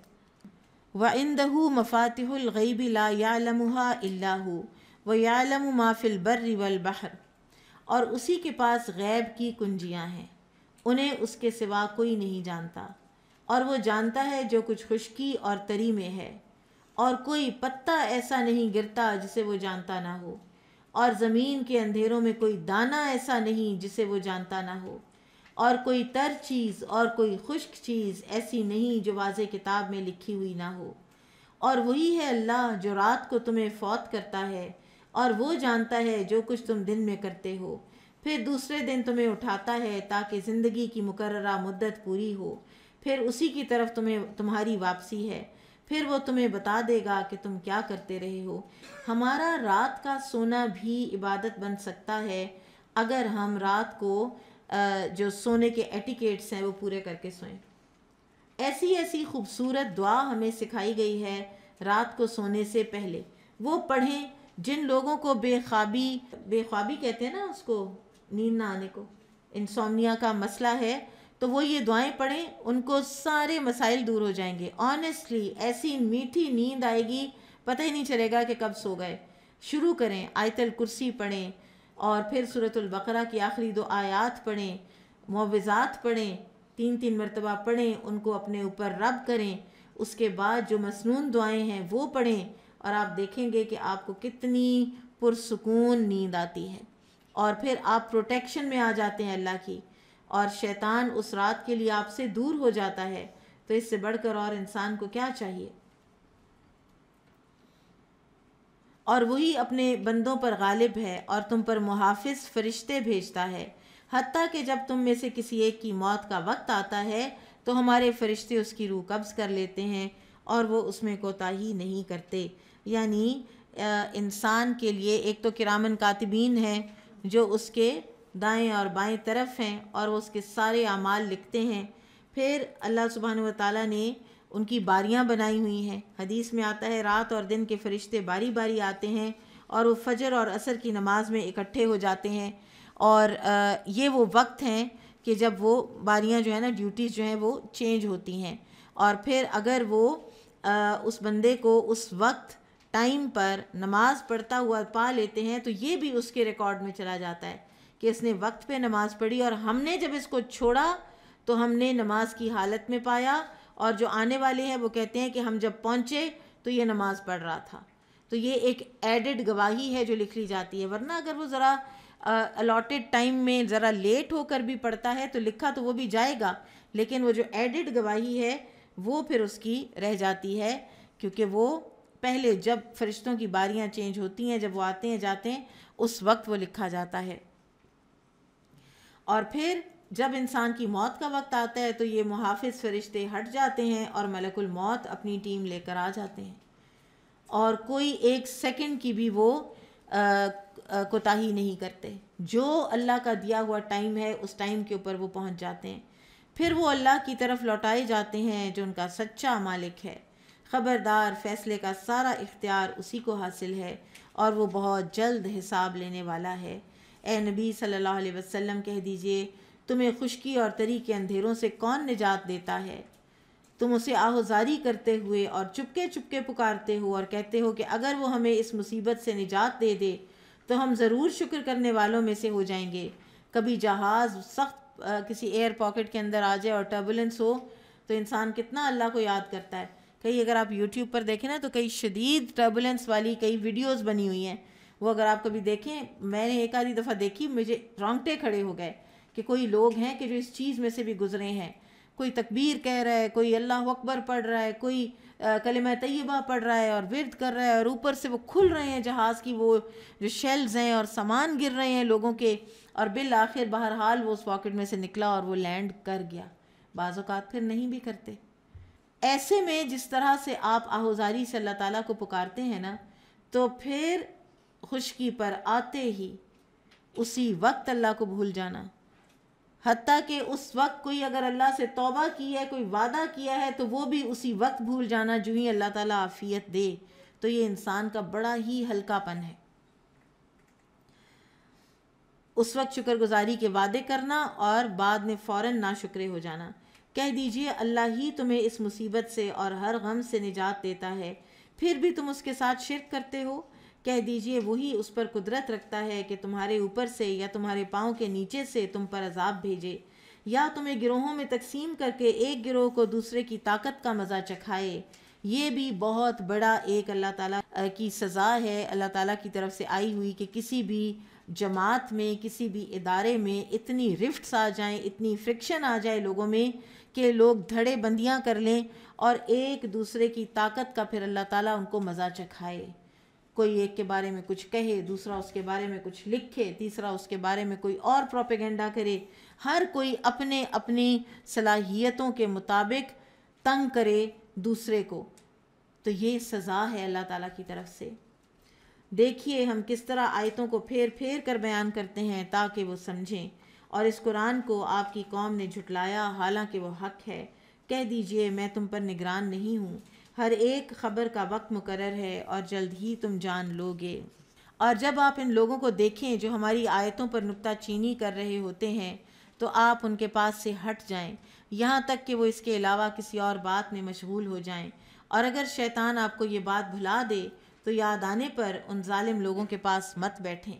व इंदहू मफातहलगैबी ला यालमहा अल्लाह व यालम माफिल बर्र बहर और उसी के पास गैब की कुंजियाँ हैं उन्हें उसके सिवा कोई नहीं जानता और वो जानता है जो कुछ खुश्की और तरी में है और कोई पत्ता ऐसा नहीं गिरता जिसे वो जानता ना हो और ज़मीन के अंधेरों में कोई दाना ऐसा नहीं जिसे वो जानता ना हो और कोई तर चीज़ और कोई खुश्क चीज़ ऐसी नहीं जो वाज किताब में लिखी हुई ना हो और वही है अल्लाह जो रात को तुम्हें फौत करता है और वो जानता है जो कुछ तुम दिन में करते हो फिर दूसरे दिन तुम्हें उठाता है ताकि ज़िंदगी की मुकर्रा मुद्दत पूरी हो फिर उसी की तरफ तुम्हें तुम्हारी वापसी है फिर वो तुम्हें बता देगा कि तुम क्या करते रहे हो हमारा रात का सोना भी इबादत बन सकता है अगर हम रात को जो सोने के एटिकेट्स हैं वो पूरे करके सोएं ऐसी ऐसी खूबसूरत दुआ हमें सिखाई गई है रात को सोने से पहले वो पढ़ें जिन लोगों को बेख्वाबी बेख्वाबी कहते हैं ना उसको नींद ना आने को इंसोमिया का मसला है तो वो ये दुआएं पढ़ें उनको सारे मसाइल दूर हो जाएंगे ऑनेस्टली ऐसी मीठी नींद आएगी पता ही नहीं चलेगा कि कब सो गए शुरू करें आयतल कुर्सी पढ़ें और फिर सूरतुल बकरा की आखिरी दो आयात पढ़ें मुआवज़ात पढ़ें तीन तीन मरतबा पढ़ें उनको अपने ऊपर रब करें उसके बाद जो मसनून दुआएं हैं वो पढ़ें और आप देखेंगे कि आपको कितनी पुरसकून नींद आती है और फिर आप प्रोटेक्शन में आ जाते हैं अल्लाह की और शैतान उस रात के लिए आपसे दूर हो जाता है तो इससे बढ़कर और इंसान को क्या चाहिए और वही अपने बंदों पर गालिब है और तुम पर मुहाफ़ फरिश्ते भेजता है हती कि जब तुम में से किसी एक की मौत का वक्त आता है तो हमारे फरिश्ते उसकी रूह कब्ज़ कर लेते हैं और वो उसमें कोताही नहीं करते यानी इंसान के लिए एक तो किरामन कातबीन है जो उसके दाएं और बाएं तरफ हैं और वो उसके सारे अमाल लिखते हैं फिर अल्लाह सुबहान व ताली ने उनकी बारियां बनाई हुई हैं हदीस में आता है रात और दिन के फरिश्ते बारी बारी आते हैं और वो फजर और असर की नमाज में इकट्ठे हो जाते हैं और ये वो वक्त हैं कि जब वो बारियां जो है ना ड्यूटीज़ जो हैं वो चेंज होती हैं और फिर अगर वो उस बंदे को उस वक्त टाइम पर नमाज़ पढ़ता हुआ पा लेते हैं तो ये भी उसके रिकॉर्ड में चला जाता है कि इसने वक्त पे नमाज़ पढ़ी और हमने जब इसको छोड़ा तो हमने नमाज की हालत में पाया और जो आने वाले हैं वो कहते हैं कि हम जब पहुँचे तो ये नमाज़ पढ़ रहा था तो ये एक एडिड गवाही है जो लिख ली जाती है वरना अगर वो ज़रा अलॉटेड टाइम में ज़रा लेट होकर भी पढ़ता है तो लिखा तो वो भी जाएगा लेकिन वो जो एडिड गवाही है वो फिर उसकी रह जाती है क्योंकि वो पहले जब फरिश्तों की बारियां चेंज होती हैं जब वो आते हैं जाते हैं उस वक्त वो लिखा जाता है और फिर जब इंसान की मौत का वक्त आता है तो ये मुहाफ़ फरिश्ते हट जाते हैं और मलकुल मौत अपनी टीम लेकर आ जाते हैं और कोई एक सेकंड की भी वो कोताही नहीं करते जो अल्लाह का दिया हुआ टाइम है उस टाइम के ऊपर वो पहुंच जाते हैं फिर वो अल्लाह की तरफ लौटाए जाते हैं जो उनका सच्चा मालिक है ख़बरदार फैसले का सारा इख्तियार उसी को हासिल है और वो बहुत जल्द हिसाब लेने वाला है ए नबी सल्लल्लाहु अलैहि वसल्लम कह दीजिए तुम्हें खुशकी और तरी के अंधेरों से कौन निजात देता है तुम उसे आहोजारी करते हुए और चुपके चुपके पुकारते हो और कहते हो कि अगर वो हमें इस मुसीबत से निजात दे दे तो हम ज़रूर शुक्र करने वालों में से हो जाएंगे कभी जहाज़ सख्त किसी एयर पॉकेट के अंदर आ जाए और टर्बुलेंस हो तो इंसान कितना अल्लाह को याद करता है कई अगर आप यूट्यूब पर देखें ना तो कई शदीद टर्बुलेंस वाली कई वीडियोज़ बनी हुई हैं वो अगर आप कभी देखें मैंने एक आधी दफ़ा देखी मुझे रोंगटे खड़े हो गए कि कोई लोग हैं कि जो इस चीज़ में से भी गुजरे हैं कोई तकबीर कह रहा है कोई अल्लाह अकबर पढ़ रहा है कोई कलम तय्यबा पढ़ रहा है और विरद कर रहा है और ऊपर से वो खुल रहे हैं जहाज़ की वो जो शेल्स हैं और सामान गिर रहे हैं लोगों के और बिल आखिर बहरहाल वो उस पॉकेट में से निकला और वो लैंड कर गया बाज़ात फिर नहीं भी करते ऐसे में जिस तरह से आप आहुजारी से अल्लाह ताला को पुकारते हैं ना तो फिर खुशकी पर आते ही उसी वक्त अल्लाह को भूल जाना हती कि उस वक्त कोई अगर अल्लाह से तोबा की है कोई वादा किया है तो वो भी उसी वक्त भूल जाना जो ही अल्लाह ताला आफ़ियत दे तो ये इंसान का बड़ा ही हल्कापन है उस वक्त शुक्रगुजारी के वादे करना और बाद में फ़ौर ना शुक्र हो जाना कह दीजिए अल्लाह ही तुम्हें इस मुसीबत से और हर गम से निजात देता है फिर भी तुम उसके साथ शिरक करते हो कह दीजिए वही उस पर कुदरत रखता है कि तुम्हारे ऊपर से या तुम्हारे पाँव के नीचे से तुम पर अजाब भेजे या तुम्हें गिरोहों में तकसीम करके एक गिरोह को दूसरे की ताकत का मज़ा चखाए ये भी बहुत बड़ा एक अल्लाह ताला की सज़ा है अल्लाह ताला की तरफ से आई हुई कि किसी भी जमात में किसी भी इदारे में इतनी रिफ्ट्स आ जाएं इतनी फ्रिक्शन आ जाए लोगों में कि लोग धड़े बंदियाँ कर लें और एक दूसरे की ताकत का फिर अल्लाह ताला उनको मज़ा चखाए कोई एक के बारे में कुछ कहे दूसरा उसके बारे में कुछ लिखे तीसरा उसके बारे में कोई और प्रोपेगेंडा करे हर कोई अपने अपनी सलाहियतों के मुताबिक तंग करे दूसरे को तो ये सज़ा है अल्लाह ताला की तरफ से देखिए हम किस तरह आयतों को फेर फेर कर बयान करते हैं ताकि वो समझें और इस कुरान को आपकी कौम ने झुटलाया हालांकि वो हक है कह दीजिए मैं तुम पर निगरान नहीं हूँ हर एक खबर का वक्त मुकर है और जल्द ही तुम जान लोगे और जब आप इन लोगों को देखें जो हमारी आयतों पर नुकता चीनी कर रहे होते हैं तो आप उनके पास से हट जाएं यहाँ तक कि वो इसके अलावा किसी और बात में मशगूल हो जाएं और अगर शैतान आपको ये बात भुला दे तो याद आने पर उन ालिम लोगों के पास मत बैठें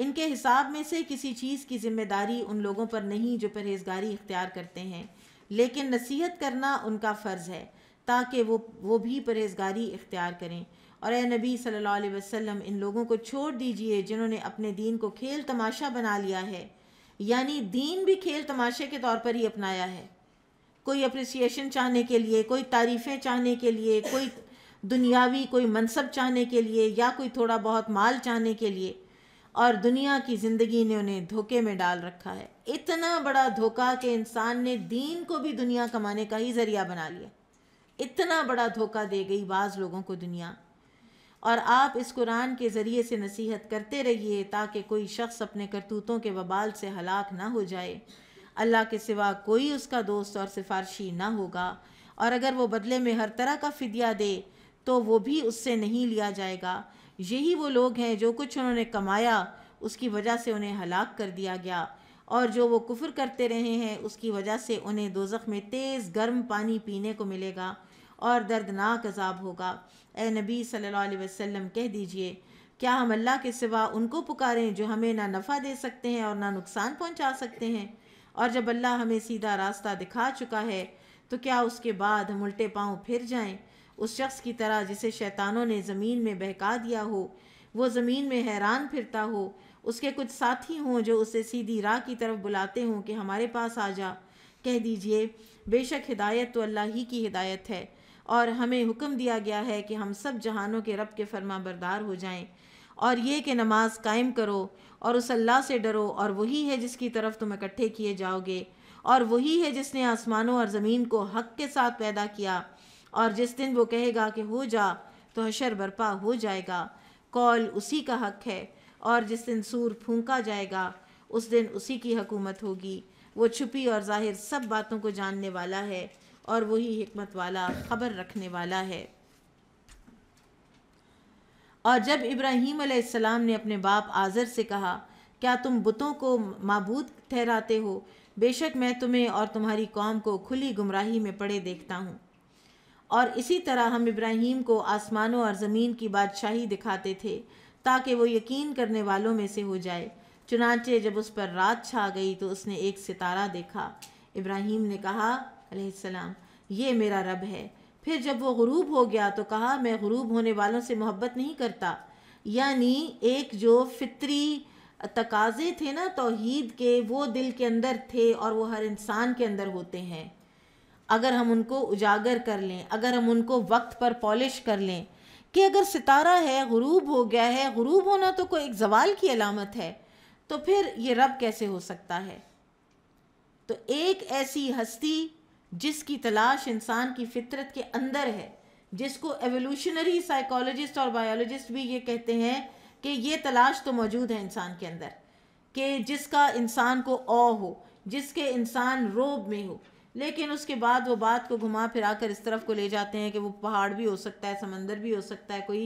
इनके हिसाब में से किसी चीज़ की जिम्मेदारी उन लोगों पर नहीं जो परहेजगारी इख्तियार करते हैं लेकिन नसीहत करना उनका फ़र्ज़ है ताकि वो वो भी परहेजगारी इख्तियार करें और ए नबी सल्लल्लाहु अलैहि वसल्लम इन लोगों को छोड़ दीजिए जिन्होंने अपने दीन को खेल तमाशा बना लिया है यानी दीन भी खेल तमाशे के तौर पर ही अपनाया है कोई अप्रिसिएशन चाहने के लिए कोई तारीफ़ें चाहने के लिए कोई दुनियावी कोई मनसब चाहने के लिए या कोई थोड़ा बहुत माल चाहने के लिए और दुनिया की ज़िंदगी ने उन्हें धोखे में डाल रखा है इतना बड़ा धोखा कि इंसान ने दीन को भी दुनिया कमाने का ही ज़रिया बना लिया इतना बड़ा धोखा दे गई बाज़ लोगों को दुनिया और आप इस कुरान के ज़रिए से नसीहत करते रहिए ताकि कोई शख्स अपने करतूतों के वबाल से हलाक ना हो जाए अल्लाह के सिवा कोई उसका दोस्त और सिफारशी ना होगा और अगर वो बदले में हर तरह का फ़िदिया दे तो वो भी उससे नहीं लिया जाएगा यही वो लोग हैं जो कुछ उन्होंने कमाया उसकी वजह से उन्हें हलाक कर दिया गया और जो वो कुफर करते रहे हैं उसकी वजह से उन्हें दोजख में तेज़ गर्म पानी पीने को मिलेगा और दर्दनाक अजाब होगा ए नबी सल्लल्लाहु अलैहि वसल्लम कह दीजिए क्या हम अल्लाह के सिवा उनको पुकारें जो हमें ना नफ़ा दे सकते हैं और ना नुकसान पहुंचा सकते हैं और जब अल्लाह हमें सीधा रास्ता दिखा चुका है तो क्या उसके बाद हम उल्टे पाँव फिर जाएँ उस शख्स की तरह जिसे शैतानों ने ज़मीन में बहका दिया हो वो ज़मीन में हैरान फिरता हो उसके कुछ साथी हों जो उसे सीधी राह की तरफ बुलाते हों कि हमारे पास आ जा कह दीजिए बेशक हिदायत तो अल्लाह ही की हिदायत है और हमें हुक्म दिया गया है कि हम सब जहानों के रब के फरमा बरदार हो जाएं और ये कि नमाज कायम करो और उस अल्लाह से डरो और वही है जिसकी तरफ तुम इकट्ठे किए जाओगे और वही है जिसने आसमानों और ज़मीन को हक के साथ पैदा किया और जिस दिन वो कहेगा कि हो जा तो हशर बरपा हो जाएगा कौल उसी का हक है और जिस दिन सूर फूंका जाएगा उस दिन उसी की हकूमत होगी वो छुपी और जाहिर सब बातों को जानने वाला है और वही हमत वाला ख़बर रखने वाला है और जब इब्राहिम अलैहिस्सलाम ने अपने बाप आज़र से कहा क्या तुम बुतों को मबूद ठहराते हो बेशक मैं तुम्हें और तुम्हारी कौम को खुली गुमराही में पड़े देखता हूँ और इसी तरह हम इब्राहिम को आसमानों और ज़मीन की बादशाही दिखाते थे ताकि वो यकीन करने वालों में से हो जाए चुनाचे जब उस पर रात छा गई तो उसने एक सितारा देखा इब्राहिम ने कहा अलैहिस्सलाम ये मेरा रब है फिर जब वो गरूब हो गया तो कहा मैं गरूब होने वालों से मोहब्बत नहीं करता यानी एक जो फितरी तकाजे थे ना तोहीद के वो दिल के अंदर थे और वो हर इंसान के अंदर होते हैं अगर हम उनको उजागर कर लें अगर हम उनको वक्त पर पॉलिश कर लें कि अगर सितारा है गरूब हो गया है गरूब होना तो कोई एक जवाल की अलामत है तो फिर ये रब कैसे हो सकता है तो एक ऐसी हस्ती जिसकी तलाश इंसान की फितरत के अंदर है जिसको एवोल्यूशनरी साइकोलॉजिस्ट और बायोलॉजिस्ट भी ये कहते हैं कि ये तलाश तो मौजूद है इंसान के अंदर कि जिसका इंसान को ओ हो जिसके इंसान रोब में हो लेकिन उसके बाद वो बात को घुमा फिरा कर इस तरफ को ले जाते हैं कि वो पहाड़ भी हो सकता है समंदर भी हो सकता है कोई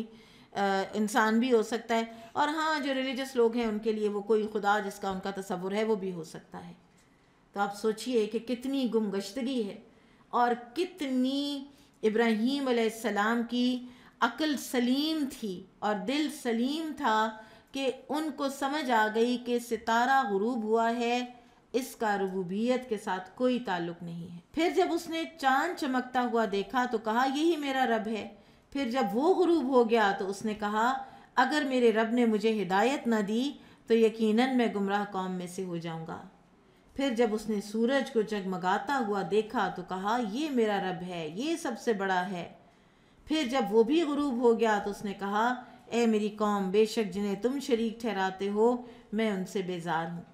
इंसान भी हो सकता है और हाँ जो रिलीजस लोग हैं उनके लिए वो कोई खुदा जिसका उनका तस्वुर है वो भी हो सकता है तो आप सोचिए कि कितनी गुमगश्तगी है और कितनी इब्राहीम सलाम की अकल सलीम थी और दिल सलीम था कि उनको समझ आ गई कि सितारा गरूब हुआ है इसका रबूबियत के साथ कोई ताल्लुक नहीं है फिर जब उसने चांद चमकता हुआ देखा तो कहा यही मेरा रब है फिर जब वो गरूब हो गया तो उसने कहा अगर मेरे रब ने मुझे हिदायत न दी तो यकीनन मैं गुमराह कौम में से हो जाऊंगा फिर जब उसने सूरज को जगमगाता हुआ देखा तो कहा ये मेरा रब है ये सबसे बड़ा है फिर जब वो भी गरूब हो गया तो उसने कहा ए मेरी कौम बेशक जिन्हें तुम शरीक ठहराते हो मैं उनसे बेजार हूँ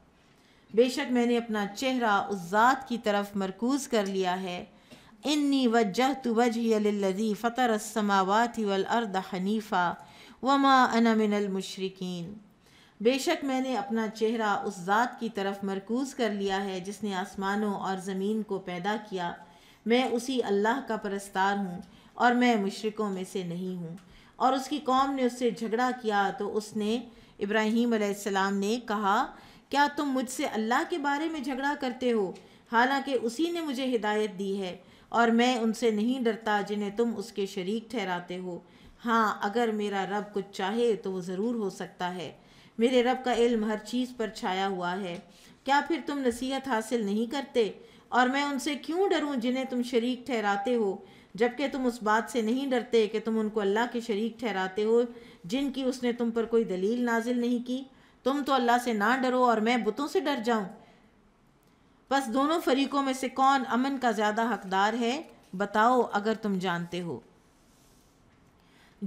बेशक मैंने अपना चेहरा उस ज़ात की तरफ मरकूज़ कर लिया है इन्नी वजह तो वजह फ़तर समावात वल अर्द हनीफ़ा वमा अनमिनमशरकिन बेशक मैंने अपना चेहरा उस ज़ात की तरफ मरकूज़ कर लिया है जिसने आसमानों और ज़मीन को पैदा किया मैं उसी अल्लाह का परस्तार हूँ और मैं मुशरकों में से नहीं हूँ और उसकी कौम ने उससे झगड़ा किया तो उसने इब्राहीम आसमाम ने कहा क्या तुम मुझसे अल्लाह के बारे में झगड़ा करते हो हालांकि उसी ने मुझे हिदायत दी है और मैं उनसे नहीं डरता जिन्हें तुम उसके शरीक ठहराते हो हाँ अगर मेरा रब कुछ चाहे तो वो ज़रूर हो सकता है मेरे रब का इल्म हर चीज़ पर छाया हुआ है क्या फिर तुम नसीहत हासिल नहीं करते और मैं उनसे क्यों डरूं जिन्हें तुम शरीक ठहराते हो जबकि तुम उस बात से नहीं डरते कि तुम उनको अल्लाह के शरीक ठहराते हो जिनकी उसने तुम पर कोई दलील नाजिल नहीं की तुम तो अल्लाह से ना डरो और मैं बुतों से डर जाऊं बस दोनों फरीकों में से कौन अमन का ज़्यादा हकदार है बताओ अगर तुम जानते हो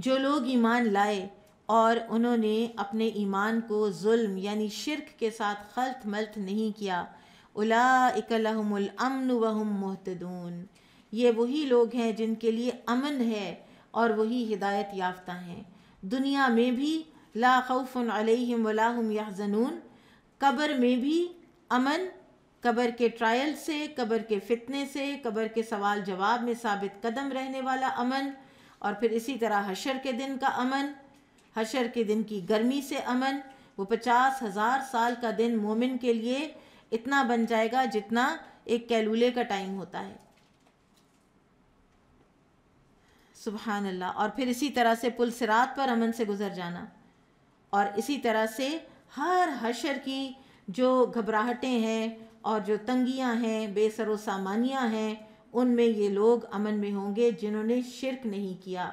जो लोग ईमान लाए और उन्होंने अपने ईमान को जुल्म यानी शिरक के साथ खलत मल्त नहीं किया उलाकमन वहम मोहतदून ये वही लोग हैं जिनके लिए अमन है और वही हिदायत याफ्ता हैं दुनिया में भी ला खौफ़न अलैहिम वलाहम यहजनून कब्र में भी अमन कब्र के ट्रायल से कब्र के फितने से कब्र के सवाल जवाब में साबित कदम रहने वाला अमन और फिर इसी तरह हशर के दिन का अमन हशर के दिन की गर्मी से अमन वो पचास हज़ार साल का दिन मोमिन के लिए इतना बन जाएगा जितना एक कैलूले का टाइम होता है सुबहान अल्लाह और फिर इसी तरह से पुल सिरात पर अमन से गुज़र जाना और इसी तरह से हर हशर की जो घबराहटें हैं और जो तंगियां हैं बेसरो सामानियाँ हैं उनमें ये लोग अमन में होंगे जिन्होंने शिरक नहीं किया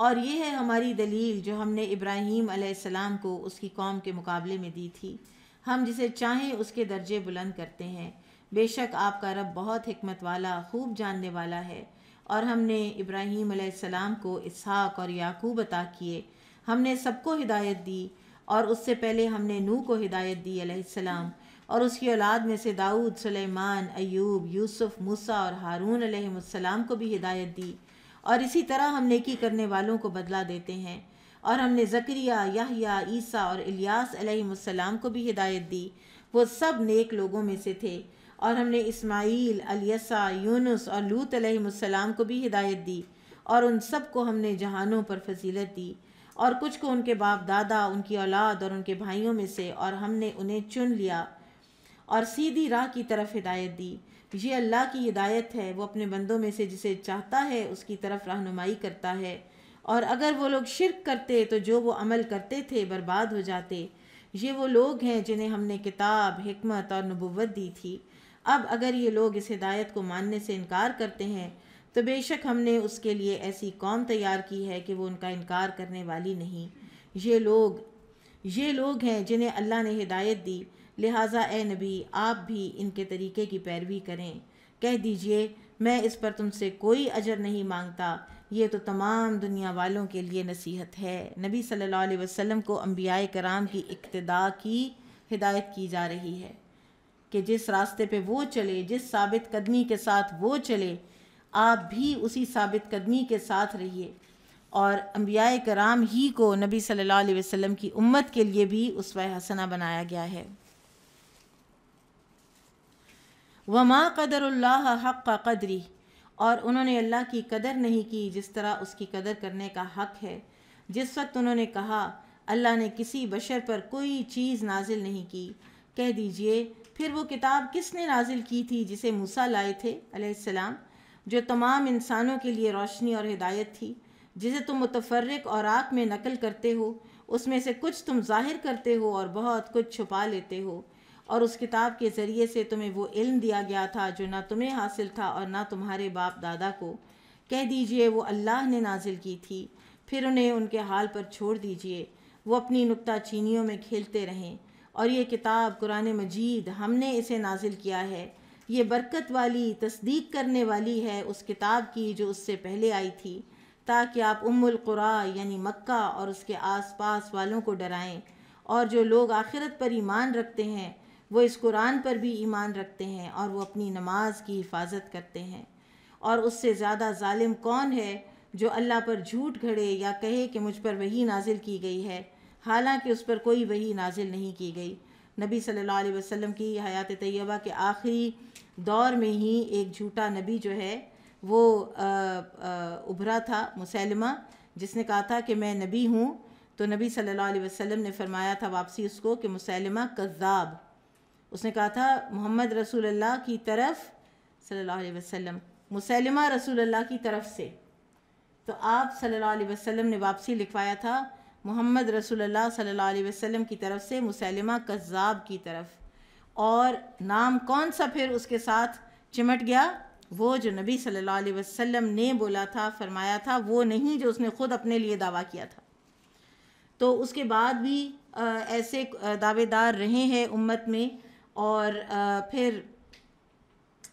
और ये है हमारी दलील जो हमने इब्राहीम आसमाम को उसकी कौम के मुकाबले में दी थी हम जिसे चाहें उसके दर्जे बुलंद करते हैं बेशक आपका रब बहुत हमत वाला खूब जानने वाला है और हमने इब्राहीम आसमाम को इसहाक और याकूब अता किए हमने सबको हिदायत दी और उससे पहले हमने नू को हिदायत दी अलैहिस्सलाम और उसकी औलाद में से दाऊद सुलेमान अयूब यूसुफ मूसा और हारून अलैहिस्सलाम को भी हिदायत दी और इसी तरह हम नेकी करने वालों को बदला देते हैं और हमने ज़करिया याहिया ईसा और इलियास अलैहिस्सलाम को भी हिदायत दी वो सब नेक लोगों में से थे और हमने इस्माइल अलियसा यूनुस और लूत अलैहिस्सलाम को भी हिदायत दी और उन सब को हमने जहानों पर फजीलत दी और कुछ को उनके बाप दादा उनकी औलाद और उनके भाइयों में से और हमने उन्हें चुन लिया और सीधी राह की तरफ हिदायत दी ये अल्लाह की हिदायत है वो अपने बंदों में से जिसे चाहता है उसकी तरफ रहनुमाई करता है और अगर वो लोग शिरक करते तो जो वो अमल करते थे बर्बाद हो जाते ये वो लोग हैं जिन्हें हमने किताब हमत और नबूवत दी थी अब अगर ये लोग इस हिदायत को मानने से इनकार करते हैं तो बेशक हमने उसके लिए ऐसी कौम तैयार की है कि वो उनका इनकार करने वाली नहीं ये लोग ये लोग हैं जिन्हें अल्लाह ने हिदायत दी लिहाजा ए नबी आप भी इनके तरीके की पैरवी करें कह दीजिए मैं इस पर तुमसे कोई अजर नहीं मांगता ये तो तमाम दुनिया वालों के लिए नसीहत है नबी सल्लल्लाहु अलैहि वसल्लम को अम्बिया कराम की इक्तदा की हिदायत की जा रही है कि जिस रास्ते पे वो चले जिस साबित कदमी के साथ वो चले आप भी उसी साबित कदमी के साथ रहिए और अम्बिया कराम ही को नबी सल्लल्लाहु अलैहि वसल्लम की उम्मत के लिए भी उसवा हसना बनाया गया है वमा कदरुल्लाह हक़ का कदरी और उन्होंने अल्लाह की कदर नहीं की जिस तरह उसकी कदर करने का हक़ है जिस वक्त उन्होंने कहा अल्लाह ने किसी बशर पर कोई चीज़ नाजिल नहीं की कह दीजिए फिर वो किताब किसने नाजिल की थी जिसे मूसा लाए थे अलैहिस्सलाम जो तमाम इंसानों के लिए रोशनी और हिदायत थी जिसे तुम मुतफरक और आँख में नकल करते हो उसमें से कुछ तुम जाहिर करते हो और बहुत कुछ छुपा लेते हो और उस किताब के ज़रिए से तुम्हें वो इल्म दिया गया था जो ना तुम्हें हासिल था और ना तुम्हारे बाप दादा को कह दीजिए वो अल्लाह ने नाजिल की थी फिर उन्हें उनके हाल पर छोड़ दीजिए वो अपनी नुकता चीनियों में खेलते रहें और ये किताब कुरान मजीद हमने इसे नाजिल किया है ये बरकत वाली तस्दीक करने वाली है उस किताब की जो उससे पहले आई थी ताकि आप क़ुरा यानी मक्का और उसके आसपास वालों को डराएं और जो लोग आखिरत पर ईमान रखते हैं वो इस कुरान पर भी ईमान रखते हैं और वो अपनी नमाज की हिफाजत करते हैं और उससे ज़्यादा ालिम कौन है जो अल्लाह पर झूठ घड़े या कहे कि मुझ पर वही नाजिल की गई है हालांकि उस पर कोई वही नाजिल नहीं की गई नबी सल्लल्लाहु अलैहि वसल्लम की हयात तैयबा के आखिरी दौर में ही एक झूठा नबी जो है वो आ, आ, उभरा था मुसलमा जिसने कहा था कि मैं नबी हूँ तो नबी सल्लल्लाहु अलैहि वसल्लम ने फरमाया था वापसी उसको कि मुसलमा कज़ाब उसने कहा था मोहम्मद रसूलुल्लाह की तरफ सल्लल्लाहु अलैहि वसल्लम मुसलमा रसूलुल्लाह की तरफ से तो आप सल्लल्लाहु अलैहि वसल्लम ने वापसी लिखवाया था मोहम्मद रसूलुल्लाह सल्लल्लाहु अलैहि वसल्लम की तरफ से मुसलमा कज़ाब की तरफ और नाम कौन सा फिर उसके साथ चिमट गया वो जो नबी सल्लल्लाहु अलैहि वसल्लम ने बोला था फरमाया था वो नहीं जो उसने ख़ुद अपने लिए दावा किया था तो उसके बाद भी ऐसे दावेदार रहे हैं उम्मत में और फिर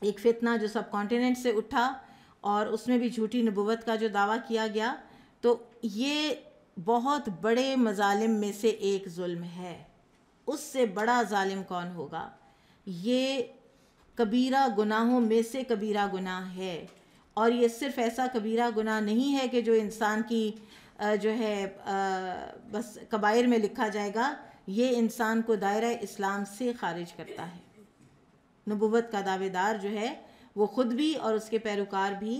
एक फितना जो सब कॉन्टिनेंट से उठा और उसमें भी झूठी नबूवत का जो दावा किया गया तो ये बहुत बड़े मजालिम में से एक जुल्म है उससे बड़ा जालिम कौन होगा ये कबीरा गुनाहों में से कबीरा गुनाह है और ये सिर्फ ऐसा कबीरा गुनाह नहीं है कि जो इंसान की जो है बस कबायर में लिखा जाएगा ये इंसान को दायरा इस्लाम से खारिज करता है नबूवत का दावेदार जो है वो ख़ुद भी और उसके पैरोकार भी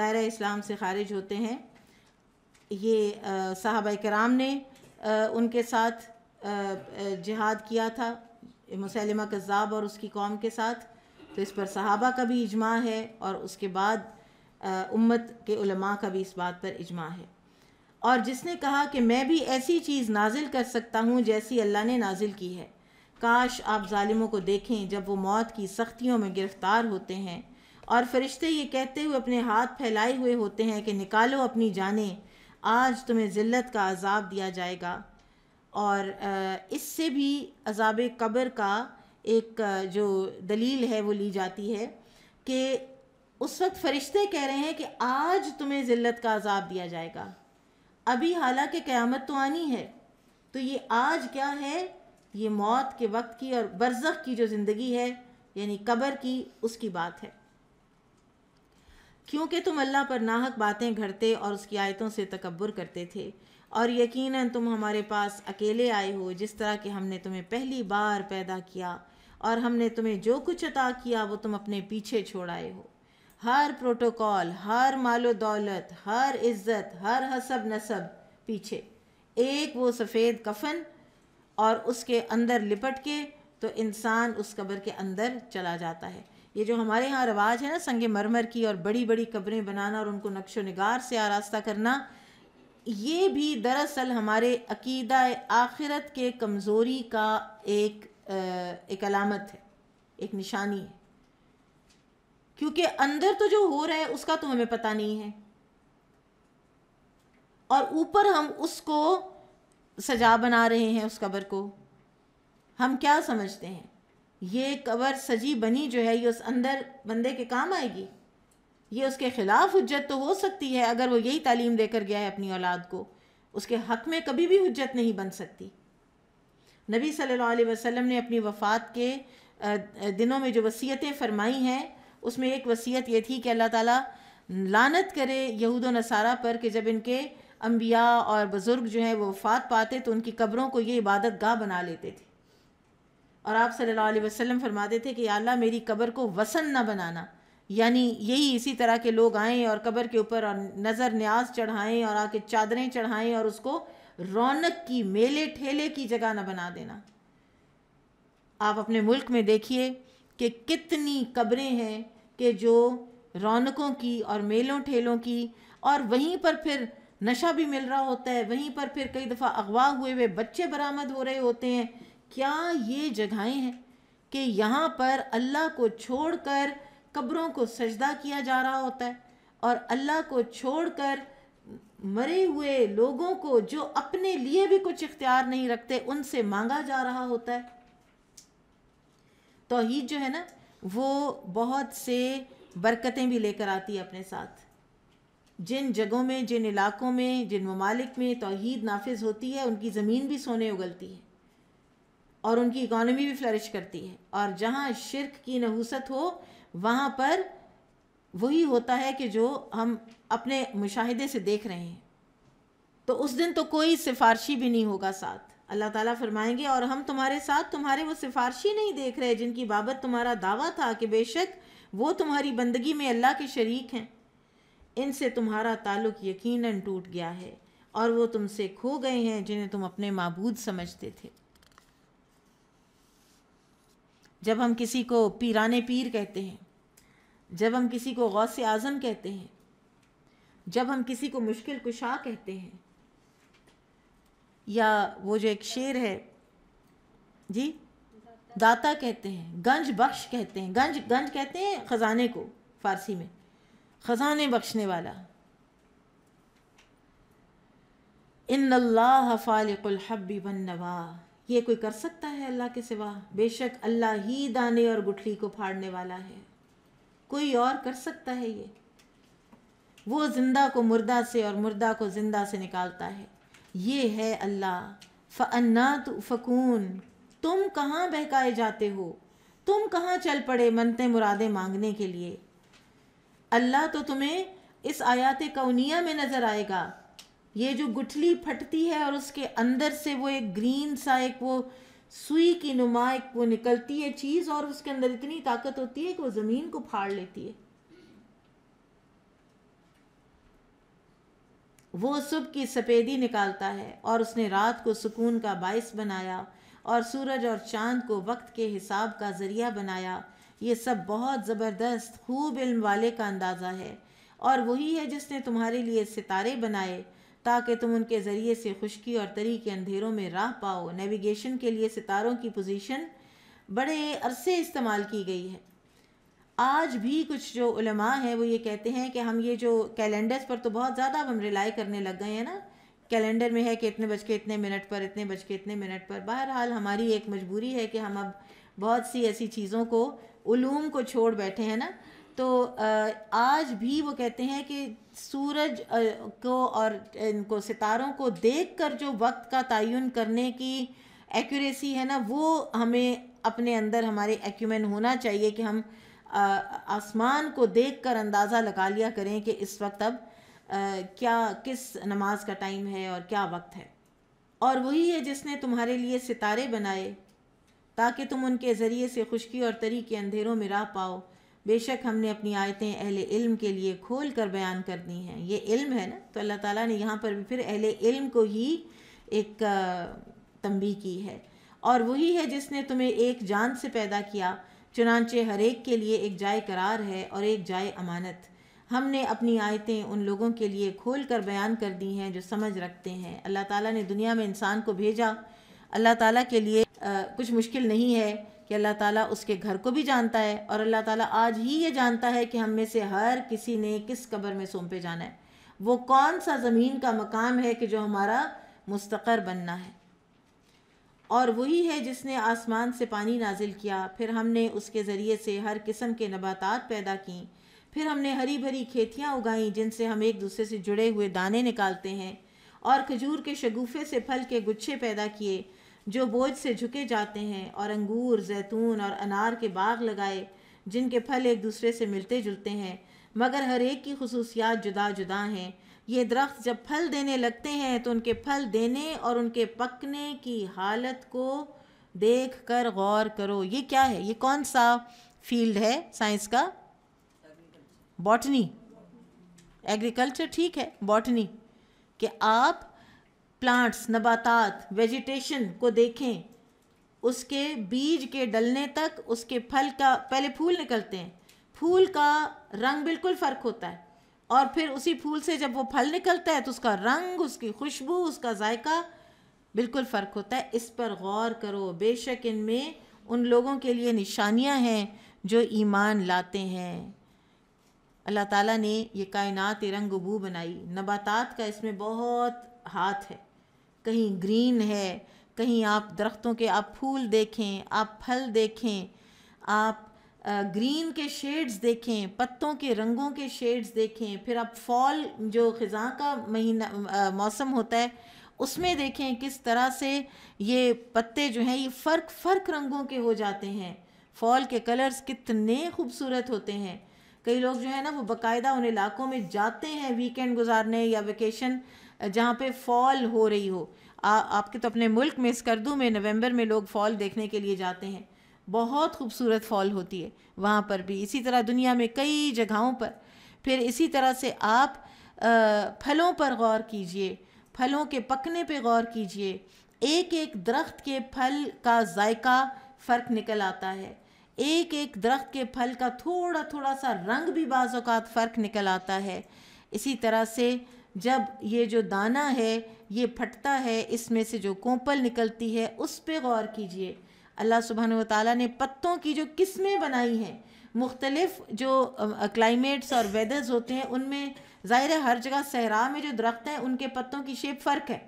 दायरा इस्लाम से खारिज होते हैं ये साहब कराम ने आ, उनके साथ आ, जिहाद किया था मुसलमा कज़ाब और उसकी कौम के साथ तो इस पर सहाबा का भी इजमा है और उसके बाद आ, उम्मत के उलमा का भी इस बात पर इजमा है और जिसने कहा कि मैं भी ऐसी चीज़ नाजिल कर सकता हूँ जैसी अल्लाह ने नाजिल की है काश आप ालिमों को देखें जब वो मौत की सख्तियों में गिरफ़्तार होते हैं और फरिश्ते ये कहते हुए अपने हाथ फैलाए हुए होते हैं कि निकालो अपनी जानें आज तुम्हें ज़िल्लत का अजाब दिया जाएगा और इससे भी अजाब कब्र का एक जो दलील है वो ली जाती है कि उस वक्त फ़रिश्ते कह रहे हैं कि आज तुम्हें ज़िल्लत का अजाब दिया जाएगा अभी हालांकि क़्यामत तो आनी है तो ये आज क्या है ये मौत के वक्त की और बरसख की जो ज़िंदगी है यानी कब्र की उसकी बात है क्योंकि तुम अल्लाह पर नाहक बातें घड़ते और उसकी आयतों से तकबर करते थे और यकीनन तुम हमारे पास अकेले आए हो जिस तरह के हमने तुम्हें पहली बार पैदा किया और हमने तुम्हें जो कुछ अता किया वो तुम अपने पीछे छोड़ आए हो हर प्रोटोकॉल हर मालो दौलत हर इज्जत हर हसब नसब पीछे एक वो सफ़ेद कफन और उसके अंदर लिपट के तो इंसान उस कब्र के अंदर चला जाता है ये जो हमारे यहाँ रवाज है ना संग मरमर की और बड़ी बड़ी कब्रें बनाना और उनको नक्शो नगार से आरास्ता करना ये भी दरअसल हमारे अकीदा आखिरत के कमज़ोरी का एक एक अलामत है एक निशानी है क्योंकि अंदर तो जो हो रहा है उसका तो हमें पता नहीं है और ऊपर हम उसको सजा बना रहे हैं उस क़बर को हम क्या समझते हैं ये कबर सजी बनी जो है ये उस अंदर बंदे के काम आएगी ये उसके ख़िलाफ़ हजत तो हो सकती है अगर वो यही तालीम देकर गया है अपनी औलाद को उसके हक में कभी भी हजत नहीं बन सकती नबी सल्लल्लाहु अलैहि वसल्लम ने अपनी वफ़ात के दिनों में जो वसीयतें फरमाई हैं उसमें एक वसीयत ये थी कि अल्लाह ताला लानत करे यहूद नसारा पर कि जब इनके अम्बिया और बुज़ुर्ग जो हैं वो वफ़ात पाते तो उनकी कब्रों को ये इबादत गाह बना लेते थे और आप सल्लल्लाहु अलैहि वसल्लम फरमाते थे कि अल्लाह मेरी कब्र को वसन ना बनाना यानी यही इसी तरह के लोग आएँ और कब्र के ऊपर और नज़र न्याज चढ़ाएँ और आके चादरें चढ़ाएँ और उसको रौनक की मेले ठेले की जगह ना बना देना आप अपने मुल्क में देखिए कि कितनी कब्रें हैं कि जो रौनकों की और मेलों ठेलों की और वहीं पर फिर नशा भी मिल रहा होता है वहीं पर फिर कई दफ़ा अगवा हुए हुए बच्चे बरामद हो रहे होते हैं क्या ये जगहें हैं कि यहाँ पर अल्लाह को छोड़कर कब्रों को सजदा किया जा रहा होता है और अल्लाह को छोड़कर मरे हुए लोगों को जो अपने लिए भी कुछ इख्तियार नहीं रखते उनसे मांगा जा रहा होता है तोहद जो है ना वो बहुत से बरकतें भी लेकर आती है अपने साथ जिन जगहों में जिन इलाकों में जिन ममालिक में तोहहीद नाफिज होती है उनकी ज़मीन भी सोने उगलती है और उनकी इकॉनमी भी फ्लरिश करती है और जहाँ शिरक की नहूसत हो वहाँ पर वही होता है कि जो हम अपने मुशाहिदे से देख रहे हैं तो उस दिन तो कोई सिफारशी भी नहीं होगा साथ अल्लाह ताला फरमाएंगे और हम तुम्हारे साथ तुम्हारे वो सिफारशी नहीं देख रहे जिनकी बाबत तुम्हारा दावा था कि बेशक वो तुम्हारी बंदगी में अल्लाह के शरीक हैं इनसे तुम्हारा ताल्लुक यकीनन टूट गया है और वो तुमसे खो गए हैं जिन्हें तुम अपने मबूद समझते थे जब हम किसी को पीराने पीर कहते हैं जब हम किसी को गौस आज़म कहते हैं जब हम किसी को मुश्किल कुशा कहते हैं या वो जो एक शेर है जी दाता कहते हैं गंज बख्श कहते हैं गंज गंज कहते हैं ख़जाने को फारसी में ख़जाने बख्शने वाला इन अल्लाह फ़ालिकुलहबी नवा ये कोई कर सकता है अल्लाह के सिवा बेशक अल्लाह ही दाने और गुठली को फाड़ने वाला है कोई और कर सकता है ये वो ज़िंदा को मुर्दा से और मुर्दा को ज़िंदा से निकालता है ये है अल्लाह फ़न्ना फ़कून तुम कहाँ बहकाए जाते हो तुम कहाँ चल पड़े मनते मुरादे मांगने के लिए अल्लाह तो तुम्हें इस आयात कौनिया में नज़र आएगा ये जो गुठली फटती है और उसके अंदर से वो एक ग्रीन सा एक वो सुई की नुमा एक वो निकलती है चीज़ और उसके अंदर इतनी ताकत होती है कि वो ज़मीन को फाड़ लेती है वो सुबह की सफ़ेदी निकालता है और उसने रात को सुकून का बायस बनाया और सूरज और चांद को वक्त के हिसाब का ज़रिया बनाया ये सब बहुत ज़बरदस्त खूब इल्म वाले का अंदाज़ा है और वही है जिसने तुम्हारे लिए सितारे बनाए ताकि तुम उनके ज़रिए से खुशकी और तरी के अंधेरों में राह पाओ नेविगेशन के लिए सितारों की पोजीशन बड़े अरसे इस्तेमाल की गई है आज भी कुछ जो उलमा हैं वो ये कहते हैं कि हम ये जो कैलेंडर्स पर तो बहुत ज़्यादा हम रिलाई करने लग गए हैं ना कैलेंडर में है कि इतने बज के इतने मिनट पर इतने बज के इतने मिनट पर बहरहाल हमारी एक मजबूरी है कि हम अब बहुत सी ऐसी चीज़ों को उलूम को छोड़ बैठे हैं ना तो आज भी वो कहते हैं कि सूरज को और इनको सितारों को देख कर जो वक्त का तयन करने की एक्यूरेसी है ना वो हमें अपने अंदर हमारे एक्यूमेंट होना चाहिए कि हम आसमान को देख कर अंदाज़ा लगा लिया करें कि इस वक्त अब आ, क्या किस नमाज का टाइम है और क्या वक्त है और वही है जिसने तुम्हारे लिए सितारे बनाए ताकि तुम उनके ज़रिए से खुशकी और तरी के अंधेरों में राह पाओ बेशक हमने अपनी आयतें अहले इल्म के लिए खोल कर बयान कर दी हैं ये इल्म है ना तो अल्लाह ताला ने यहाँ पर भी फिर अहले इल्म को ही एक तंबी की है और वही है जिसने तुम्हें एक जान से पैदा किया चुनानचे एक के लिए एक जाय करार है और एक जाय अमानत हमने अपनी आयतें उन लोगों के लिए खोल कर बयान कर दी हैं जो समझ रखते हैं अल्लाह ताला ने दुनिया में इंसान को भेजा अल्लाह ताला के लिए आ, कुछ मुश्किल नहीं है कि अल्लाह ताला उसके घर को भी जानता है और अल्लाह ताला आज ही ये जानता है कि हम में से हर किसी ने किस कब्र में सौंपे जाना है वो कौन सा ज़मीन का मकाम है कि जो हमारा मुस्तकर बनना है और वही है जिसने आसमान से पानी नाजिल किया फिर हमने उसके ज़रिए से हर किस्म के नबातात पैदा किं फिर हमने हरी भरी खेतियाँ उगाईं जिनसे हम एक दूसरे से जुड़े हुए दाने निकालते हैं और खजूर के शगुफे से फल के गुच्छे पैदा किए जो बोझ से झुके जाते हैं और अंगूर जैतून और अनार के बाग लगाए जिनके फल एक दूसरे से मिलते जुलते हैं मगर हर एक की खसूसियात जुदा जुदा हैं ये दरख्त जब फल देने लगते हैं तो उनके फल देने और उनके पकने की हालत को देख कर गौर करो ये क्या है ये कौन सा फील्ड है साइंस का बॉटनी एग्रीकल्चर ठीक है बॉटनी कि आप प्लांट्स नबातात वेजिटेशन को देखें उसके बीज के डलने तक उसके फल का पहले फूल निकलते हैं फूल का रंग बिल्कुल फ़र्क होता है और फिर उसी फूल से जब वो फल निकलता है तो उसका रंग उसकी खुशबू उसका जायका बिल्कुल फ़र्क होता है इस पर गौर करो बेशक इनमें उन लोगों के लिए निशानियां हैं जो ईमान लाते हैं अल्लाह ताला ने ये कायनात रंगबू बनाई नबातात का इसमें बहुत हाथ है कहीं ग्रीन है कहीं आप दरख्तों के आप फूल देखें आप फल देखें आप ग्रीन के शेड्स देखें पत्तों के रंगों के शेड्स देखें फिर आप फॉल जो ख़ज़ा का महीना मौसम होता है उसमें देखें किस तरह से ये पत्ते जो हैं ये फ़र्क फ़र्क रंगों के हो जाते हैं फॉल के कलर्स कितने खूबसूरत होते हैं कई लोग जो है ना वो बाकायदा उन इलाकों में जाते हैं वीकेंड गुजारने या वेकेशन जहाँ पे फॉल हो रही हो आ, आपके तो अपने मुल्क में इस करदू में नवंबर में लोग फॉल देखने के लिए जाते हैं बहुत खूबसूरत फॉल होती है वहाँ पर भी इसी तरह दुनिया में कई जगहों पर फिर इसी तरह से आप फलों पर गौर कीजिए फलों के पकने पे गौर कीजिए एक एक दरख्त के फल का जायका फ़र्क निकल आता है एक एक दरख्त के फल का थोड़ा थोड़ा सा रंग भी बाज़ात फ़र्क निकल आता है इसी तरह से जब ये जो दाना है ये फटता है इसमें से जो कोंपल निकलती है उस पर गौर कीजिए अल्लाह सुबहान ताली ने पत्तों की जो किस्में बनाई हैं मुख्तलिफ जो क्लाइमेट्स और वेदर्स होते हैं उनमें ज़ाहिर है हर जगह सहरा में जो दरख्त हैं उनके पत्तों की शेप फ़र्क है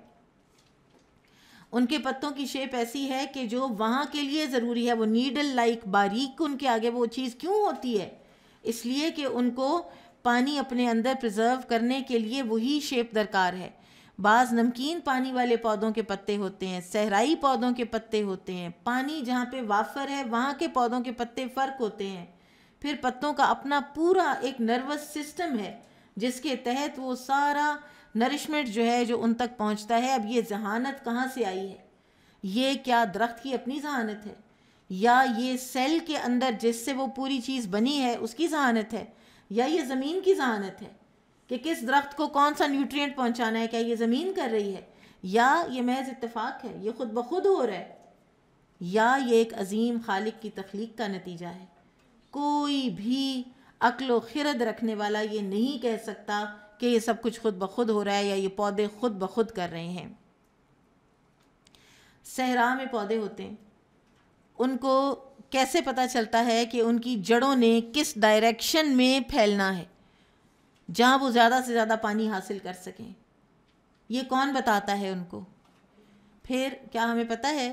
उनके पत्तों की शेप ऐसी है कि जो वहाँ के लिए ज़रूरी है वो नीडल लाइक बारीक उनके आगे वो चीज़ क्यों होती है इसलिए कि उनको पानी अपने अंदर प्रिजर्व करने के लिए वही शेप दरकार है बाज़ नमकीन पानी वाले पौधों के पत्ते होते हैं सहराई पौधों के पत्ते होते हैं पानी जहाँ पे वाफर है वहाँ के पौधों के पत्ते फ़र्क होते हैं फिर पत्तों का अपना पूरा एक नर्वस सिस्टम है जिसके तहत वो सारा नरिशमेंट जो है जो उन तक पहुँचता है अब ये जहानत कहाँ से आई है ये क्या दरख्त की अपनी जहानत है या ये सेल के अंदर जिससे वो पूरी चीज़ बनी है उसकी जहानत है या ये ज़मीन की जहानत है कि किस दरख्त को कौन सा न्यूट्रिएंट पहुंचाना है क्या ये ज़मीन कर रही है या ये महज इतफाक़ है ये खुद ब खुद हो रहा है या ये एक अजीम खालिक की तख्लीक का नतीजा है कोई भी अक्ल खिरद रखने वाला ये नहीं कह सकता कि ये सब कुछ खुद ब खुद हो रहा है या ये पौधे खुद ब खुद कर रहे हैं सहरा में पौधे होते हैं उनको कैसे पता चलता है कि उनकी जड़ों ने किस डायरेक्शन में फैलना है जहाँ वो ज़्यादा से ज़्यादा पानी हासिल कर सकें ये कौन बताता है उनको फिर क्या हमें पता है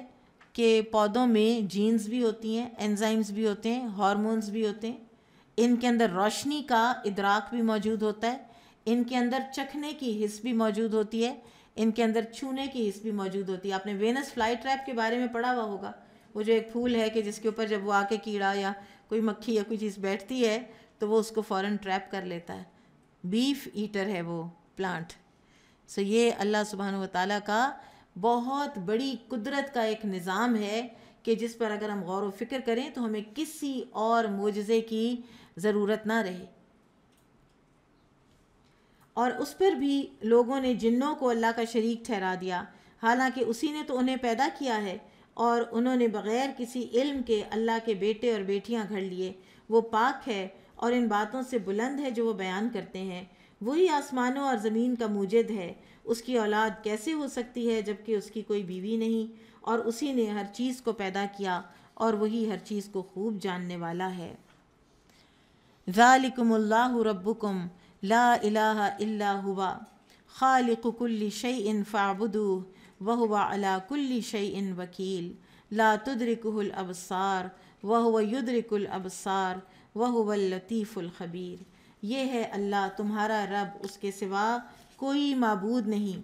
कि पौधों में जीन्स भी होती हैं एंजाइम्स भी होते हैं हॉर्मोन्स भी होते हैं इनके अंदर रोशनी का इदराक भी मौजूद होता है इनके अंदर चखने की हिस्स भी मौजूद होती है इनके अंदर छूने की हिस्स भी मौजूद होती है आपने वेनस फ्लाई ट्रैप के बारे में पढ़ा हुआ होगा वो जो एक फूल है कि जिसके ऊपर जब वो आके कीड़ा या कोई मक्खी या कोई चीज़ बैठती है तो वो उसको फ़ौरन ट्रैप कर लेता है बीफ ईटर है वो प्लांट सो ये अल्लाह सुबहान ताली का बहुत बड़ी कुदरत का एक निज़ाम है कि जिस पर अगर हम गौर व फिक्र करें तो हमें किसी और मुजज़े की ज़रूरत ना रहे और उस पर भी लोगों ने जिन्नों को अल्लाह का शरीक ठहरा दिया हालांकि उसी ने तो उन्हें पैदा किया है और उन्होंने बग़ैर किसी इल्म के अल्लाह के बेटे और बेटियां घर लिए वो पाक है और इन बातों से बुलंद है जो वो बयान करते हैं वही आसमानों और ज़मीन का मूजद है उसकी औलाद कैसे हो सकती है जबकि उसकी कोई बीवी नहीं और उसी ने हर चीज़ को पैदा किया और वही हर चीज़ को खूब जानने वाला है ज़ालिकमल्ला रब्बुकुम ला इलाहा इल्ला हुआ खालिक शई इन फ़ाबुदू वहुआ अला शई इन वकील ला तुदरिकुल अबसार वह युदरिकुल अबसार वहुवल्लतीफ़ुल्ख़बीर ये है अल्लाह तुम्हारा रब उसके सिवा कोई मबूद नहीं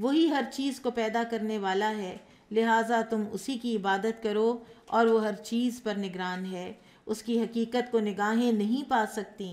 वही हर चीज़ को पैदा करने वाला है लिहाजा तुम उसी की इबादत करो और वो हर चीज़ पर निगरान है उसकी हकीकत को निगाहें नहीं पा सकती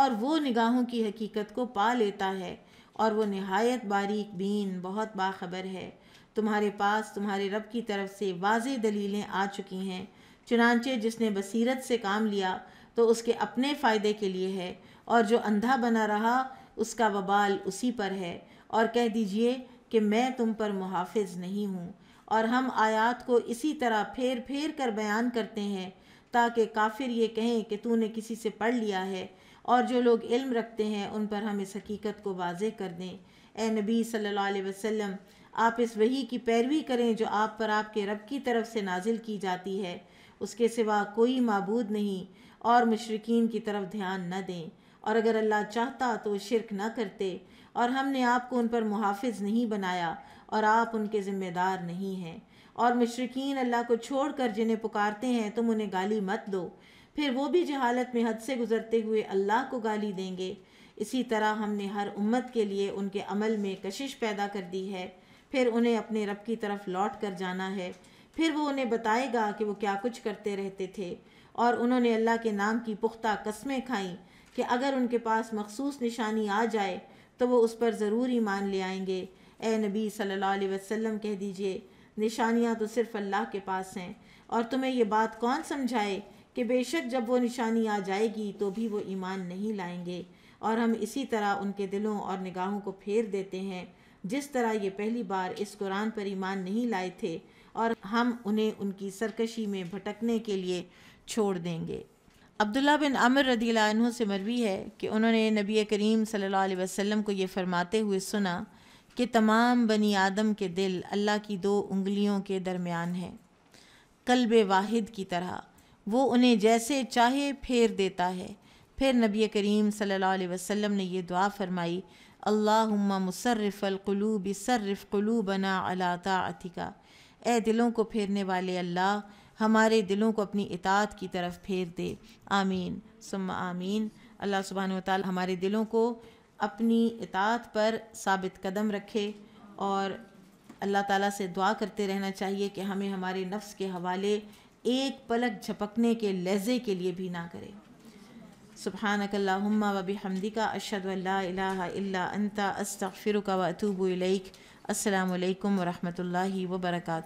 और वो निगाहों की हकीकत को पा लेता है और वो नहायत बारीक बीन बहुत बाखबर है तुम्हारे पास तुम्हारे रब की तरफ से वाज दलीलें आ चुकी हैं चुनाचे जिसने बसीरत से काम लिया तो उसके अपने फ़ायदे के लिए है और जो अंधा बना रहा उसका वबाल उसी पर है और कह दीजिए कि मैं तुम पर मुहाफ़ नहीं हूँ और हम आयात को इसी तरह फेर फेर कर बयान करते हैं ताकि काफिर ये कहें कि तूने किसी से पढ़ लिया है और जो लोग इल्म रखते हैं उन पर हम इस हकीकत को वाजे कर दें ए नबी सल्लल्लाहु अलैहि वसल्लम आप इस वही की पैरवी करें जो आप पर आपके रब की तरफ से नाजिल की जाती है उसके सिवा कोई मबूद नहीं और मशरकिन की तरफ ध्यान न दें और अगर अल्लाह चाहता तो शिरक न करते और हमने आपको उन पर मुहाफ़ नहीं बनाया और आप उनके ज़िम्मेदार नहीं हैं और मशरकिन अल्लाह को छोड़ कर जिन्हें पुकारते हैं तुम उन्हें गाली मत दो फिर वो भी जहालत में हद से गुज़रते हुए अल्लाह को गाली देंगे इसी तरह हमने हर उम्मत के लिए उनके अमल में कशिश पैदा कर दी है फिर उन्हें अपने रब की तरफ लौट कर जाना है फिर वो उन्हें बताएगा कि वो क्या कुछ करते रहते थे और उन्होंने अल्लाह के नाम की पुख्ता कस्में खाई कि अगर उनके पास मखसूस निशानी आ जाए तो वो उस पर ज़रूर ईमान ले आएंगे ए नबी सल्लल्लाहु अलैहि वसल्लम कह दीजिए निशानियाँ तो सिर्फ़ अल्लाह के पास हैं और तुम्हें यह बात कौन समझाए कि बेशक जब वो निशानी आ जाएगी तो भी वो ईमान नहीं लाएंगे और हम इसी तरह उनके दिलों और निगाहों को फेर देते हैं जिस तरह ये पहली बार इस कुरान पर ईमान नहीं लाए थे और हम उन्हें उनकी सरकशी में भटकने के लिए छोड़ देंगे अब्दुल्ला बिन अमर रदी से मरवी है कि उन्होंने नबी करीम सल्लल्लाहु अलैहि वसल्लम को ये फरमाते हुए सुना कि तमाम बनी आदम के दिल अल्लाह की दो उंगलियों के दरमियान है कल्ब वाहिद की तरह वो उन्हें जैसे चाहे फेर देता है फिर नबी करीम सल्लल्लाहु अलैहि वसल्लम ने यह दुआ फरमाई अल्लाह मुसरफ़लूब सर्रफ़ कलूबना अला तातिका ए दिलों को फेरने वाले अल्लाह हमारे दिलों को अपनी इतात की तरफ फेर दे आमीन सुम आमीन अल्लाह सुबहान ताल हमारे दिलों को अपनी इतात पर साबित कदम रखे और अल्लाह ताला से दुआ करते रहना चाहिए कि हमें हमारे नफ्स के हवाले एक पलक झपकने के लहजे के लिए भी ना करे सुबहानकल्ला वबी हमदी का अशद अल्ला अंता अस्तफ़िर का वतूब असलकम वरहमल वर्का